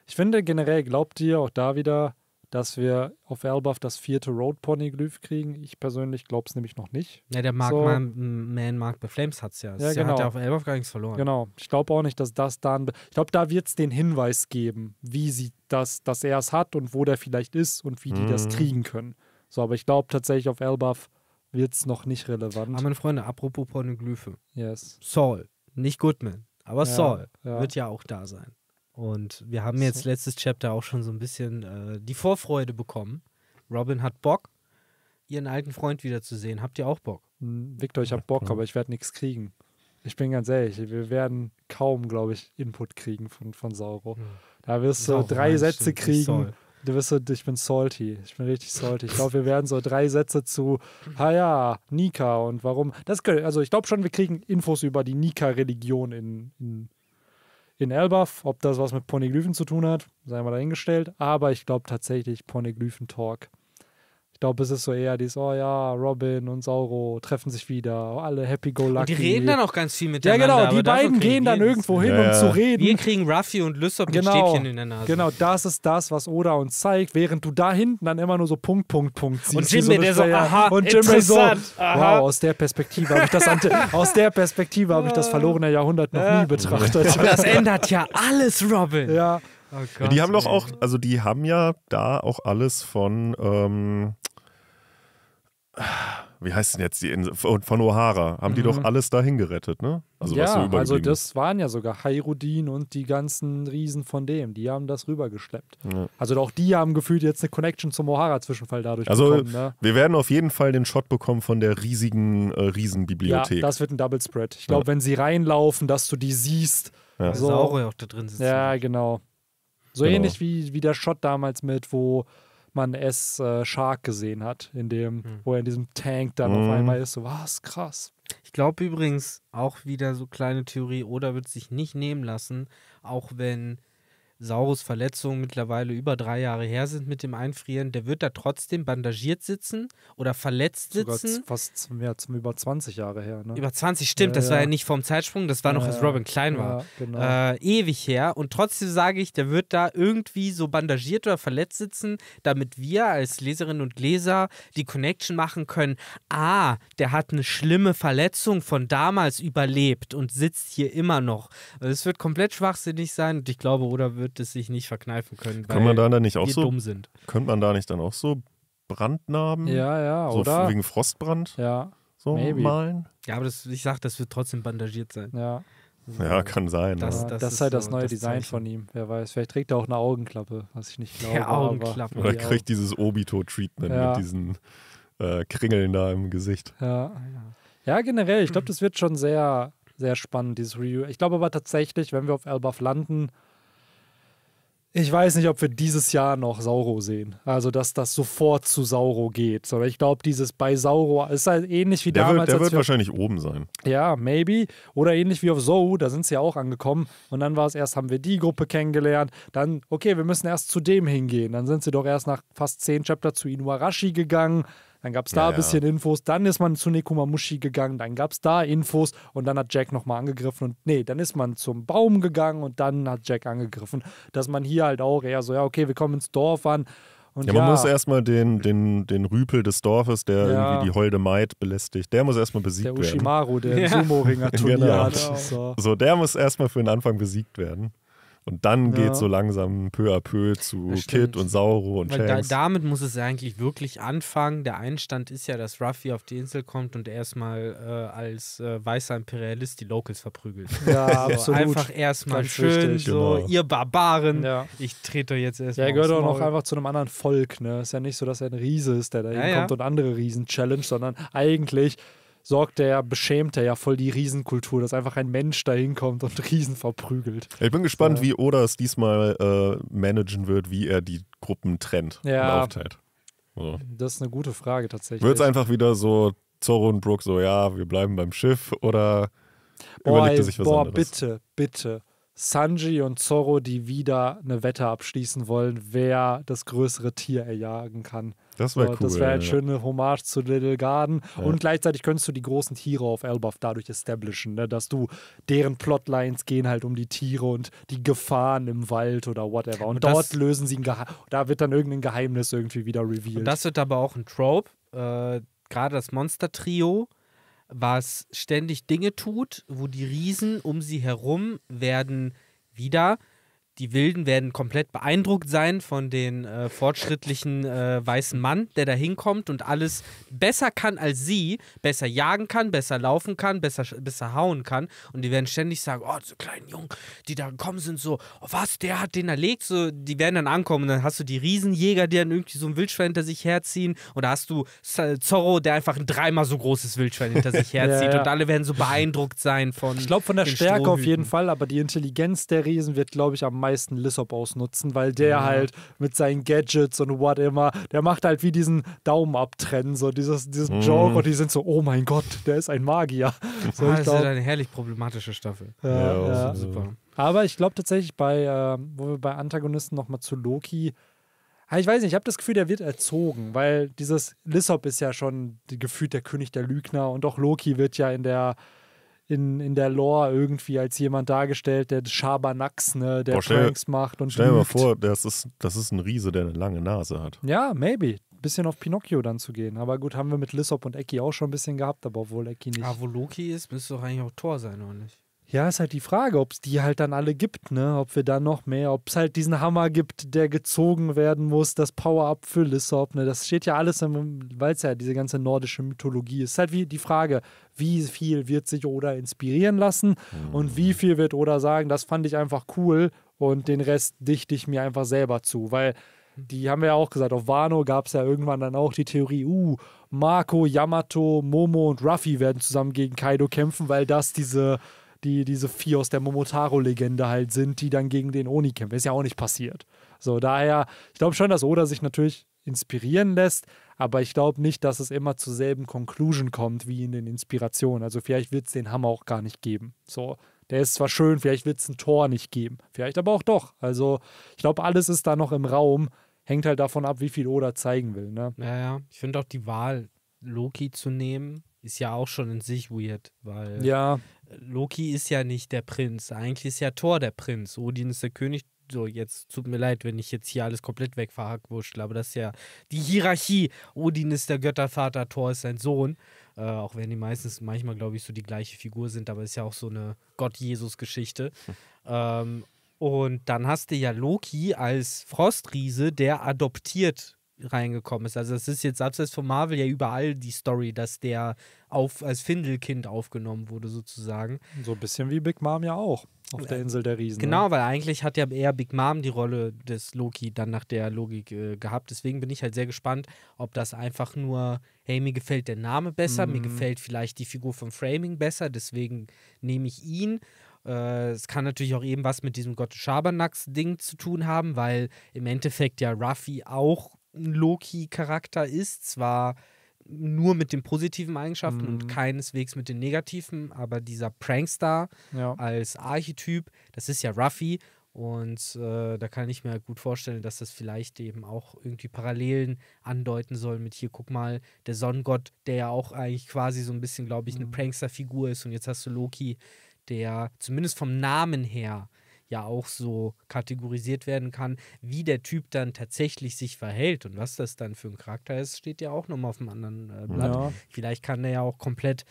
Ich finde generell, glaubt ihr auch da wieder, dass wir auf Elbaf das vierte Road Ponyglyph kriegen. Ich persönlich glaube es nämlich noch nicht. Ja, der Mark so. Man, Man Mark Beflames hat es ja. Ja, genau. hat ja auf Elbaf gar nichts verloren. Genau. Ich glaube auch nicht, dass das dann. Ich glaube, da wird es den Hinweis geben, wie sie das, dass er es hat und wo der vielleicht ist und wie mhm. die das mhm. kriegen können. So, aber ich glaube tatsächlich auf Elbaf wird es noch nicht relevant. Aber meine Freunde, apropos Ponyglyphe. Yes. Saul, nicht Goodman, aber ja, Saul ja. wird ja auch da sein. Und wir haben jetzt so. letztes Chapter auch schon so ein bisschen äh, die Vorfreude bekommen. Robin hat Bock, ihren alten Freund wiederzusehen. Habt ihr auch Bock? Hm, Victor, ich habe Bock, aber ich werde nichts kriegen. Ich bin ganz ehrlich, wir werden kaum, glaube ich, Input kriegen von, von Sauro. Hm. Da wirst du drei Mensch, Sätze kriegen. Du wirst so, ich bin salty. Ich bin richtig salty. Ich glaube, wir werden so drei Sätze zu, ha ja, Nika und warum. Das könnte, also ich glaube schon, wir kriegen Infos über die Nika-Religion in, in in Elbaf. Ob das was mit Ponyglyphen zu tun hat, sei mal dahingestellt. Aber ich glaube tatsächlich ponyglyphen talk ich glaube, es ist so eher dieses, oh ja, Robin und Sauro treffen sich wieder, oh, alle happy go lucky. Und die reden dann auch ganz viel miteinander. Ja, genau, die beiden gehen dann irgendwo hin, ja, um zu reden. Wir kriegen Ruffy und Lysop genau, mit Stäbchen in der Nase. Genau, das ist das, was Oda uns zeigt, während du da hinten dann immer nur so Punkt, Punkt, Punkt siehst. Und Jimmy, so der so, aha, und Jimmy so, aha. wow, aus der Perspektive habe ich das, aus der Perspektive habe ich das verlorene Jahrhundert noch ja. nie betrachtet. das ändert ja alles, Robin. Ja. Oh Gott, die haben doch auch, also die haben ja da auch alles von ähm, wie heißt denn jetzt die Insel von O'Hara? Haben die doch mhm. alles dahin gerettet, ne? Also ja, was so also das waren ja sogar Hairudin und die ganzen Riesen von dem. Die haben das rübergeschleppt. Ja. Also auch die haben gefühlt jetzt eine Connection zum O'Hara-Zwischenfall dadurch also, bekommen. Ne? wir werden auf jeden Fall den Shot bekommen von der riesigen äh, Riesenbibliothek. Ja, das wird ein Double Spread. Ich glaube, ja. wenn sie reinlaufen, dass du die siehst. Ja. So, Saure auch da drin sitzt. Ja, genau. So genau. ähnlich wie, wie der Shot damals mit, wo man S äh, Shark gesehen hat, in dem, mhm. wo er in diesem Tank dann mhm. auf einmal ist. So, was ah, krass. Ich glaube übrigens auch wieder so kleine Theorie, oder wird sich nicht nehmen lassen, auch wenn Saurus Verletzungen mittlerweile über drei Jahre her sind mit dem Einfrieren, der wird da trotzdem bandagiert sitzen oder verletzt sitzen. Sogar fast zum, ja, zum über 20 Jahre her. Ne? Über 20, stimmt. Ja, das ja. war ja nicht vom Zeitsprung, das war noch, als Robin klein war. Genau. Äh, ewig her. Und trotzdem sage ich, der wird da irgendwie so bandagiert oder verletzt sitzen, damit wir als Leserinnen und Leser die Connection machen können. Ah, der hat eine schlimme Verletzung von damals überlebt und sitzt hier immer noch. Also es wird komplett schwachsinnig sein und ich glaube, oder wird gibt es sich nicht verkneifen können, weil Kann man da dann nicht auch so, dumm sind. Könnte man da nicht dann auch so Brandnarben? Ja, ja, so oder? Wegen Frostbrand? Ja. So maybe. malen? Ja, aber das, ich sag, das wird trotzdem bandagiert sein. Ja. ja, kann sein. Das, ja. das, das ist halt das so, neue Design Zeichen. von ihm. Wer weiß. Vielleicht trägt er auch eine Augenklappe, was ich nicht glaube. Ja, Augenklappe. Oder kriegt Augen. dieses Obito-Treatment ja. mit diesen äh, Kringeln da im Gesicht. Ja, ah, ja generell. Ich glaube, hm. das wird schon sehr, sehr spannend, dieses Review. Ich glaube aber tatsächlich, wenn wir auf Elbaf landen, ich weiß nicht, ob wir dieses Jahr noch Sauro sehen. Also, dass das sofort zu Sauro geht. Sondern ich glaube, dieses bei Sauro ist halt ähnlich wie der damals. Wird, der wird wir, wahrscheinlich oben sein. Ja, maybe. Oder ähnlich wie auf Zoe, da sind sie ja auch angekommen. Und dann war es erst, haben wir die Gruppe kennengelernt. Dann, okay, wir müssen erst zu dem hingehen. Dann sind sie doch erst nach fast zehn Chapter zu Inuarashi gegangen. Dann gab es da ja, ein bisschen Infos. Dann ist man zu Nekomamushi gegangen. Dann gab es da Infos. Und dann hat Jack nochmal angegriffen. Und nee, dann ist man zum Baum gegangen. Und dann hat Jack angegriffen. Dass man hier halt auch eher so, ja, okay, wir kommen ins Dorf an. Und ja, man ja. muss erstmal den, den, den Rüpel des Dorfes, der ja. irgendwie die holde Maid belästigt, der muss erstmal besiegt werden. Der Ushimaru, der ja. Sumo-Ringer-Turnier genau. hat. So. so, der muss erstmal für den Anfang besiegt werden. Und dann ja. geht so langsam peu à peu zu Kid und Sauro und Weil da, Damit muss es eigentlich wirklich anfangen. Der Einstand ist ja, dass Ruffy auf die Insel kommt und erstmal äh, als äh, weißer Imperialist die Locals verprügelt. Ja, also absolut. Einfach erstmal schön richtig. so, genau. ihr Barbaren, ja. ich trete euch jetzt erstmal. Ja, er gehört auch noch einfach zu einem anderen Volk. Ne? Ist ja nicht so, dass er ein Riese ist, der da hinkommt ja, und andere Riesen challenge, sondern eigentlich sorgt der beschämt er ja voll die Riesenkultur, dass einfach ein Mensch da hinkommt und Riesen verprügelt. Ich bin gespannt, äh, wie Oda es diesmal äh, managen wird, wie er die Gruppen trennt ja, und aufteilt. So. Das ist eine gute Frage tatsächlich. Wird es einfach wieder so Zorro und Brook so, ja, wir bleiben beim Schiff oder boah, überlegt er sich was boah, anderes? bitte, bitte. Sanji und Zorro, die wieder eine Wette abschließen wollen, wer das größere Tier erjagen kann. Das wäre cool. Das wäre halt ja. schöne Hommage zu Little Garden. Ja. Und gleichzeitig könntest du die großen Tiere auf Elbaf dadurch establishen, ne? dass du deren Plotlines gehen halt um die Tiere und die Gefahren im Wald oder whatever. Und, und dort lösen sie ein Geheimnis. Da wird dann irgendein Geheimnis irgendwie wieder revealed. Und das wird aber auch ein Trope. Äh, Gerade das Monster-Trio, was ständig Dinge tut, wo die Riesen um sie herum werden wieder die Wilden werden komplett beeindruckt sein von dem äh, fortschrittlichen äh, weißen Mann, der da hinkommt und alles besser kann als sie, besser jagen kann, besser laufen kann, besser, besser hauen kann. Und die werden ständig sagen, oh, diese kleinen Jungen, die da gekommen sind, so, oh, was, der hat den erlegt. So, die werden dann ankommen und dann hast du die Riesenjäger, die dann irgendwie so ein Wildschwein hinter sich herziehen. Oder hast du Zorro, der einfach ein dreimal so großes Wildschwein hinter sich herzieht. ja, ja. Und alle werden so beeindruckt sein von. Ich glaube, von der Stärke auf jeden Fall, aber die Intelligenz der Riesen wird, glaube ich, am meisten Lissop ausnutzen, weil der mhm. halt mit seinen Gadgets und whatever, der macht halt wie diesen Daumen abtrennen, so dieses, dieses mhm. Joke und die sind so, oh mein Gott, der ist ein Magier. So, ah, das glaub, ist eine herrlich problematische Staffel. Ja, ja, ja. Also super. Aber ich glaube tatsächlich, bei, äh, wo wir bei Antagonisten nochmal zu Loki ah, ich weiß nicht, ich habe das Gefühl, der wird erzogen, weil dieses Lissop ist ja schon gefühlt der König der Lügner und auch Loki wird ja in der in, in der Lore irgendwie als jemand dargestellt, der Schabernacks, ne, der Boah, stell, Pranks macht und Stell dir mal vor, das ist, das ist ein Riese, der eine lange Nase hat. Ja, maybe. Bisschen auf Pinocchio dann zu gehen. Aber gut, haben wir mit Lissop und Ecki auch schon ein bisschen gehabt, aber obwohl Ecki nicht. Ah, wo Loki ist, müsste doch eigentlich auch Thor sein, oder nicht? Ja, ist halt die Frage, ob es die halt dann alle gibt, ne? Ob wir da noch mehr, ob es halt diesen Hammer gibt, der gezogen werden muss, das Power-Up für Lissop, ne? Das steht ja alles, weil es ja diese ganze nordische Mythologie ist. Ist halt wie die Frage, wie viel wird sich Oda inspirieren lassen mhm. und wie mhm. viel wird Oda sagen, das fand ich einfach cool und den Rest dichte ich mir einfach selber zu, weil die haben wir ja auch gesagt, auf Wano gab es ja irgendwann dann auch die Theorie, uh, Marco, Yamato, Momo und Ruffy werden zusammen gegen Kaido kämpfen, weil das diese die diese vier aus der Momotaro-Legende halt sind, die dann gegen den Oni kämpfen. Ist ja auch nicht passiert. So, daher, ich glaube schon, dass Oda sich natürlich inspirieren lässt, aber ich glaube nicht, dass es immer zur selben Conclusion kommt wie in den Inspirationen. Also vielleicht wird es den Hammer auch gar nicht geben. So, der ist zwar schön, vielleicht wird es ein Tor nicht geben, vielleicht aber auch doch. Also ich glaube, alles ist da noch im Raum, hängt halt davon ab, wie viel Oda zeigen will. Ne? Ja, ja. Ich finde auch die Wahl, Loki zu nehmen, ist ja auch schon in sich weird, weil ja. Loki ist ja nicht der Prinz. Eigentlich ist ja Thor der Prinz. Odin ist der König. So, jetzt tut mir leid, wenn ich jetzt hier alles komplett wegverhackwurschtel, aber das ist ja die Hierarchie. Odin ist der Göttervater, Thor ist sein Sohn. Äh, auch wenn die meistens manchmal, glaube ich, so die gleiche Figur sind, aber ist ja auch so eine Gott-Jesus-Geschichte. Hm. Ähm, und dann hast du ja Loki als Frostriese, der adoptiert reingekommen ist. Also es ist jetzt abseits von Marvel ja überall die Story, dass der auf, als Findelkind aufgenommen wurde sozusagen. So ein bisschen wie Big Mom ja auch auf der äh, Insel der Riesen. Ne? Genau, weil eigentlich hat ja eher Big Mom die Rolle des Loki dann nach der Logik äh, gehabt. Deswegen bin ich halt sehr gespannt, ob das einfach nur, hey, mir gefällt der Name besser, mhm. mir gefällt vielleicht die Figur von Framing besser, deswegen nehme ich ihn äh, es kann natürlich auch eben was mit diesem Gott Schabernacks-Ding zu tun haben, weil im Endeffekt ja Ruffy auch ein Loki-Charakter ist. Zwar nur mit den positiven Eigenschaften mhm. und keineswegs mit den negativen, aber dieser Prankstar ja. als Archetyp, das ist ja Ruffy. Und äh, da kann ich mir gut vorstellen, dass das vielleicht eben auch irgendwie Parallelen andeuten soll mit hier, guck mal, der Sonnengott, der ja auch eigentlich quasi so ein bisschen, glaube ich, eine mhm. Prankster-Figur ist. Und jetzt hast du Loki, der zumindest vom Namen her ja auch so kategorisiert werden kann, wie der Typ dann tatsächlich sich verhält und was das dann für ein Charakter ist, steht ja auch nochmal auf dem anderen äh, Blatt. Ja. Vielleicht kann der ja auch komplett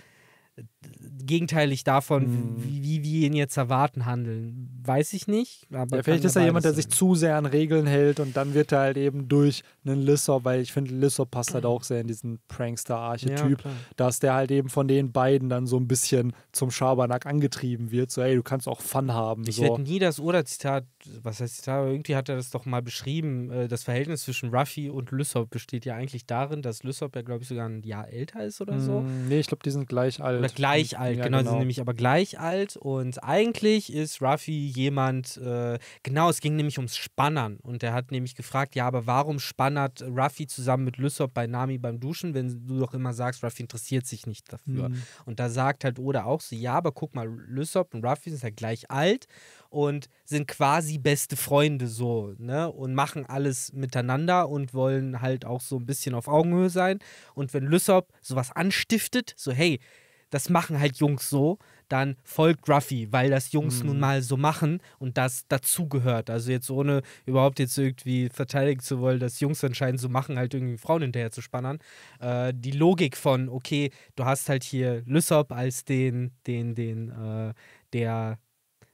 gegenteilig davon, hm. wie, wie wir ihn jetzt erwarten, handeln. Weiß ich nicht. Aber ja, vielleicht ist er jemand, der sich zu sehr an Regeln hält und dann wird er halt eben durch einen Lissor, weil ich finde, Lissor passt halt mhm. auch sehr in diesen Prankster-Archetyp, ja, dass der halt eben von den beiden dann so ein bisschen zum Schabernack angetrieben wird. So, hey, du kannst auch Fun haben. Ich so. werde nie das Oder-Zitat was heißt Zitat, irgendwie hat er das doch mal beschrieben, äh, das Verhältnis zwischen Ruffy und Lysop besteht ja eigentlich darin, dass Lysop ja, glaube ich, sogar ein Jahr älter ist oder so. Mm, nee, ich glaube, die sind gleich alt. Oder gleich alt, ja, genau, genau, die sind nämlich aber gleich alt und eigentlich ist Ruffy jemand, äh, genau, es ging nämlich ums Spannern und er hat nämlich gefragt, ja, aber warum spannert Ruffy zusammen mit Lysop bei Nami beim Duschen, wenn du doch immer sagst, Ruffy interessiert sich nicht dafür. Mm. Und da sagt halt Oda auch so, ja, aber guck mal, Lysop und Ruffy sind ja halt gleich alt und sind quasi beste Freunde so, ne? Und machen alles miteinander und wollen halt auch so ein bisschen auf Augenhöhe sein. Und wenn Lysop sowas anstiftet, so hey, das machen halt Jungs so, dann folgt Ruffy, weil das Jungs mhm. nun mal so machen und das dazugehört. Also jetzt ohne überhaupt jetzt irgendwie verteidigen zu wollen, dass Jungs anscheinend so machen, halt irgendwie Frauen hinterher zu spannern. Äh, die Logik von, okay, du hast halt hier Lysop als den, den, den, äh, der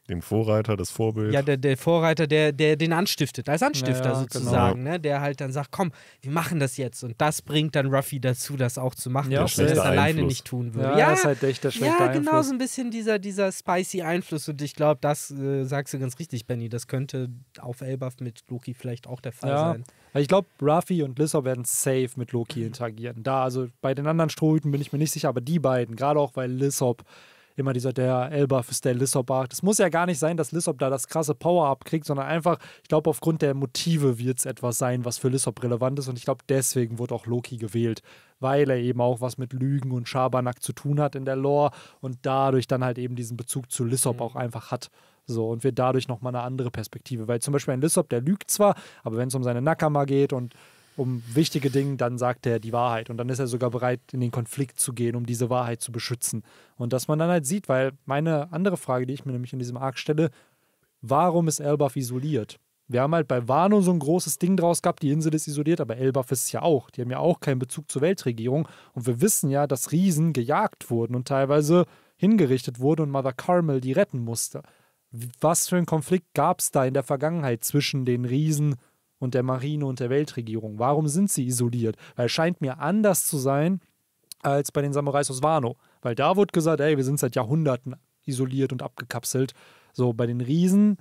dem Vorreiter, das Vorbild. Ja, der, der Vorreiter, der, der den anstiftet, als Anstifter naja, sozusagen, genau. ne? der halt dann sagt, komm, wir machen das jetzt. Und das bringt dann Ruffy dazu, das auch zu machen, ja, dass er das alleine nicht tun würde. Ja, ja das ist halt echt der schlechte Ja, genau, Einfluss. so ein bisschen dieser, dieser spicy Einfluss. Und ich glaube, das äh, sagst du ganz richtig, Benny. Das könnte auf Elbaf mit Loki vielleicht auch der Fall ja. sein. Ich glaube, Ruffy und Lissa werden safe mit Loki interagieren. Da, also bei den anderen Strohhüten bin ich mir nicht sicher, aber die beiden, gerade auch weil Lissop immer dieser der Elbaf ist der Lissop-Arc. Das muss ja gar nicht sein, dass Lissop da das krasse Power-Up kriegt, sondern einfach, ich glaube, aufgrund der Motive wird es etwas sein, was für Lissop relevant ist. Und ich glaube, deswegen wurde auch Loki gewählt, weil er eben auch was mit Lügen und Schabernack zu tun hat in der Lore und dadurch dann halt eben diesen Bezug zu Lissop mhm. auch einfach hat. So, und wir dadurch nochmal eine andere Perspektive. Weil zum Beispiel ein Lissop, der lügt zwar, aber wenn es um seine Nakama geht und um wichtige Dinge, dann sagt er die Wahrheit. Und dann ist er sogar bereit, in den Konflikt zu gehen, um diese Wahrheit zu beschützen. Und dass man dann halt sieht, weil meine andere Frage, die ich mir nämlich in diesem Arc stelle, warum ist Elbaf isoliert? Wir haben halt bei Wano so ein großes Ding draus gehabt, die Insel ist isoliert, aber Elbaf ist es ja auch. Die haben ja auch keinen Bezug zur Weltregierung. Und wir wissen ja, dass Riesen gejagt wurden und teilweise hingerichtet wurden und Mother Carmel die retten musste. Was für einen Konflikt gab es da in der Vergangenheit zwischen den Riesen und der Marine und der Weltregierung? Warum sind sie isoliert? Weil es scheint mir anders zu sein als bei den Samurais aus Wano. Weil da wurde gesagt, ey, wir sind seit Jahrhunderten isoliert und abgekapselt. So, bei den Riesen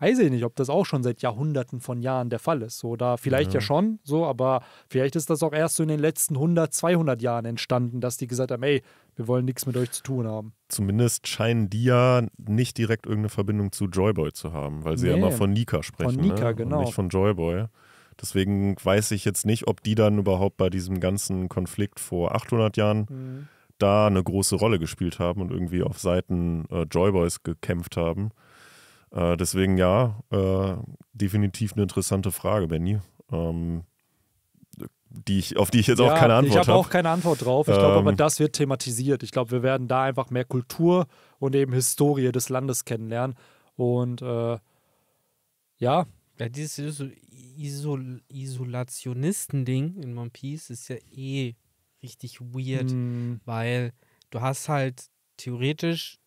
weiß ich nicht, ob das auch schon seit Jahrhunderten von Jahren der Fall ist. So, vielleicht ja. ja. schon, so, aber vielleicht ist das auch erst so in den letzten 100, 200 Jahren entstanden, dass die gesagt haben, ey, wir wollen nichts mit euch zu tun haben. Zumindest scheinen die ja nicht direkt irgendeine Verbindung zu Joyboy zu haben, weil sie nee. ja immer von Nika sprechen. Von ne? Nika, ne? genau. Und nicht von Joyboy. Deswegen weiß ich jetzt nicht, ob die dann überhaupt bei diesem ganzen Konflikt vor 800 Jahren mhm. da eine große Rolle gespielt haben und irgendwie auf Seiten äh, Joyboys gekämpft haben äh, deswegen ja, äh, definitiv eine interessante Frage, Benny. Ähm, die ich, auf die ich jetzt ja, auch keine Antwort habe. Ich habe hab. auch keine Antwort drauf. Ich ähm, glaube aber, das wird thematisiert. Ich glaube, wir werden da einfach mehr Kultur und eben Historie des Landes kennenlernen. Und äh, ja. ja. Dieses Isol Isolationisten-Ding in One Piece ist ja eh richtig weird, mm. weil du hast halt theoretisch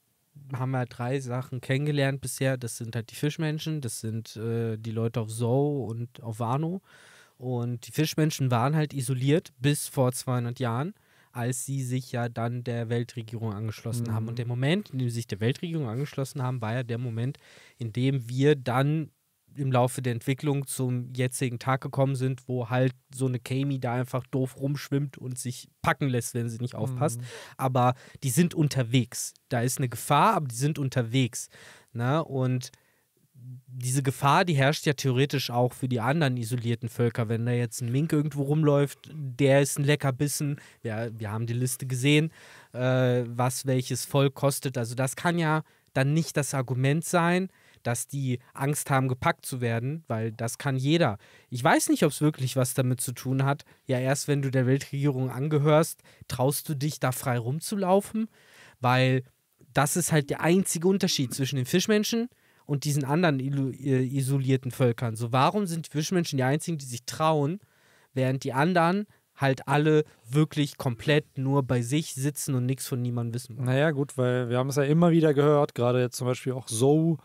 haben wir halt drei Sachen kennengelernt bisher. Das sind halt die Fischmenschen, das sind äh, die Leute auf Zoo und auf Wano. Und die Fischmenschen waren halt isoliert bis vor 200 Jahren, als sie sich ja dann der Weltregierung angeschlossen mhm. haben. Und mhm. der Moment, in dem sie sich der Weltregierung angeschlossen haben, war ja der Moment, in dem wir dann im Laufe der Entwicklung zum jetzigen Tag gekommen sind, wo halt so eine Kami da einfach doof rumschwimmt und sich packen lässt, wenn sie nicht aufpasst. Mhm. Aber die sind unterwegs. Da ist eine Gefahr, aber die sind unterwegs. Na, ne? und diese Gefahr, die herrscht ja theoretisch auch für die anderen isolierten Völker. Wenn da jetzt ein Mink irgendwo rumläuft, der ist ein Leckerbissen. Ja, wir haben die Liste gesehen, äh, was welches Volk kostet. Also das kann ja dann nicht das Argument sein, dass die Angst haben, gepackt zu werden, weil das kann jeder. Ich weiß nicht, ob es wirklich was damit zu tun hat. Ja, erst wenn du der Weltregierung angehörst, traust du dich da frei rumzulaufen, weil das ist halt der einzige Unterschied zwischen den Fischmenschen und diesen anderen äh, isolierten Völkern. So, warum sind die Fischmenschen die einzigen, die sich trauen, während die anderen halt alle wirklich komplett nur bei sich sitzen und nichts von niemandem wissen Naja, gut, weil wir haben es ja immer wieder gehört, gerade jetzt zum Beispiel auch so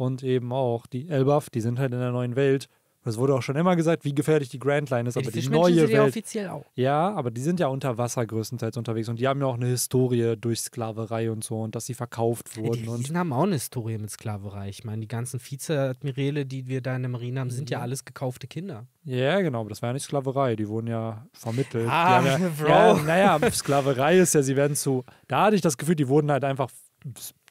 und eben auch die Elbaf, die sind halt in der neuen Welt. es wurde auch schon immer gesagt, wie gefährlich die Grand Line ist, ja, aber die, die neue sind Welt. Ja, offiziell auch. ja, aber die sind ja unter Wasser größtenteils unterwegs und die haben ja auch eine Historie durch Sklaverei und so und dass sie verkauft wurden. Ja, die Riesen haben auch eine Historie mit Sklaverei. Ich meine, die ganzen Vizeadmirale, die wir da in der Marine haben, sind ja mhm. alles gekaufte Kinder. Ja, genau, aber das war ja nicht Sklaverei, die wurden ja vermittelt. Ah, ja, Bro. Ja, naja, Sklaverei ist ja, sie werden zu, da hatte ich das Gefühl, die wurden halt einfach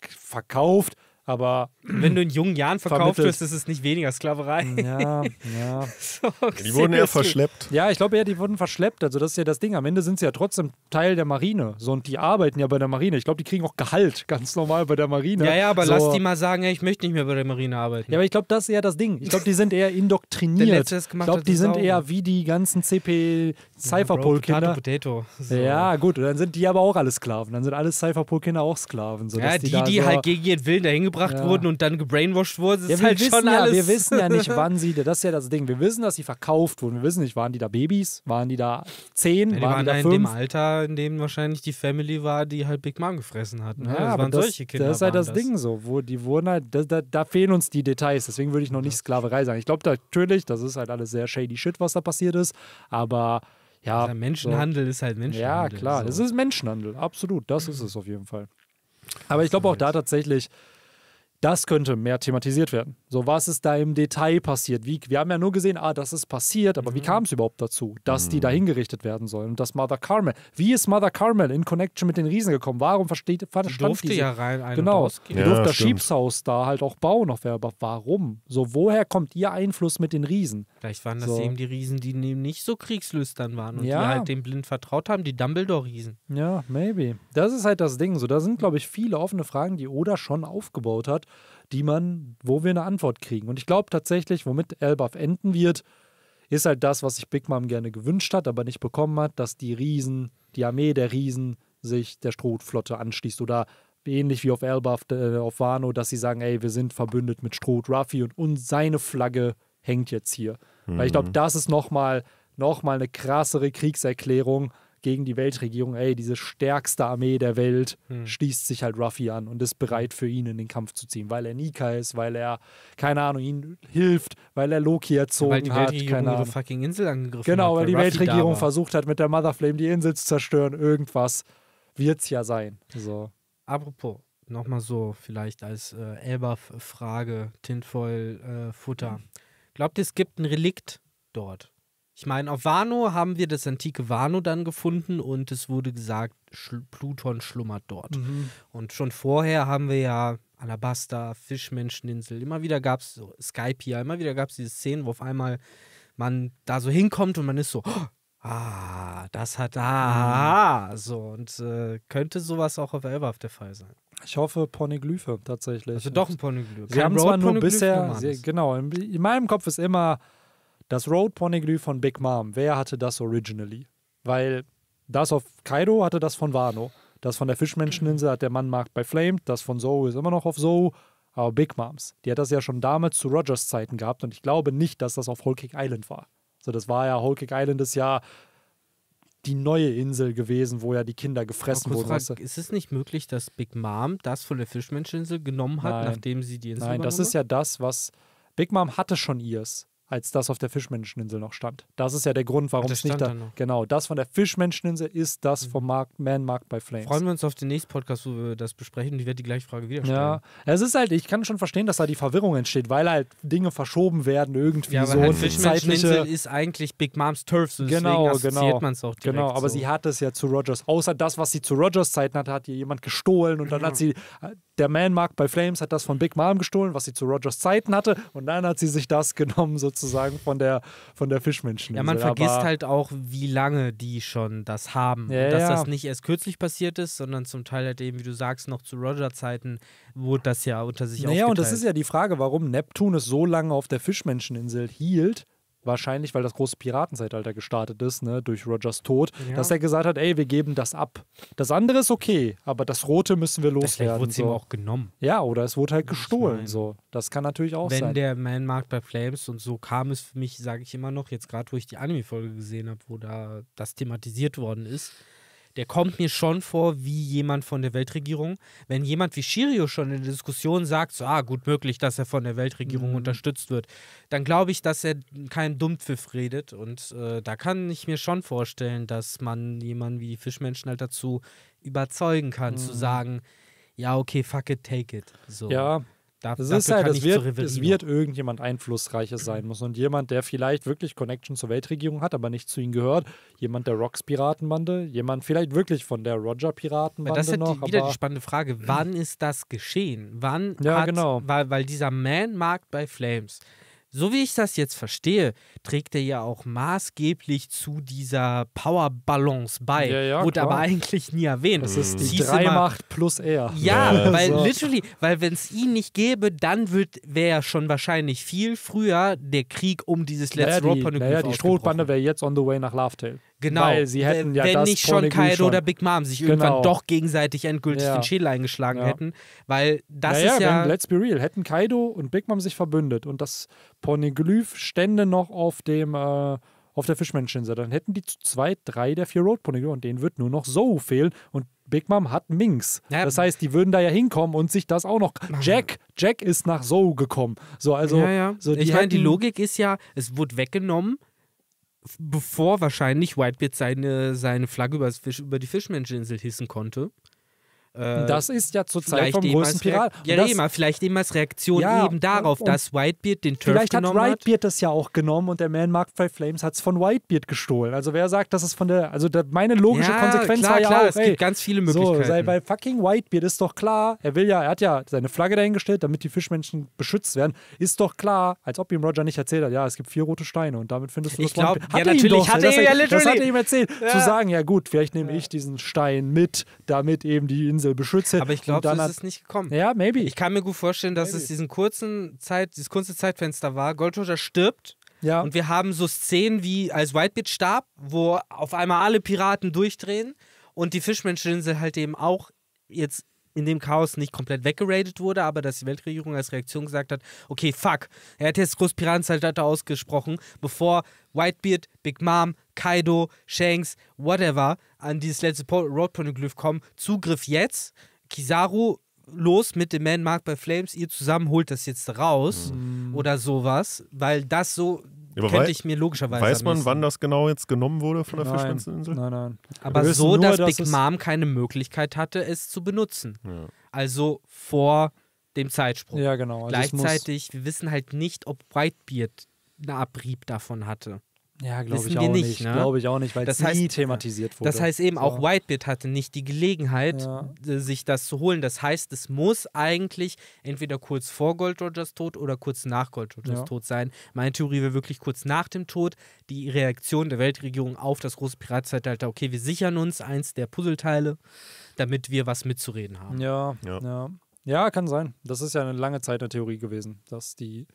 verkauft aber wenn du in jungen Jahren verkauft wirst, ist es nicht weniger Sklaverei. Ja, ja. so, die wurden eher verschleppt. Ja, ich glaube eher, die wurden verschleppt. Also das ist ja das Ding. Am Ende sind sie ja trotzdem Teil der Marine. So, und die arbeiten ja bei der Marine. Ich glaube, die kriegen auch Gehalt ganz normal bei der Marine. Ja, ja, aber so. lass die mal sagen, ey, ich möchte nicht mehr bei der Marine arbeiten. Ja, aber ich glaube, das ist eher das Ding. Ich glaube, die sind eher indoktriniert. ich glaube, die sind eher wie die ganzen CP Cypherpol-Kinder. Potato, so. Ja, gut. dann sind die aber auch alle Sklaven. Dann sind alle Cypherpol-Kinder auch Sklaven. So, ja, die, die, die halt gegen ihren Willen dahin gebracht umgebracht ja. wurden und dann gebrainwashed wurden. Das ja, ist halt schon ja, alles. Wir wissen ja nicht, wann sie, das ist ja das Ding, wir wissen, dass sie verkauft wurden. Wir wissen nicht, waren die da Babys, waren die da zehn, ja, die waren, die da in fünf? dem Alter, in dem wahrscheinlich die Family war, die halt Big Mom gefressen hat. Ja, ne? ja das waren das, solche Kinder. Das ist halt das, Ding so, wo die wurden halt, da, da, da fehlen uns die Details, deswegen würde ich noch nicht Sklaverei sagen. Ich glaube natürlich, das ist halt alles sehr shady shit, was da passiert ist, aber ja. Also Menschenhandel so. ist halt Menschenhandel. Ja, klar, so. das ist Menschenhandel, absolut, das ist es auf jeden Fall. Aber ich glaube auch da tatsächlich, das könnte mehr thematisiert werden. So, was ist da im Detail passiert? Wie, wir haben ja nur gesehen, ah, das ist passiert, aber mhm. wie kam es überhaupt dazu, dass mhm. die da mhm. hingerichtet werden sollen? Und dass Mother Carmel, wie ist Mother Carmel in Connection mit den Riesen gekommen? Warum versteht, verstand genau, die durfte diese, ja rein ein Genau, die ja, durfte das stimmt. Schiebshaus da halt auch bauen. Auf, aber warum? So, woher kommt ihr Einfluss mit den Riesen? Vielleicht waren das so. eben die Riesen, die nicht so kriegslüstern waren und ja. die halt dem blind vertraut haben, die Dumbledore-Riesen. Ja, maybe. Das ist halt das Ding. So, da sind, glaube ich, viele offene Fragen, die Oda schon aufgebaut hat die man, wo wir eine Antwort kriegen. Und ich glaube tatsächlich, womit Elbaf enden wird, ist halt das, was sich Big Mom gerne gewünscht hat, aber nicht bekommen hat, dass die Riesen, die Armee der Riesen sich der Strohflotte anschließt oder ähnlich wie auf Elbaf, äh, auf Wano, dass sie sagen, ey, wir sind verbündet mit Stroh Ruffy und, und seine Flagge hängt jetzt hier. Mhm. Weil ich glaube, mhm. das ist nochmal noch mal eine krassere Kriegserklärung, gegen die Weltregierung, ey, diese stärkste Armee der Welt, hm. schließt sich halt Ruffy an und ist bereit für ihn in den Kampf zu ziehen, weil er Nika ist, weil er, keine Ahnung, ihnen hilft, weil er Loki erzogen weil die hat. Weil keine Ahnung. ihre fucking Insel angegriffen Genau, weil, weil die Ruffy Weltregierung versucht hat, mit der Mother Flame die Insel zu zerstören. Irgendwas wird's ja sein. So. Apropos, nochmal so vielleicht als äh, Elbaf-Frage, Tinfoil-Futter. Äh, Glaubt ihr, es gibt ein Relikt dort? Ich meine, auf Wano haben wir das antike Wano dann gefunden und es wurde gesagt, Schl Pluton schlummert dort. Mhm. Und schon vorher haben wir ja Alabaster, Fischmenscheninsel, immer wieder gab es so Skype hier, immer wieder gab es diese Szenen, wo auf einmal man da so hinkommt und man ist so, oh, ah, das hat, ah, mhm. so. Und äh, könnte sowas auch auf Elbaf der Fall sein. Ich hoffe Poneglyphe tatsächlich. Also doch ein Poneglyph. Sie Kein haben Road zwar nur bisher, sie, genau, in, in meinem Kopf ist immer das Road Poneglyph von Big Mom, wer hatte das originally? Weil das auf Kaido hatte das von Wano. Das von der Fischmenscheninsel hat der Mann Markt bei Flame. Das von Zoe ist immer noch auf Zoe. Aber Big Moms, die hat das ja schon damals zu Rogers Zeiten gehabt und ich glaube nicht, dass das auf Whole Cake Island war. So, das war ja Whole Cake Island ist ja die neue Insel gewesen, wo ja die Kinder gefressen wurden. Weißt Ist es nicht möglich, dass Big Mom das von der Fischmenscheninsel genommen hat, Nein. nachdem sie die Insel Nein, das ist ja das, was Big Mom hatte schon ihrs als das auf der Fischmenscheninsel noch stand. Das ist ja der Grund, warum es nicht da. Genau, das von der Fischmenscheninsel ist das mhm. vom Markt, Man Markt by Flames. Freuen wir uns auf den nächsten Podcast, wo wir das besprechen ich werde die gleiche Frage wieder stellen. Ja, es ist halt, ich kann schon verstehen, dass da die Verwirrung entsteht, weil halt Dinge verschoben werden irgendwie ja, aber so. Halt Fischmenscheninsel ist eigentlich Big Moms Turf, so genau, deswegen genau, genau man es auch direkt. Genau, aber so. sie hat es ja zu Rogers. Außer das, was sie zu Rogers Zeiten hatte, hat ihr jemand gestohlen und dann hat sie der Man Markt by Flames hat das von Big Mom gestohlen, was sie zu Rogers Zeiten hatte und dann hat sie sich das genommen sozusagen sozusagen von der, von der Fischmenscheninsel. Ja, man vergisst Aber halt auch, wie lange die schon das haben. Ja, dass ja. das nicht erst kürzlich passiert ist, sondern zum Teil halt eben, wie du sagst, noch zu Roger-Zeiten wurde das ja unter sich naja, aufgeteilt. Naja, und das ist ja die Frage, warum Neptun es so lange auf der Fischmenscheninsel hielt, wahrscheinlich, weil das große Piratenzeitalter gestartet ist, ne, durch Rogers Tod, ja. dass er gesagt hat, ey, wir geben das ab. Das andere ist okay, aber das Rote müssen wir loswerden. Vielleicht wurde es so. ihm auch genommen. Ja, oder es wurde halt gestohlen. So. Das kann natürlich auch Wenn sein. Wenn der Man Markt bei Flames und so kam es für mich, sage ich immer noch, jetzt gerade, wo ich die Anime-Folge gesehen habe, wo da das thematisiert worden ist, der kommt mir schon vor wie jemand von der Weltregierung. Wenn jemand wie Shirio schon in der Diskussion sagt, so, ah, gut möglich, dass er von der Weltregierung mhm. unterstützt wird, dann glaube ich, dass er keinen Dummpfiff redet. Und äh, da kann ich mir schon vorstellen, dass man jemanden wie die Fischmenschen halt dazu überzeugen kann, mhm. zu sagen, ja, okay, fuck it, take it. So. Ja, da, das ist halt, es wird, es wird irgendjemand Einflussreiches sein muss und jemand, der vielleicht wirklich Connection zur Weltregierung hat, aber nicht zu ihnen gehört. Jemand der Rocks Piratenbande, jemand vielleicht wirklich von der Roger Piratenbande. Das ist noch, die, wieder die spannende Frage, wann ist das geschehen? Wann ja, hat, genau. weil, weil dieser Man-Markt bei Flames, so wie ich das jetzt verstehe, trägt er ja auch maßgeblich zu dieser Power Balance bei. Ja, ja, wurde klar. aber eigentlich nie erwähnt. Das ist die drei immer, Macht plus er. Ja, ja, weil so. literally, weil wenn es ihn nicht gäbe, dann wäre ja schon wahrscheinlich viel früher der Krieg um dieses letzte naja, die, Roadpornographie. Naja, die Strohbande wäre jetzt on the way nach Laughtail. Genau. Weil sie hätten ja Wenn das nicht schon Kaido schon. oder Big Mom sich irgendwann genau. doch gegenseitig endgültig ja. den Schädel eingeschlagen ja. hätten. Weil das naja, ist ja. Wenn, let's be real, hätten Kaido und Big Mom sich verbündet und das Poneglyph stände noch auf dem. Äh, auf der Fischmenscheninsel, dann hätten die zwei, drei der vier Road Poneglyph und denen wird nur noch so fehlen und Big Mom hat Minx. Ja. Das heißt, die würden da ja hinkommen und sich das auch noch. Ah. Jack, Jack ist nach So gekommen. So, also, ja, ja. So, ich meine, die Logik ist ja, es wurde weggenommen, bevor wahrscheinlich Whitebeard seine, seine Flagge über, Fisch, über die Fischmenscheninsel hissen konnte. Äh, das ist ja zurzeit vom größten Pirat. Ja, das, mal, vielleicht eben als Reaktion ja, eben darauf, und, dass Whitebeard den Turf Vielleicht hat Whitebeard das ja auch genommen und der Man Mark Five Flames hat es von Whitebeard gestohlen. Also wer sagt, dass es von der, also da, meine logische ja, Konsequenz klar, war ja klar, auch, es ey, gibt ganz viele Möglichkeiten. So, bei fucking Whitebeard ist doch klar, er will ja, er hat ja seine Flagge dahingestellt, damit die Fischmenschen beschützt werden, ist doch klar, als ob ihm Roger nicht erzählt hat, ja, es gibt vier rote Steine und damit findest du ich das glaub, Ja, natürlich doch, hat er, ja literally. Das hat er ihm erzählt. Zu sagen, ja gut, vielleicht nehme ich diesen Stein mit, damit eben die Insel schütze, äh, beschütze. Aber ich glaube, so ist es nicht gekommen. Ja, maybe. Ich kann mir gut vorstellen, dass maybe. es diesen kurzen Zeit, dieses kurze Zeitfenster war. Gold stirbt. Ja. Und wir haben so Szenen wie als Whitebeard starb, wo auf einmal alle Piraten durchdrehen und die Fischmenscheninsel halt eben auch jetzt in dem Chaos nicht komplett weggeradet wurde, aber dass die Weltregierung als Reaktion gesagt hat, okay, fuck, er hat jetzt Großpiratenzeitalter ausgesprochen, bevor Whitebeard, Big Mom, Kaido, Shanks, whatever, an dieses letzte Road Poneglyph kommen. Zugriff jetzt. Kizaru los mit dem Man Mark bei Flames, ihr zusammen holt das jetzt raus mhm. oder sowas, weil das so ja, könnte ich mir logischerweise. Weiß man, wann das genau jetzt genommen wurde von der nein, Fischspitzeninsel? Nein, nein. Aber so, nur, dass, dass Big Mom keine Möglichkeit hatte, es zu benutzen. Ja. Also vor dem Zeitsprung. Ja, genau. Also Gleichzeitig, wir wissen halt nicht, ob Whitebeard einen Abrieb davon hatte. Ja, glaube ich auch nicht. nicht ne? Glaube ich auch nicht, weil das heißt, nie thematisiert wurde. Das heißt eben, ja. auch Whitebeard hatte nicht die Gelegenheit, ja. sich das zu holen. Das heißt, es muss eigentlich entweder kurz vor Gold Rogers Tod oder kurz nach Gold Rogers ja. Tod sein. Meine Theorie wäre wirklich kurz nach dem Tod die Reaktion der Weltregierung auf das große Piratzeitalter. Okay, wir sichern uns eins der Puzzleteile, damit wir was mitzureden haben. ja. ja. Ja, kann sein. Das ist ja eine lange Zeit eine Theorie gewesen, dass die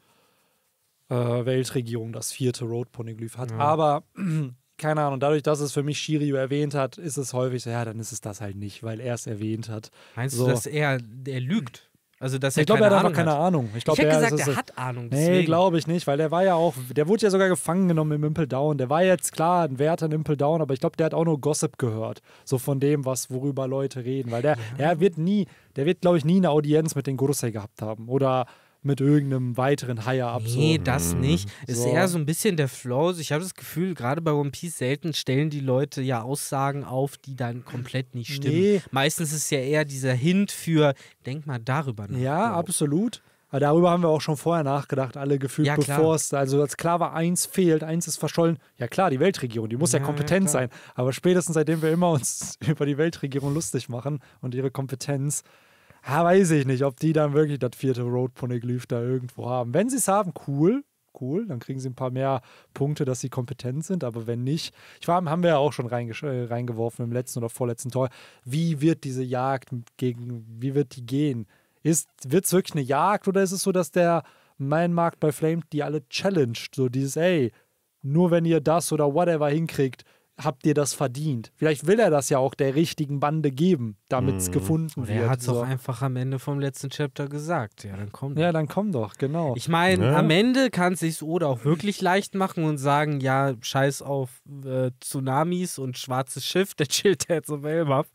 äh, Weltregierung das vierte Road-Poneglyph hat. Ja. Aber keine Ahnung, dadurch, dass es für mich Shirio erwähnt hat, ist es häufig so, ja, dann ist es das halt nicht, weil er es erwähnt hat. Meinst so. du, dass er, er lügt? Also, dass er ich glaube, er hat Ahnung einfach keine hat. Ahnung. Ich, glaub, ich hätte der, gesagt, er hat Ahnung. Deswegen. Nee, glaube ich nicht, weil der war ja auch, der wurde ja sogar gefangen genommen im Impel Down. Der war jetzt klar ein Wert an Impel Down, aber ich glaube, der hat auch nur Gossip gehört. So von dem, was worüber Leute reden. Weil der, ja. der wird nie, der wird, glaube ich, nie eine Audienz mit den Gorosei gehabt haben. Oder mit irgendeinem weiteren Higher Up. Nee, mhm. so. das nicht. So. Ist eher so ein bisschen der Flow. Ich habe das Gefühl, gerade bei One Piece selten stellen die Leute ja Aussagen auf, die dann komplett nicht stimmen. Nee. Meistens ist ja eher dieser Hint für, denk mal darüber nach. Ja, glaub. absolut. Aber darüber haben wir auch schon vorher nachgedacht, alle gefühlt, ja, bevor es, also als klar war, eins fehlt, eins ist verschollen. Ja klar, die Weltregierung, die muss ja, ja kompetent ja, sein. Aber spätestens seitdem wir immer uns über die Weltregierung lustig machen und ihre Kompetenz, ja, weiß ich nicht, ob die dann wirklich das vierte Road Poneglyph da irgendwo haben. Wenn sie es haben, cool, cool, dann kriegen sie ein paar mehr Punkte, dass sie kompetent sind, aber wenn nicht, ich war, haben wir ja auch schon äh, reingeworfen im letzten oder vorletzten Tor, wie wird diese Jagd gegen, wie wird die gehen? Wird es wirklich eine Jagd oder ist es so, dass der mein Markt bei Flame die alle challenged? So dieses, ey, nur wenn ihr das oder whatever hinkriegt, habt ihr das verdient? Vielleicht will er das ja auch der richtigen Bande geben, damit es mhm. gefunden wird. Er hat es so. doch einfach am Ende vom letzten Chapter gesagt. Ja, dann komm doch. Ja, dann komm doch, genau. Ich meine, ja. am Ende kann sich Oda auch wirklich leicht machen und sagen, ja, scheiß auf äh, Tsunamis und schwarzes Schiff, der chillt jetzt auf Elmaf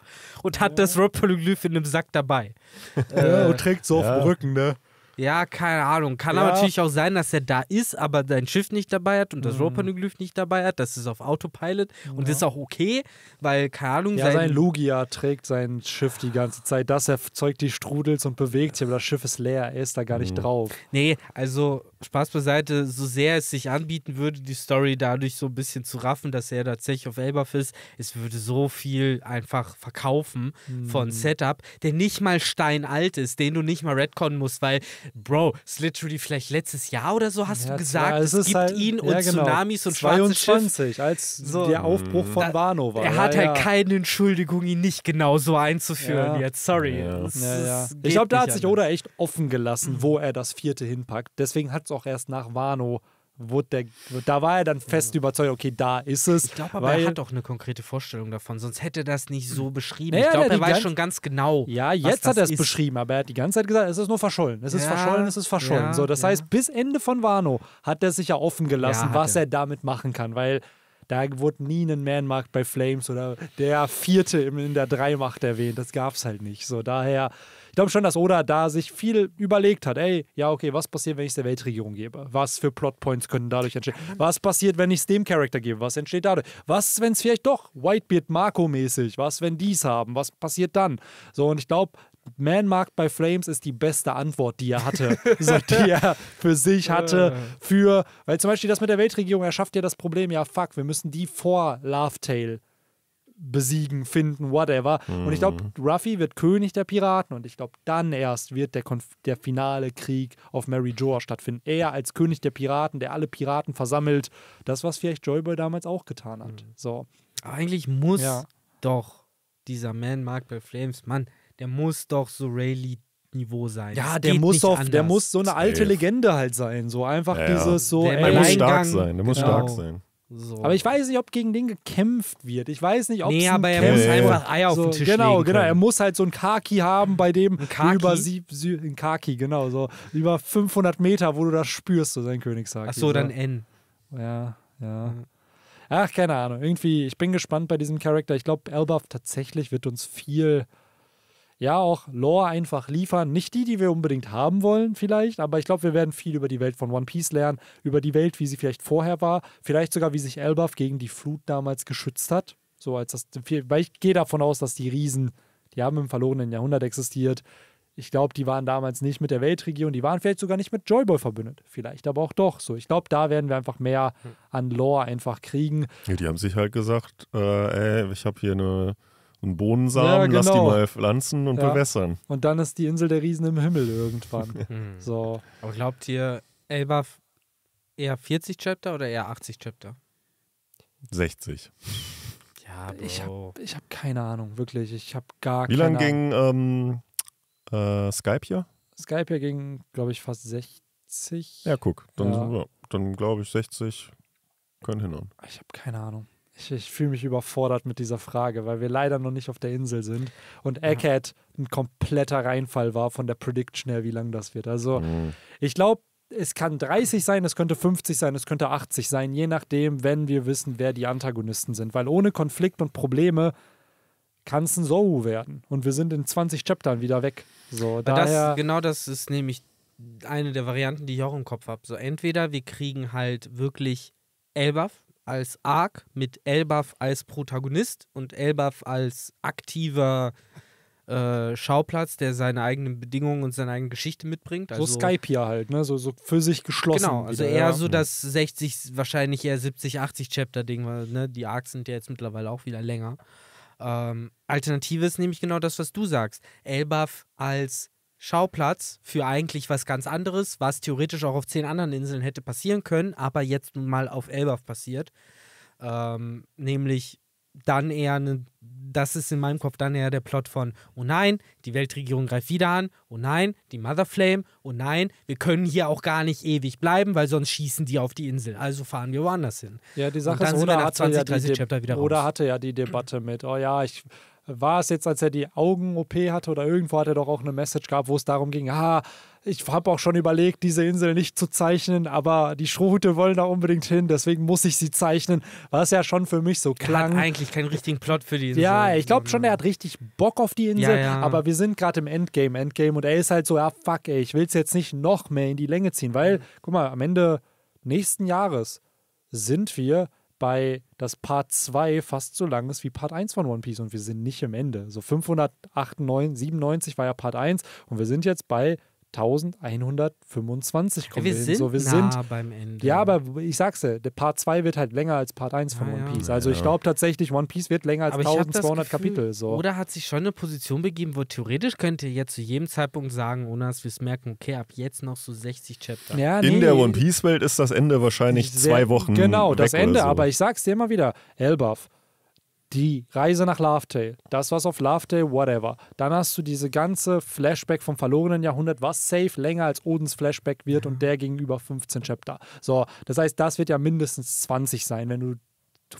und hat ja. das Rob Polyglyph in einem Sack dabei. äh, und trägt so auf dem Rücken, ne? Ja, keine Ahnung. Kann ja. aber natürlich auch sein, dass er da ist, aber dein Schiff nicht dabei hat und das mhm. Rohrpanoglyph nicht dabei hat. Das ist auf Autopilot und ja. das ist auch okay, weil, keine Ahnung. Ja, sein, sein Lugia trägt sein Schiff die ganze Zeit. Das erzeugt die Strudels und bewegt sich, aber das Schiff ist leer. Er ist da gar nicht hm. drauf. Nee, also Spaß beiseite, so sehr es sich anbieten würde, die Story dadurch so ein bisschen zu raffen, dass er tatsächlich auf Elbaf ist, es würde so viel einfach verkaufen mhm. von hm. Setup, der nicht mal steinalt ist, den du nicht mal retconnen musst, weil Bro, ist literally vielleicht letztes Jahr oder so hast ja, du gesagt, es, es gibt halt, ihn und ja, genau. Tsunamis und 22, als so. der Aufbruch von da, Wano war. Er hat halt keine Entschuldigung, ihn nicht genau so einzuführen jetzt. Sorry. Ich glaube, da hat sich Oda echt offen gelassen, wo er das vierte hinpackt. Deswegen hat es auch erst nach Wano der, da war er dann fest ja. überzeugt, okay, da ist es. Ich glaube, aber er hat auch eine konkrete Vorstellung davon, sonst hätte er das nicht so hm. beschrieben. Naja, ich glaube, er weiß ganz, schon ganz genau. Ja, jetzt hat er es beschrieben, aber er hat die ganze Zeit gesagt, es ist nur verschollen. Es ja, ist verschollen, es ist verschollen. Ja, so, das heißt, bis Ende von Wano hat er sich ja offen gelassen, was er. er damit machen kann, weil da wurde nie ein Man-Markt bei Flames oder der Vierte in der Dreimacht erwähnt. Das gab es halt nicht. So, daher ich glaube schon, dass Oda da sich viel überlegt hat. Ey, ja, okay, was passiert, wenn ich es der Weltregierung gebe? Was für Plotpoints können dadurch entstehen? Was passiert, wenn ich es dem Charakter gebe? Was entsteht dadurch? Was, wenn es vielleicht doch Whitebeard Marco-mäßig? Was, wenn die es haben? Was passiert dann? So, und ich glaube, man Marked by Flames ist die beste Antwort, die er hatte, so, die er für sich hatte. Äh. Für, weil zum Beispiel das mit der Weltregierung er schafft ja das Problem, ja, fuck, wir müssen die vor Love Tale besiegen, finden, whatever. Mhm. Und ich glaube, mhm. Ruffy wird König der Piraten und ich glaube, dann erst wird der, Konf der finale Krieg auf Mary Joa stattfinden. Er als König der Piraten, der alle Piraten versammelt. Das, was vielleicht Joyboy damals auch getan hat. Mhm. So. eigentlich muss ja. doch dieser Man Mark Bell Flames, Mann, der muss doch so Rayleigh Niveau sein. Ja, der muss, auf, der muss so eine alte Legende halt sein. So einfach ja, dieses so. Der, ey, muss stark sein, der muss genau. stark sein. So. Aber ich weiß nicht, ob gegen den gekämpft wird. Ich weiß nicht, ob Nee, aber er muss einfach Eier so, auf den Tisch Genau, genau. Er muss halt so ein Kaki haben, bei dem über sieb, sieb, ein Kaki, genau, so über 500 Meter, wo du das spürst, so sein Königshaki. Ach so, dann N. Ja, ja. Ach, keine Ahnung. Irgendwie, ich bin gespannt bei diesem Charakter. Ich glaube, Elbaf tatsächlich wird uns viel ja auch Lore einfach liefern. Nicht die, die wir unbedingt haben wollen, vielleicht, aber ich glaube, wir werden viel über die Welt von One Piece lernen, über die Welt, wie sie vielleicht vorher war, vielleicht sogar, wie sich Elbaf gegen die Flut damals geschützt hat. So als das, weil ich gehe davon aus, dass die Riesen, die haben im verlorenen Jahrhundert existiert. Ich glaube, die waren damals nicht mit der Weltregion, die waren vielleicht sogar nicht mit Joyboy verbündet. Vielleicht aber auch doch. So, ich glaube, da werden wir einfach mehr hm. an Lore einfach kriegen. Ja, die haben sich halt gesagt, äh, ey, ich habe hier eine einen Bohnensamen, ja, genau. lass die genau. mal pflanzen und ja. bewässern. Und dann ist die Insel der Riesen im Himmel irgendwann. Hm. so. Aber glaubt ihr, Elba eher 40 Chapter oder eher 80 Chapter? 60. Ja, Bro. Ich habe hab keine Ahnung, wirklich. Ich habe gar Wie keine Ahnung. Wie lang ging ähm, äh, Skype hier? Skype hier ging, glaube ich, fast 60. Ja, guck, dann, ja. dann glaube ich 60 können hinhauen. Ich habe keine Ahnung. Ich, ich fühle mich überfordert mit dieser Frage, weil wir leider noch nicht auf der Insel sind und Egghead ja. ein kompletter Reinfall war von der Prediction her, wie lang das wird. Also mhm. ich glaube, es kann 30 sein, es könnte 50 sein, es könnte 80 sein, je nachdem, wenn wir wissen, wer die Antagonisten sind. Weil ohne Konflikt und Probleme kann es ein Sohu werden. Und wir sind in 20 Chaptern wieder weg. So, daher das, genau das ist nämlich eine der Varianten, die ich auch im Kopf habe. So, entweder wir kriegen halt wirklich Elbaf, als Ark mit Elbaf als Protagonist und Elbaf als aktiver äh, Schauplatz, der seine eigenen Bedingungen und seine eigene Geschichte mitbringt. Also, so Skype hier halt, ne? So, so für sich geschlossen. Genau, also wieder, eher ja. so das 60, wahrscheinlich eher 70, 80 Chapter-Ding, weil ne, die Arcs sind ja jetzt mittlerweile auch wieder länger. Ähm, Alternative ist nämlich genau das, was du sagst. Elbaf als Schauplatz für eigentlich was ganz anderes, was theoretisch auch auf zehn anderen Inseln hätte passieren können, aber jetzt nun mal auf Elbaf passiert. Ähm, nämlich dann eher, ne, das ist in meinem Kopf dann eher der Plot von, oh nein, die Weltregierung greift wieder an, oh nein, die Mother Flame, oh nein, wir können hier auch gar nicht ewig bleiben, weil sonst schießen die auf die Insel, also fahren wir woanders hin. Ja, die Sache ist, oder, hatte, 20, ja die, oder hatte ja die Debatte mit, oh ja, ich war es jetzt, als er die Augen-OP hatte oder irgendwo hat er doch auch eine Message gehabt, wo es darum ging, ah, ich habe auch schon überlegt, diese Insel nicht zu zeichnen, aber die Schrote wollen da unbedingt hin, deswegen muss ich sie zeichnen. Was ja schon für mich so klang. Er hat eigentlich keinen richtigen Plot für die Insel. Ja, ich glaube schon, er hat richtig Bock auf die Insel, ja, ja. aber wir sind gerade im Endgame, Endgame und er ist halt so, ja, fuck, ey, ich will es jetzt nicht noch mehr in die Länge ziehen, weil, guck mal, am Ende nächsten Jahres sind wir bei das Part 2 fast so lang ist wie Part 1 von One Piece und wir sind nicht im Ende. So 597 war ja Part 1 und wir sind jetzt bei 1125 kommen. Ja, wir hin, sind so, wir nah sind, beim Ende. Ja, aber ich sag's dir, ja, Part 2 wird halt länger als Part 1 von ah, One Piece. Ja. Also ich glaube tatsächlich, One Piece wird länger als aber 1200 Gefühl, Kapitel. So. Oder hat sich schon eine Position begeben, wo theoretisch könnt ihr jetzt zu jedem Zeitpunkt sagen, ohne dass wir es merken, okay, ab jetzt noch so 60 Chapter. Nee, In der One Piece Welt ist das Ende wahrscheinlich sehr, zwei Wochen. Genau, das Ende, so. aber ich sag's dir immer wieder, Elbaf die Reise nach Lovedale, das was auf Lovedale, whatever. Dann hast du diese ganze Flashback vom verlorenen Jahrhundert, was safe länger als Odens Flashback wird und der gegenüber 15 Chapter. So, das heißt, das wird ja mindestens 20 sein, wenn du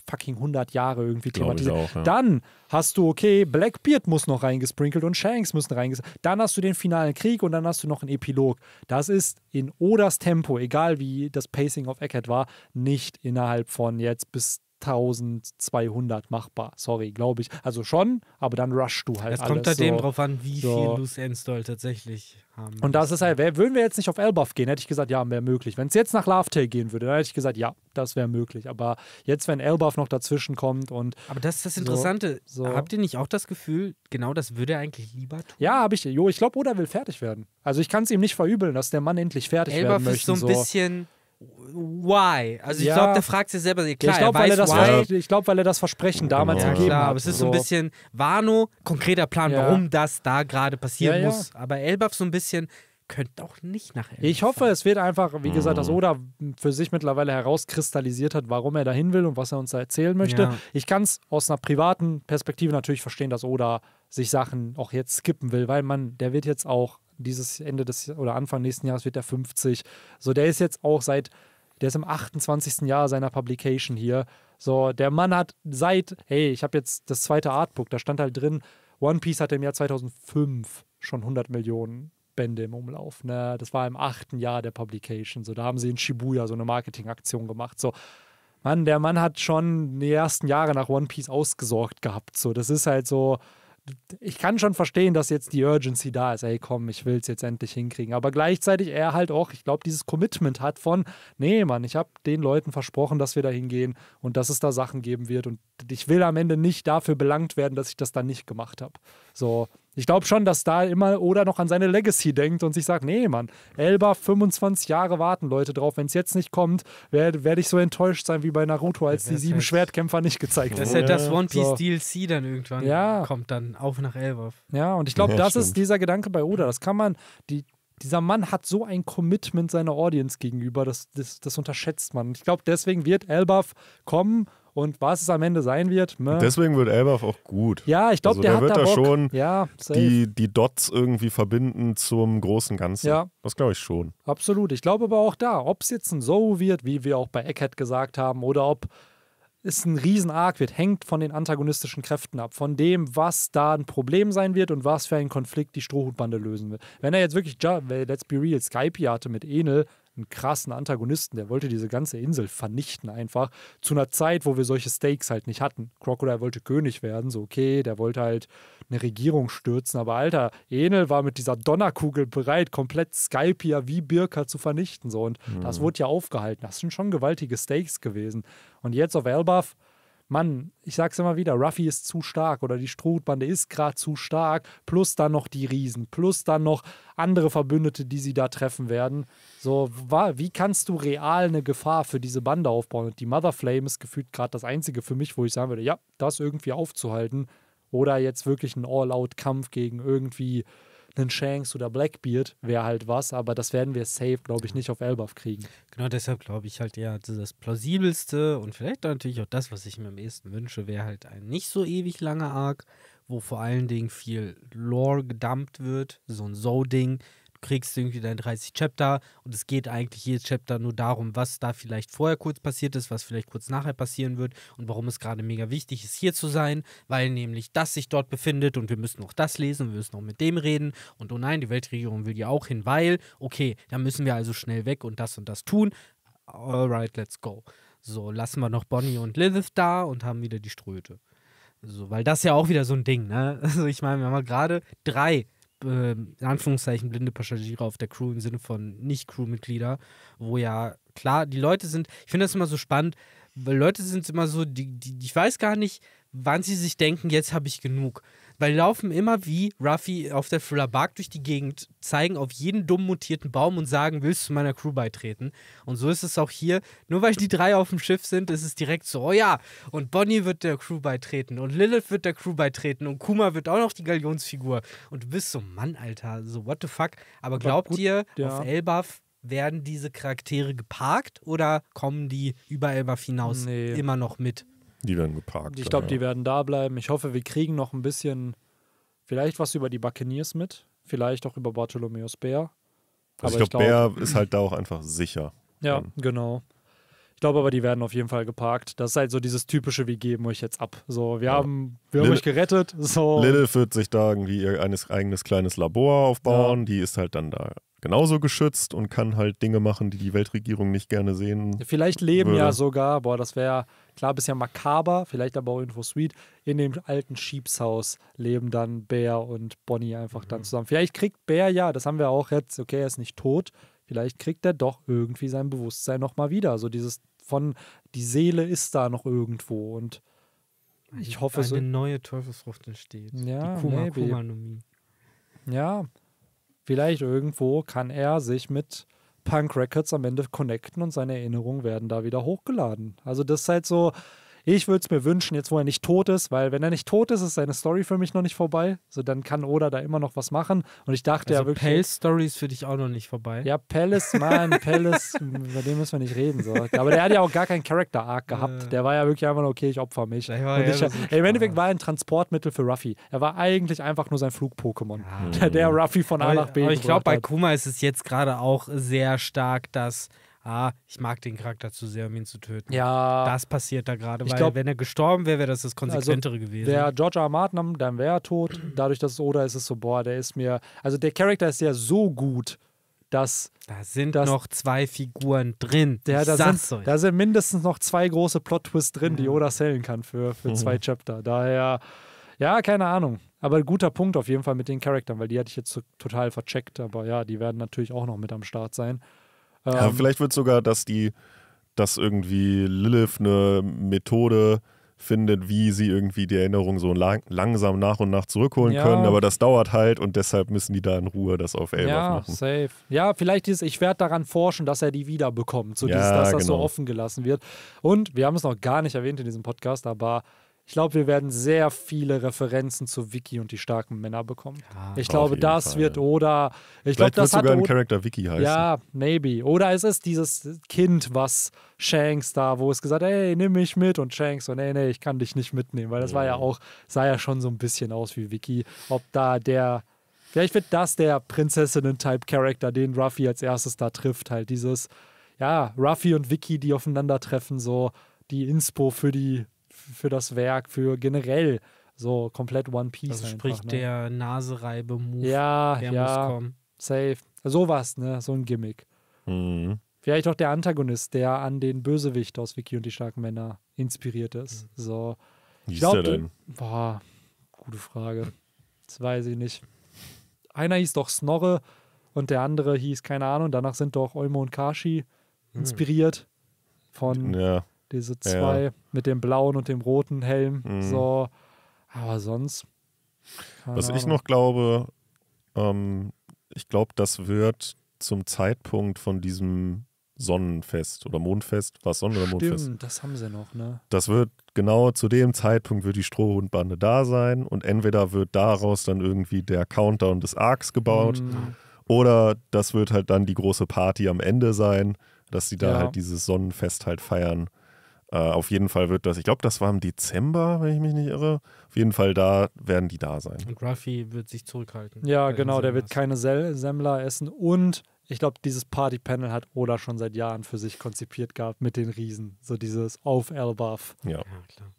fucking 100 Jahre irgendwie thematisierst. Ja. Dann hast du, okay, Blackbeard muss noch reingesprinkelt und Shanks müssen reingesprinkelt. Dann hast du den finalen Krieg und dann hast du noch einen Epilog. Das ist in Odas Tempo, egal wie das Pacing of Eckhead war, nicht innerhalb von jetzt bis 1200 machbar. Sorry, glaube ich. Also schon, aber dann rushst du halt. Es kommt halt da so. drauf an, wie so. viel Loose Ends halt tatsächlich haben. Und das ist halt, würden wir jetzt nicht auf Elbuff gehen, hätte ich gesagt, ja, wäre möglich. Wenn es jetzt nach Lavtail gehen würde, dann hätte ich gesagt, ja, das wäre möglich. Aber jetzt, wenn Elbuff noch dazwischen kommt und. Aber das ist das Interessante. So, Habt ihr nicht auch das Gefühl, genau das würde er eigentlich lieber tun? Ja, habe ich. Jo, ich glaube, Oda will fertig werden. Also ich kann es ihm nicht verübeln, dass der Mann endlich fertig Elbaf werden möchte. Elbaf ist so ein bisschen why? Also ich ja. glaube, der fragt sich selber. Klar, ich glaube, weil, glaub, weil, er das Versprechen genau. damals ja, gegeben klar, hat. Aber es ist so ein bisschen Wano, konkreter Plan, warum das da gerade passieren muss. Aber Elbaf so ein bisschen könnte auch nicht nach Elbaf Ich hoffe, fahren. es wird einfach, wie gesagt, dass mhm. Oda für sich mittlerweile herauskristallisiert hat, warum er dahin will und was er uns da erzählen möchte. Ich kann es aus einer privaten Perspektive natürlich verstehen, dass Oda sich Sachen auch jetzt skippen will, weil man, der wird jetzt auch dieses Ende des oder Anfang nächsten Jahres wird er 50. So, der ist jetzt auch seit, der ist im 28. Jahr seiner Publication hier. So, der Mann hat seit, hey, ich habe jetzt das zweite Artbook, da stand halt drin, One Piece hatte im Jahr 2005 schon 100 Millionen Bände im Umlauf. Ne? Das war im achten Jahr der Publication. So, da haben sie in Shibuya so eine Marketingaktion gemacht. So, Mann, der Mann hat schon die ersten Jahre nach One Piece ausgesorgt gehabt. So, das ist halt so, ich kann schon verstehen, dass jetzt die Urgency da ist. Ey, komm, ich will es jetzt endlich hinkriegen. Aber gleichzeitig er halt auch, ich glaube, dieses Commitment hat von, nee, Mann, ich habe den Leuten versprochen, dass wir da hingehen und dass es da Sachen geben wird. Und ich will am Ende nicht dafür belangt werden, dass ich das dann nicht gemacht habe. So, ich glaube schon, dass da immer Oda noch an seine Legacy denkt und sich sagt, nee, Mann, Elba, 25 Jahre warten Leute drauf. Wenn es jetzt nicht kommt, werde werd ich so enttäuscht sein wie bei Naruto, als ja, die sieben Schwertkämpfer nicht gezeigt wurden. Das ist halt das One Piece so. DLC dann irgendwann ja. kommt, dann auf nach Elba. Ja, und ich glaube, ja, das stimmt. ist dieser Gedanke bei Oda. Das kann man, die, dieser Mann hat so ein Commitment seiner Audience gegenüber, das, das, das unterschätzt man. Ich glaube, deswegen wird Elba kommen und was es am Ende sein wird. Ne? Deswegen wird Elbaf auch gut. Ja, ich glaube, also, der, der wird da Bock. schon ja, die, die Dots irgendwie verbinden zum großen Ganzen. Ja. Das glaube ich schon. Absolut. Ich glaube aber auch da, ob es jetzt ein So wird, wie wir auch bei Eckhead gesagt haben, oder ob es ein riesen Arc wird, hängt von den antagonistischen Kräften ab, von dem, was da ein Problem sein wird und was für einen Konflikt die Strohhutbande lösen wird. Wenn er jetzt wirklich, let's be real, Skype hier hatte mit Enel, einen krassen Antagonisten, der wollte diese ganze Insel vernichten einfach. Zu einer Zeit, wo wir solche Stakes halt nicht hatten. Crocodile wollte König werden, so okay, der wollte halt eine Regierung stürzen, aber Alter, Enel war mit dieser Donnerkugel bereit, komplett Skypia wie Birka zu vernichten. So. Und mhm. das wurde ja aufgehalten. Das sind schon gewaltige Stakes gewesen. Und jetzt auf Elbaf Mann, ich sag's immer wieder, Ruffy ist zu stark oder die Strohbande ist gerade zu stark, plus dann noch die Riesen, plus dann noch andere Verbündete, die sie da treffen werden. So, wie kannst du real eine Gefahr für diese Bande aufbauen? Und die Mother Flame ist gefühlt gerade das Einzige für mich, wo ich sagen würde, ja, das irgendwie aufzuhalten. Oder jetzt wirklich einen All-Out-Kampf gegen irgendwie einen Shanks oder Blackbeard wäre halt was, aber das werden wir safe, glaube ich, nicht auf Elbaf kriegen. Genau, deshalb glaube ich halt eher, also das plausibelste und vielleicht natürlich auch das, was ich mir am ehesten wünsche, wäre halt ein nicht so ewig langer Arc, wo vor allen Dingen viel Lore gedumpt wird, so ein So-Ding, kriegst irgendwie deine 30 Chapter und es geht eigentlich jedes Chapter nur darum, was da vielleicht vorher kurz passiert ist, was vielleicht kurz nachher passieren wird und warum es gerade mega wichtig ist, hier zu sein, weil nämlich das sich dort befindet und wir müssen noch das lesen und wir müssen noch mit dem reden und oh nein, die Weltregierung will ja auch hin, weil, okay, dann müssen wir also schnell weg und das und das tun. Alright, let's go. So, lassen wir noch Bonnie und Lilith da und haben wieder die Ströte. So, weil das ja auch wieder so ein Ding, ne? Also ich meine, wir haben gerade drei äh, in Anführungszeichen blinde Passagiere auf der Crew im Sinne von Nicht-Crew-Mitglieder, wo ja klar, die Leute sind, ich finde das immer so spannend, weil Leute sind immer so, die, die, ich weiß gar nicht, wann sie sich denken, jetzt habe ich genug weil laufen immer wie Ruffy auf der Thriller-Bark durch die Gegend, zeigen auf jeden dumm mutierten Baum und sagen, willst du meiner Crew beitreten? Und so ist es auch hier. Nur weil die drei auf dem Schiff sind, ist es direkt so, oh ja, und Bonnie wird der Crew beitreten und Lilith wird der Crew beitreten und Kuma wird auch noch die Galionsfigur. Und du bist so, Mann, Alter, so what the fuck. Aber glaubt gut, ihr, ja. auf Elbaf werden diese Charaktere geparkt oder kommen die über Elbaf hinaus nee. immer noch mit? Die werden geparkt. Ich glaube, ja. die werden da bleiben. Ich hoffe, wir kriegen noch ein bisschen, vielleicht was über die Buccaneers mit, vielleicht auch über Bartholomeus Bär. Also ich glaube, glaub, Bär ist halt da auch einfach sicher. Ja, mhm. genau. Ich glaube aber, die werden auf jeden Fall geparkt. Das ist halt so dieses typische, wir geben euch jetzt ab. So, wir ja. haben, wir Lil haben euch gerettet. So. Lilith wird sich da irgendwie ihr eines, eigenes kleines Labor aufbauen. Ja. Die ist halt dann da genauso geschützt und kann halt Dinge machen, die die Weltregierung nicht gerne sehen. Vielleicht leben würde. ja sogar, boah, das wäre klar bisher makaber, vielleicht aber auch Info Sweet, in dem alten Schiebshaus leben dann Bär und Bonnie einfach mhm. dann zusammen. Vielleicht kriegt Bär ja, das haben wir auch jetzt, okay, er ist nicht tot, vielleicht kriegt er doch irgendwie sein Bewusstsein nochmal wieder. So dieses von, die Seele ist da noch irgendwo und ich hoffe Eine so. Eine neue Teufelsfrucht entsteht. Ja, die Kuma, Kuma Ja, Vielleicht irgendwo kann er sich mit Punk Records am Ende connecten und seine Erinnerungen werden da wieder hochgeladen. Also das ist halt so, ich würde es mir wünschen, jetzt wo er nicht tot ist, weil wenn er nicht tot ist, ist seine Story für mich noch nicht vorbei. So, dann kann Oda da immer noch was machen. Und ich dachte also ja wirklich. Palace Story ist für dich auch noch nicht vorbei. Ja, Palace, Mann, Palace, über den müssen wir nicht reden. So. Aber der hat ja auch gar keinen Character Arc gehabt. Ja. Der war ja wirklich einfach nur, okay, ich opfer mich. Ja, ich, ey, Im Endeffekt war er ein Transportmittel für Ruffy. Er war eigentlich einfach nur sein Flug-Pokémon, der, der Ruffy von A aber, nach B. Aber ich glaube, bei Kuma ist es jetzt gerade auch sehr stark, dass ah, ich mag den Charakter zu sehr, um ihn zu töten. Ja. Das passiert da gerade, weil glaub, wenn er gestorben wäre, wäre das das Konsequentere also, gewesen. Der George R. Martin, dann wäre er tot. Dadurch, dass es Oda ist, ist es so, boah, der ist mir, also der Charakter ist ja so gut, dass... Da sind dass, noch zwei Figuren drin. Ja, da, sind, da sind mindestens noch zwei große Plot-Twists drin, mhm. die Oda sellen kann für, für mhm. zwei Chapter. Daher, ja, keine Ahnung. Aber guter Punkt auf jeden Fall mit den Charaktern, weil die hatte ich jetzt so total vercheckt. Aber ja, die werden natürlich auch noch mit am Start sein. Ähm, ja, vielleicht wird sogar, dass die, dass irgendwie Lilith eine Methode findet, wie sie irgendwie die Erinnerung so lang, langsam nach und nach zurückholen ja. können, aber das dauert halt und deshalb müssen die da in Ruhe das auf Elbaf ja, machen. Ja, Safe. Ja, vielleicht ist, ich werde daran forschen, dass er die wiederbekommt, so ja, dieses, dass das so genau. offen gelassen wird. Und wir haben es noch gar nicht erwähnt in diesem Podcast, aber ich glaube, wir werden sehr viele Referenzen zu Vicky und die starken Männer bekommen. Ja, ich glaube, das Fall. wird oder ich glaube, das sogar hat sogar ein Charakter Vicky heißen. Ja, maybe. Oder es ist dieses Kind, was Shanks da, wo es gesagt, hey, nimm mich mit und Shanks so, nee, nee, ich kann dich nicht mitnehmen, weil das oh. war ja auch sah ja schon so ein bisschen aus wie Vicky. Ob da der vielleicht wird das der Prinzessinnen-Type-Charakter, den Ruffy als erstes da trifft, halt dieses ja Ruffy und Vicky, die aufeinandertreffen, so die Inspo für die für das Werk, für generell so komplett One Piece. Also einfach, sprich ne? der Nasereibe-Move. Ja, der ja, muss kommen. safe. Sowas, ne? So ein Gimmick. Mhm. Vielleicht auch der Antagonist, der an den Bösewicht aus Vicky und die starken Männer inspiriert ist. Mhm. So. Wie ich glaub, denn? Boah, gute Frage. Das weiß ich nicht. Einer hieß doch Snorre und der andere hieß, keine Ahnung, danach sind doch Olmo und Kashi hm. inspiriert von ja. Diese zwei ja. mit dem blauen und dem roten Helm. Mhm. So. Aber sonst. Was Ahnung. ich noch glaube, ähm, ich glaube, das wird zum Zeitpunkt von diesem Sonnenfest oder Mondfest, was Sonne oder Mondfest? Stimmt, das haben sie noch, ne? Das wird genau zu dem Zeitpunkt wird die Strohhundbande da sein und entweder wird daraus dann irgendwie der Countdown des Arcs gebaut mm. oder das wird halt dann die große Party am Ende sein, dass sie da ja. halt dieses Sonnenfest halt feiern. Äh, auf jeden Fall wird das, ich glaube, das war im Dezember, wenn ich mich nicht irre. Auf jeden Fall da werden die da sein. Und Ruffy wird sich zurückhalten. Ja, genau, der wird keine Sem Semmler essen und ich glaube, dieses Party-Panel hat Oda schon seit Jahren für sich konzipiert gehabt mit den Riesen. So dieses auf Elbaf. Ja. ja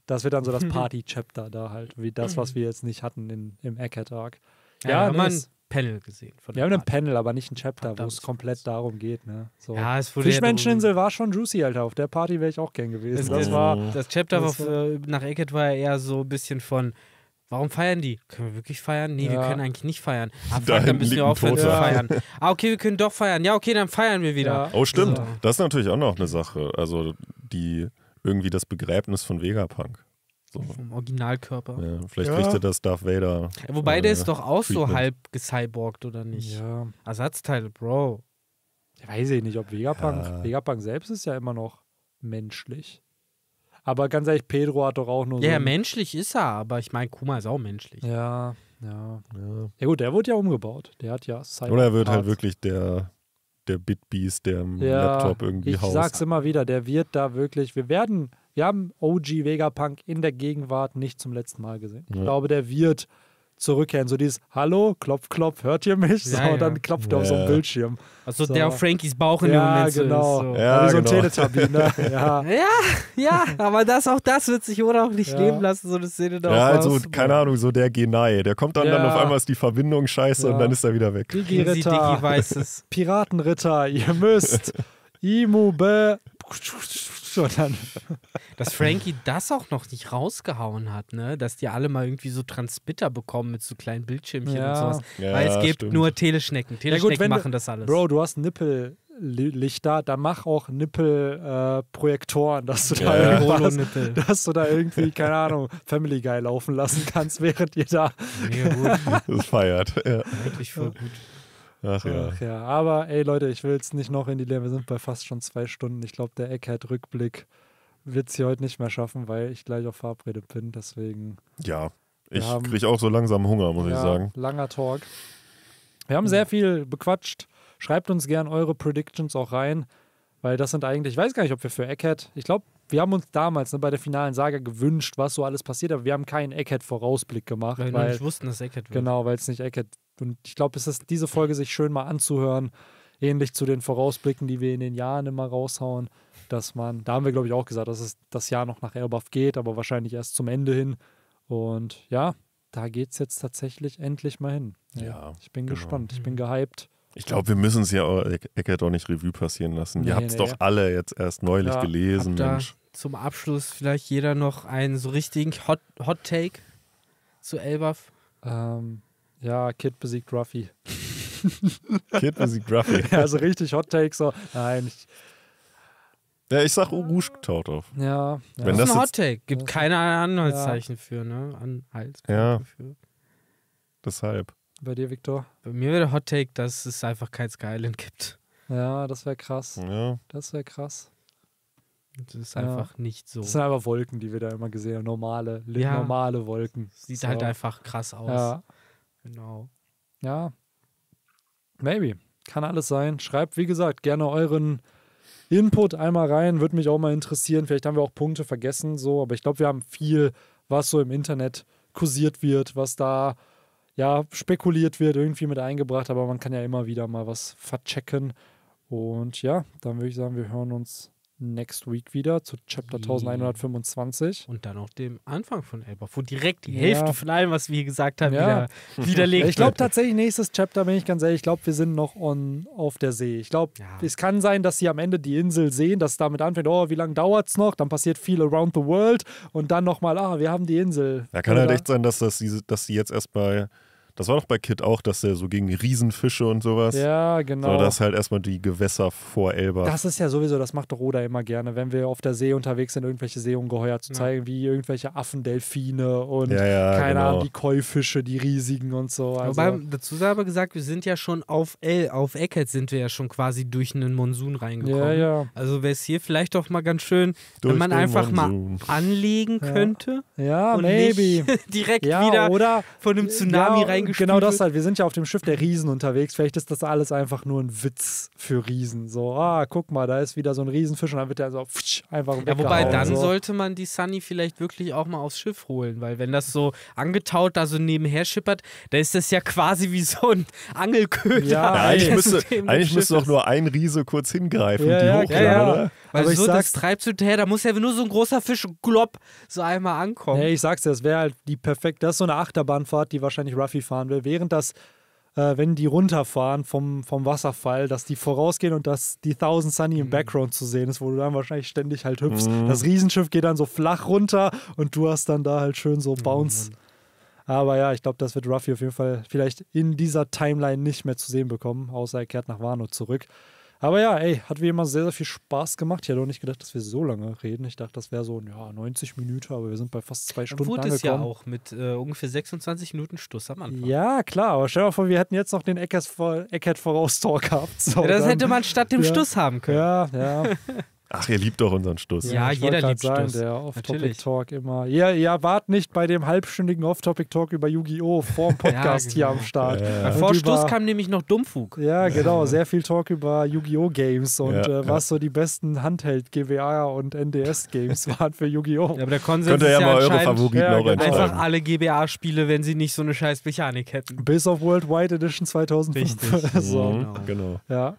das wird dann so das Party-Chapter da halt, wie das, was wir jetzt nicht hatten in, im Eckert-Arc. Ja, ja nee, Mann. Ist, Panel gesehen. Wir haben ein Panel, aber nicht ein Chapter, wo es komplett darum geht. Ne? So. Ja, es wurde Fischmenscheninsel ja war schon juicy, Alter. Auf der Party wäre ich auch gern gewesen. Das, das war, das Chapter das war, nach Eckert war ja eher so ein bisschen von. Warum feiern die? Können wir wirklich feiern? Nee, ja. wir können eigentlich nicht feiern. Ah, fuck, dann müssen wir aufhören zu feiern. Ah, okay, wir können doch feiern. Ja, okay, dann feiern wir wieder. Ja. Oh, stimmt. So. Das ist natürlich auch noch eine Sache. Also, die irgendwie das Begräbnis von Vegapunk. So. Vom Originalkörper. Ja, vielleicht ja. richtet das Darth Vader. Ja, wobei äh, der ist doch auch Treatment. so halb gecyborgt, oder nicht? Ja. Ersatzteile, Bro. Ich weiß ich nicht, ob Vegapunk. Ja. Vegapunk selbst ist ja immer noch menschlich. Aber ganz ehrlich, Pedro hat doch auch nur. Ja, so menschlich ist er, aber ich meine, Kuma ist auch menschlich. Ja, ja. Ja, ja gut, der wird ja umgebaut. Der hat ja Cyborg. Oder er wird Parts. halt wirklich der, der Bitbeast, der im ja, Laptop irgendwie ich haust. Ich sag's immer wieder, der wird da wirklich. Wir werden wir haben OG Vegapunk in der Gegenwart nicht zum letzten Mal gesehen. Ja. Ich glaube, der wird zurückkehren. So dieses Hallo, Klopf, Klopf, hört ihr mich? So, ja, ja. Und dann klopft er auf so einen Bildschirm. Also so. der auf Frankies Bauch in ja, dem Moment genau. ist. So. Ja, also genau. so ein genau. Teletubby, ne? ja. ja, aber das, auch das wird sich Oda auch nicht leben lassen, so eine Szene da. Ja, also keine Ahnung, so der Genai. Der kommt dann, dann auf einmal ist die Verbindung scheiße und dann ist er wieder weg. Digi-Ritter, Digi -Digi Piratenritter, ihr müsst Imu be sondern. Dass Frankie das auch noch nicht rausgehauen hat, ne? Dass die alle mal irgendwie so Transmitter bekommen mit so kleinen Bildschirmchen ja. und sowas. Ja, Weil es gibt stimmt. nur Teleschnecken. Teleschnecken ja, gut, machen das alles. Bro, du hast Nippel. Lichter, da mach auch Nippelprojektoren, äh, dass du da ja, dass du da irgendwie, keine Ahnung, Family Guy laufen lassen kannst, während ihr da. Nee, das feiert. Ja. Wirklich voll gut. Ach ja. Ach ja. Aber ey Leute, ich will jetzt nicht noch in die Lehre. Wir sind bei fast schon zwei Stunden. Ich glaube, der eckhardt rückblick wird es hier heute nicht mehr schaffen, weil ich gleich auf verabredet bin. Deswegen. Ja, ich kriege auch so langsam Hunger, muss ja, ich sagen. Langer Talk. Wir haben sehr viel bequatscht. Schreibt uns gern eure Predictions auch rein, weil das sind eigentlich, ich weiß gar nicht, ob wir für Eckhardt, ich glaube, wir haben uns damals ne, bei der finalen Saga gewünscht, was so alles passiert, aber wir haben keinen eckhardt vorausblick gemacht. Weil, weil wir nicht wussten, dass Eckhardt wird. Genau, weil es nicht Eckhead und ich glaube, es ist diese Folge sich schön mal anzuhören, ähnlich zu den Vorausblicken, die wir in den Jahren immer raushauen, dass man, da haben wir glaube ich auch gesagt, dass es das Jahr noch nach Airbuff geht, aber wahrscheinlich erst zum Ende hin. Und ja, da geht es jetzt tatsächlich endlich mal hin. Ja, ja ich bin genau. gespannt, ich bin mhm. gehypt. Ich glaube, wir müssen es ja, Eckert, auch nicht Revue passieren lassen. Nee, Ihr habt es nee, doch ja. alle jetzt erst neulich ja, gelesen, Mensch. Zum Abschluss vielleicht jeder noch einen so richtigen Hot, Hot Take zu Elbaf. Ähm, ja, Kid besiegt Ruffy. Kid besiegt Ruffy. also richtig Hot Take, so, nein. Ich, ja, ich sag Urush taucht auf. Ja, ja. Wenn das, ist ein Hot Take. Gibt keine Anhaltszeichen ja. für, ne? Anhaltszeichen ja. für. Deshalb. Bei dir, Viktor? Bei mir wäre der Hot Take, dass es einfach kein Skyland gibt. Ja, das wäre krass. Ja. Das wäre krass. Das ist ja. einfach nicht so. Das sind einfach Wolken, die wir da immer gesehen haben. Normale, ja. normale Wolken. Sieht so. halt einfach krass aus. Ja. Genau. Ja. Maybe. Kann alles sein. Schreibt, wie gesagt, gerne euren Input einmal rein. Würde mich auch mal interessieren. Vielleicht haben wir auch Punkte vergessen, so, aber ich glaube, wir haben viel, was so im Internet kursiert wird, was da ja spekuliert wird, irgendwie mit eingebracht, aber man kann ja immer wieder mal was verchecken. Und ja, dann würde ich sagen, wir hören uns next week wieder zu Chapter 1125. Und dann auch dem Anfang von Elbaf, wo direkt die ja. Hälfte von allem, was wir gesagt haben, ja. wieder, widerlegt Ich glaube tatsächlich, nächstes Chapter, bin ich ganz ehrlich, ich glaube, wir sind noch on, auf der See. Ich glaube, ja. es kann sein, dass sie am Ende die Insel sehen, dass es damit anfängt, oh, wie lange dauert es noch? Dann passiert viel around the world und dann nochmal, ah, wir haben die Insel. Ja, kann halt Oder? halt echt sein, dass, das, dass sie jetzt erst bei das war doch bei Kit auch, dass er so gegen Riesenfische und sowas. Ja, genau. So, das halt erstmal die Gewässer vor Elba. Das ist ja sowieso, das macht Roda immer gerne, wenn wir auf der See unterwegs sind, irgendwelche Seeungeheuer zu zeigen, ja. wie irgendwelche Affendelfine und ja, ja, keine genau. Ahnung, die Keufische, die riesigen und so. Also. Wobei, dazu sei aber gesagt, wir sind ja schon auf El, auf Eckert sind wir ja schon quasi durch einen Monsun reingekommen. Ja, ja. Also wäre es hier vielleicht doch mal ganz schön, durch wenn man einfach Monsun. mal anlegen könnte. Ja, maybe. direkt wieder oder, von einem Tsunami ja, reingekommen reingespült Genau das halt. Wir sind ja auf dem Schiff der Riesen unterwegs. Vielleicht ist das alles einfach nur ein Witz für Riesen. So, ah, guck mal, da ist wieder so ein Riesenfisch und dann wird der so pfsch, einfach Ja, wobei dann so. sollte man die Sunny vielleicht wirklich auch mal aufs Schiff holen, weil wenn das so angetaut da so nebenher schippert, da ist das ja quasi wie so ein Angelköder. Ja, eigentlich müsste, eigentlich müsste doch nur ein Riese kurz hingreifen ja, und die ja, hochklären, ja, ja. oder? Weil Aber so, ich sag's, das treibst du her, da muss ja nur so ein großer Fisch glopp so einmal ankommen. Nee, ich sag's dir, das wäre halt die perfekte, das ist so eine Achterbahnfahrt, die wahrscheinlich Ruffy fahren will, während das, äh, wenn die runterfahren vom, vom Wasserfall, dass die vorausgehen und dass die Thousand Sunny im mhm. Background zu sehen ist, wo du dann wahrscheinlich ständig halt hüpfst. Mhm. Das Riesenschiff geht dann so flach runter und du hast dann da halt schön so mhm. Bounce. Mhm. Aber ja, ich glaube, das wird Ruffy auf jeden Fall vielleicht in dieser Timeline nicht mehr zu sehen bekommen, außer er kehrt nach Wano zurück. Aber ja, ey, hat wie immer sehr, sehr viel Spaß gemacht. Ich hätte auch nicht gedacht, dass wir so lange reden. Ich dachte, das wäre so ja, 90 Minuten, aber wir sind bei fast zwei Stunden angekommen. es ja auch mit äh, ungefähr 26 Minuten Stuss am Anfang. Ja, klar, aber stell dir mal vor, wir hätten jetzt noch den Eckert voraus Talk gehabt. So, ja, das dann, hätte man statt dem ja, Stuss haben können. Ja, ja. Ach, ihr liebt doch unseren Stuss. Ja, ich jeder liebt sagen, Stuss. Der Off-Topic-Talk immer. Ja, ja, wart nicht bei dem halbstündigen Off-Topic-Talk über Yu-Gi-Oh! vor dem Podcast ja, genau. hier am Start. Ja, äh, vor Stuss kam nämlich noch Dummfug. Ja, genau. Sehr viel Talk über Yu-Gi-Oh! Games und äh, was so die besten Handheld-GBA und NDS-Games waren für Yu-Gi-Oh! aber der Konsens Könnt ihr ja, mal eure Favoriten auch genau. entscheiden. Einfach alle GBA-Spiele, wenn sie nicht so eine scheiß Mechanik hätten. Bis auf Worldwide Edition 2005. Richtig. so. genau. genau. Ja.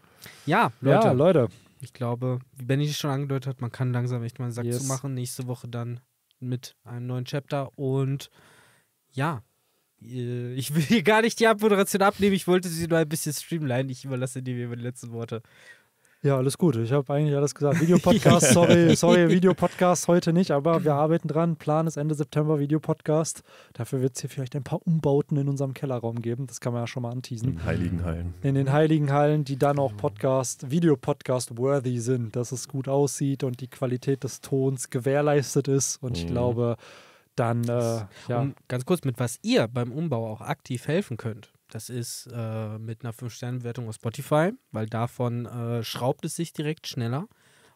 Ja, Leute. Ja, Leute. Ich glaube, wie Benny schon angedeutet hat, man kann langsam echt mal einen Sack yes. zu machen. Nächste Woche dann mit einem neuen Chapter. Und ja, äh, ich will hier gar nicht die Abmoderation abnehmen. Ich wollte sie nur ein bisschen streamline. Ich überlasse dir die letzten Worte. Ja, alles gut. Ich habe eigentlich alles gesagt. Videopodcast, sorry, sorry, Videopodcast heute nicht, aber wir arbeiten dran. Plan ist Ende September Videopodcast. Dafür wird es hier vielleicht ein paar Umbauten in unserem Kellerraum geben. Das kann man ja schon mal anteasen. In den heiligen Hallen. In den heiligen Hallen, die dann auch Podcast, Videopodcast-worthy sind, dass es gut aussieht und die Qualität des Tons gewährleistet ist. Und ich mhm. glaube, dann, äh, ja. Und ganz kurz, mit was ihr beim Umbau auch aktiv helfen könnt. Das ist äh, mit einer 5-Sterne-Bewertung auf Spotify, weil davon äh, schraubt es sich direkt schneller.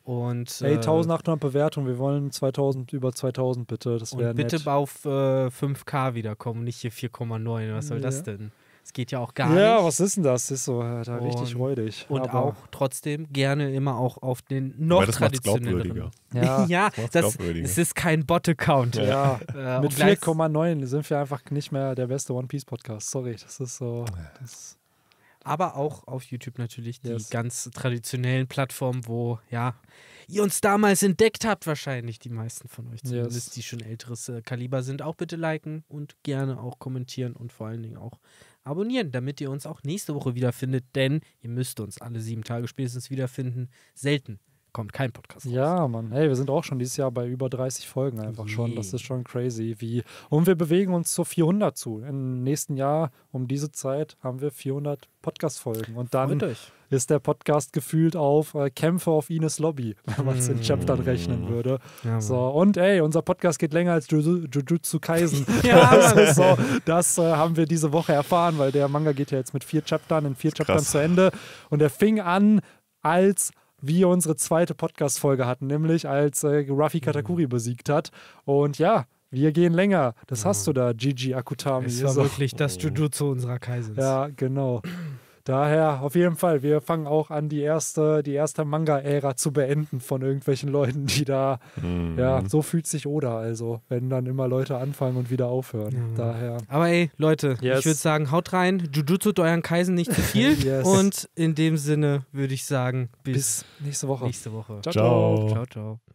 Und, hey, äh, 1800 Bewertungen, wir wollen 2000, über 2000 bitte. Das wäre Bitte nett. auf 5K äh, wiederkommen, nicht hier 4,9. Was soll ja. das denn? Es geht ja auch gar ja, nicht. Ja, was ist denn das? Das ist so äh, Alter, und, richtig räudig. Und aber auch trotzdem gerne immer auch auf den noch Weil das traditionelleren. Ja, ja das, es ist kein Bot-Account. Ja. ja. Äh, Mit 4,9 sind wir einfach nicht mehr der beste One Piece Podcast. Sorry, das ist so. Das aber auch auf YouTube natürlich die yes. ganz traditionellen Plattformen, wo ja ihr uns damals entdeckt habt, wahrscheinlich die meisten von euch zumindest, yes. die schon älteres äh, Kaliber sind. Auch bitte liken und gerne auch kommentieren und vor allen Dingen auch abonnieren, damit ihr uns auch nächste Woche wiederfindet, denn ihr müsst uns alle sieben Tage spätestens wiederfinden. Selten kommt kein Podcast raus. Ja, Mann. Hey, wir sind auch schon dieses Jahr bei über 30 Folgen einfach nee. schon. Das ist schon crazy. Wie. Und wir bewegen uns zu 400 zu. Im nächsten Jahr um diese Zeit haben wir 400 Podcast-Folgen. Und dann ist der Podcast gefühlt auf äh, Kämpfe auf Ines Lobby, wenn man es in mm. Chaptern rechnen würde. Ja, so, und ey, unser Podcast geht länger als Jujutsu Kaisen. ja, so, das äh, haben wir diese Woche erfahren, weil der Manga geht ja jetzt mit vier Chaptern, in vier Chaptern zu Ende. Und er fing an als wie unsere zweite Podcast-Folge hatten, nämlich als äh, Ruffy Katakuri mhm. besiegt hat. Und ja, wir gehen länger. Das mhm. hast du da, Gigi Akutami. Das war so. wirklich das oh. Jujutsu unserer Kaisers. Ja, genau. Daher auf jeden Fall, wir fangen auch an, die erste, die erste Manga-Ära zu beenden von irgendwelchen Leuten, die da, mhm. ja, so fühlt sich Oda also, wenn dann immer Leute anfangen und wieder aufhören. Mhm. Daher. Aber ey, Leute, yes. ich würde sagen, haut rein, Jujutsu euren Kaisen nicht zu viel. yes. Und in dem Sinne würde ich sagen, bis, bis nächste Woche. Nächste Woche. ciao. ciao, ciao. ciao.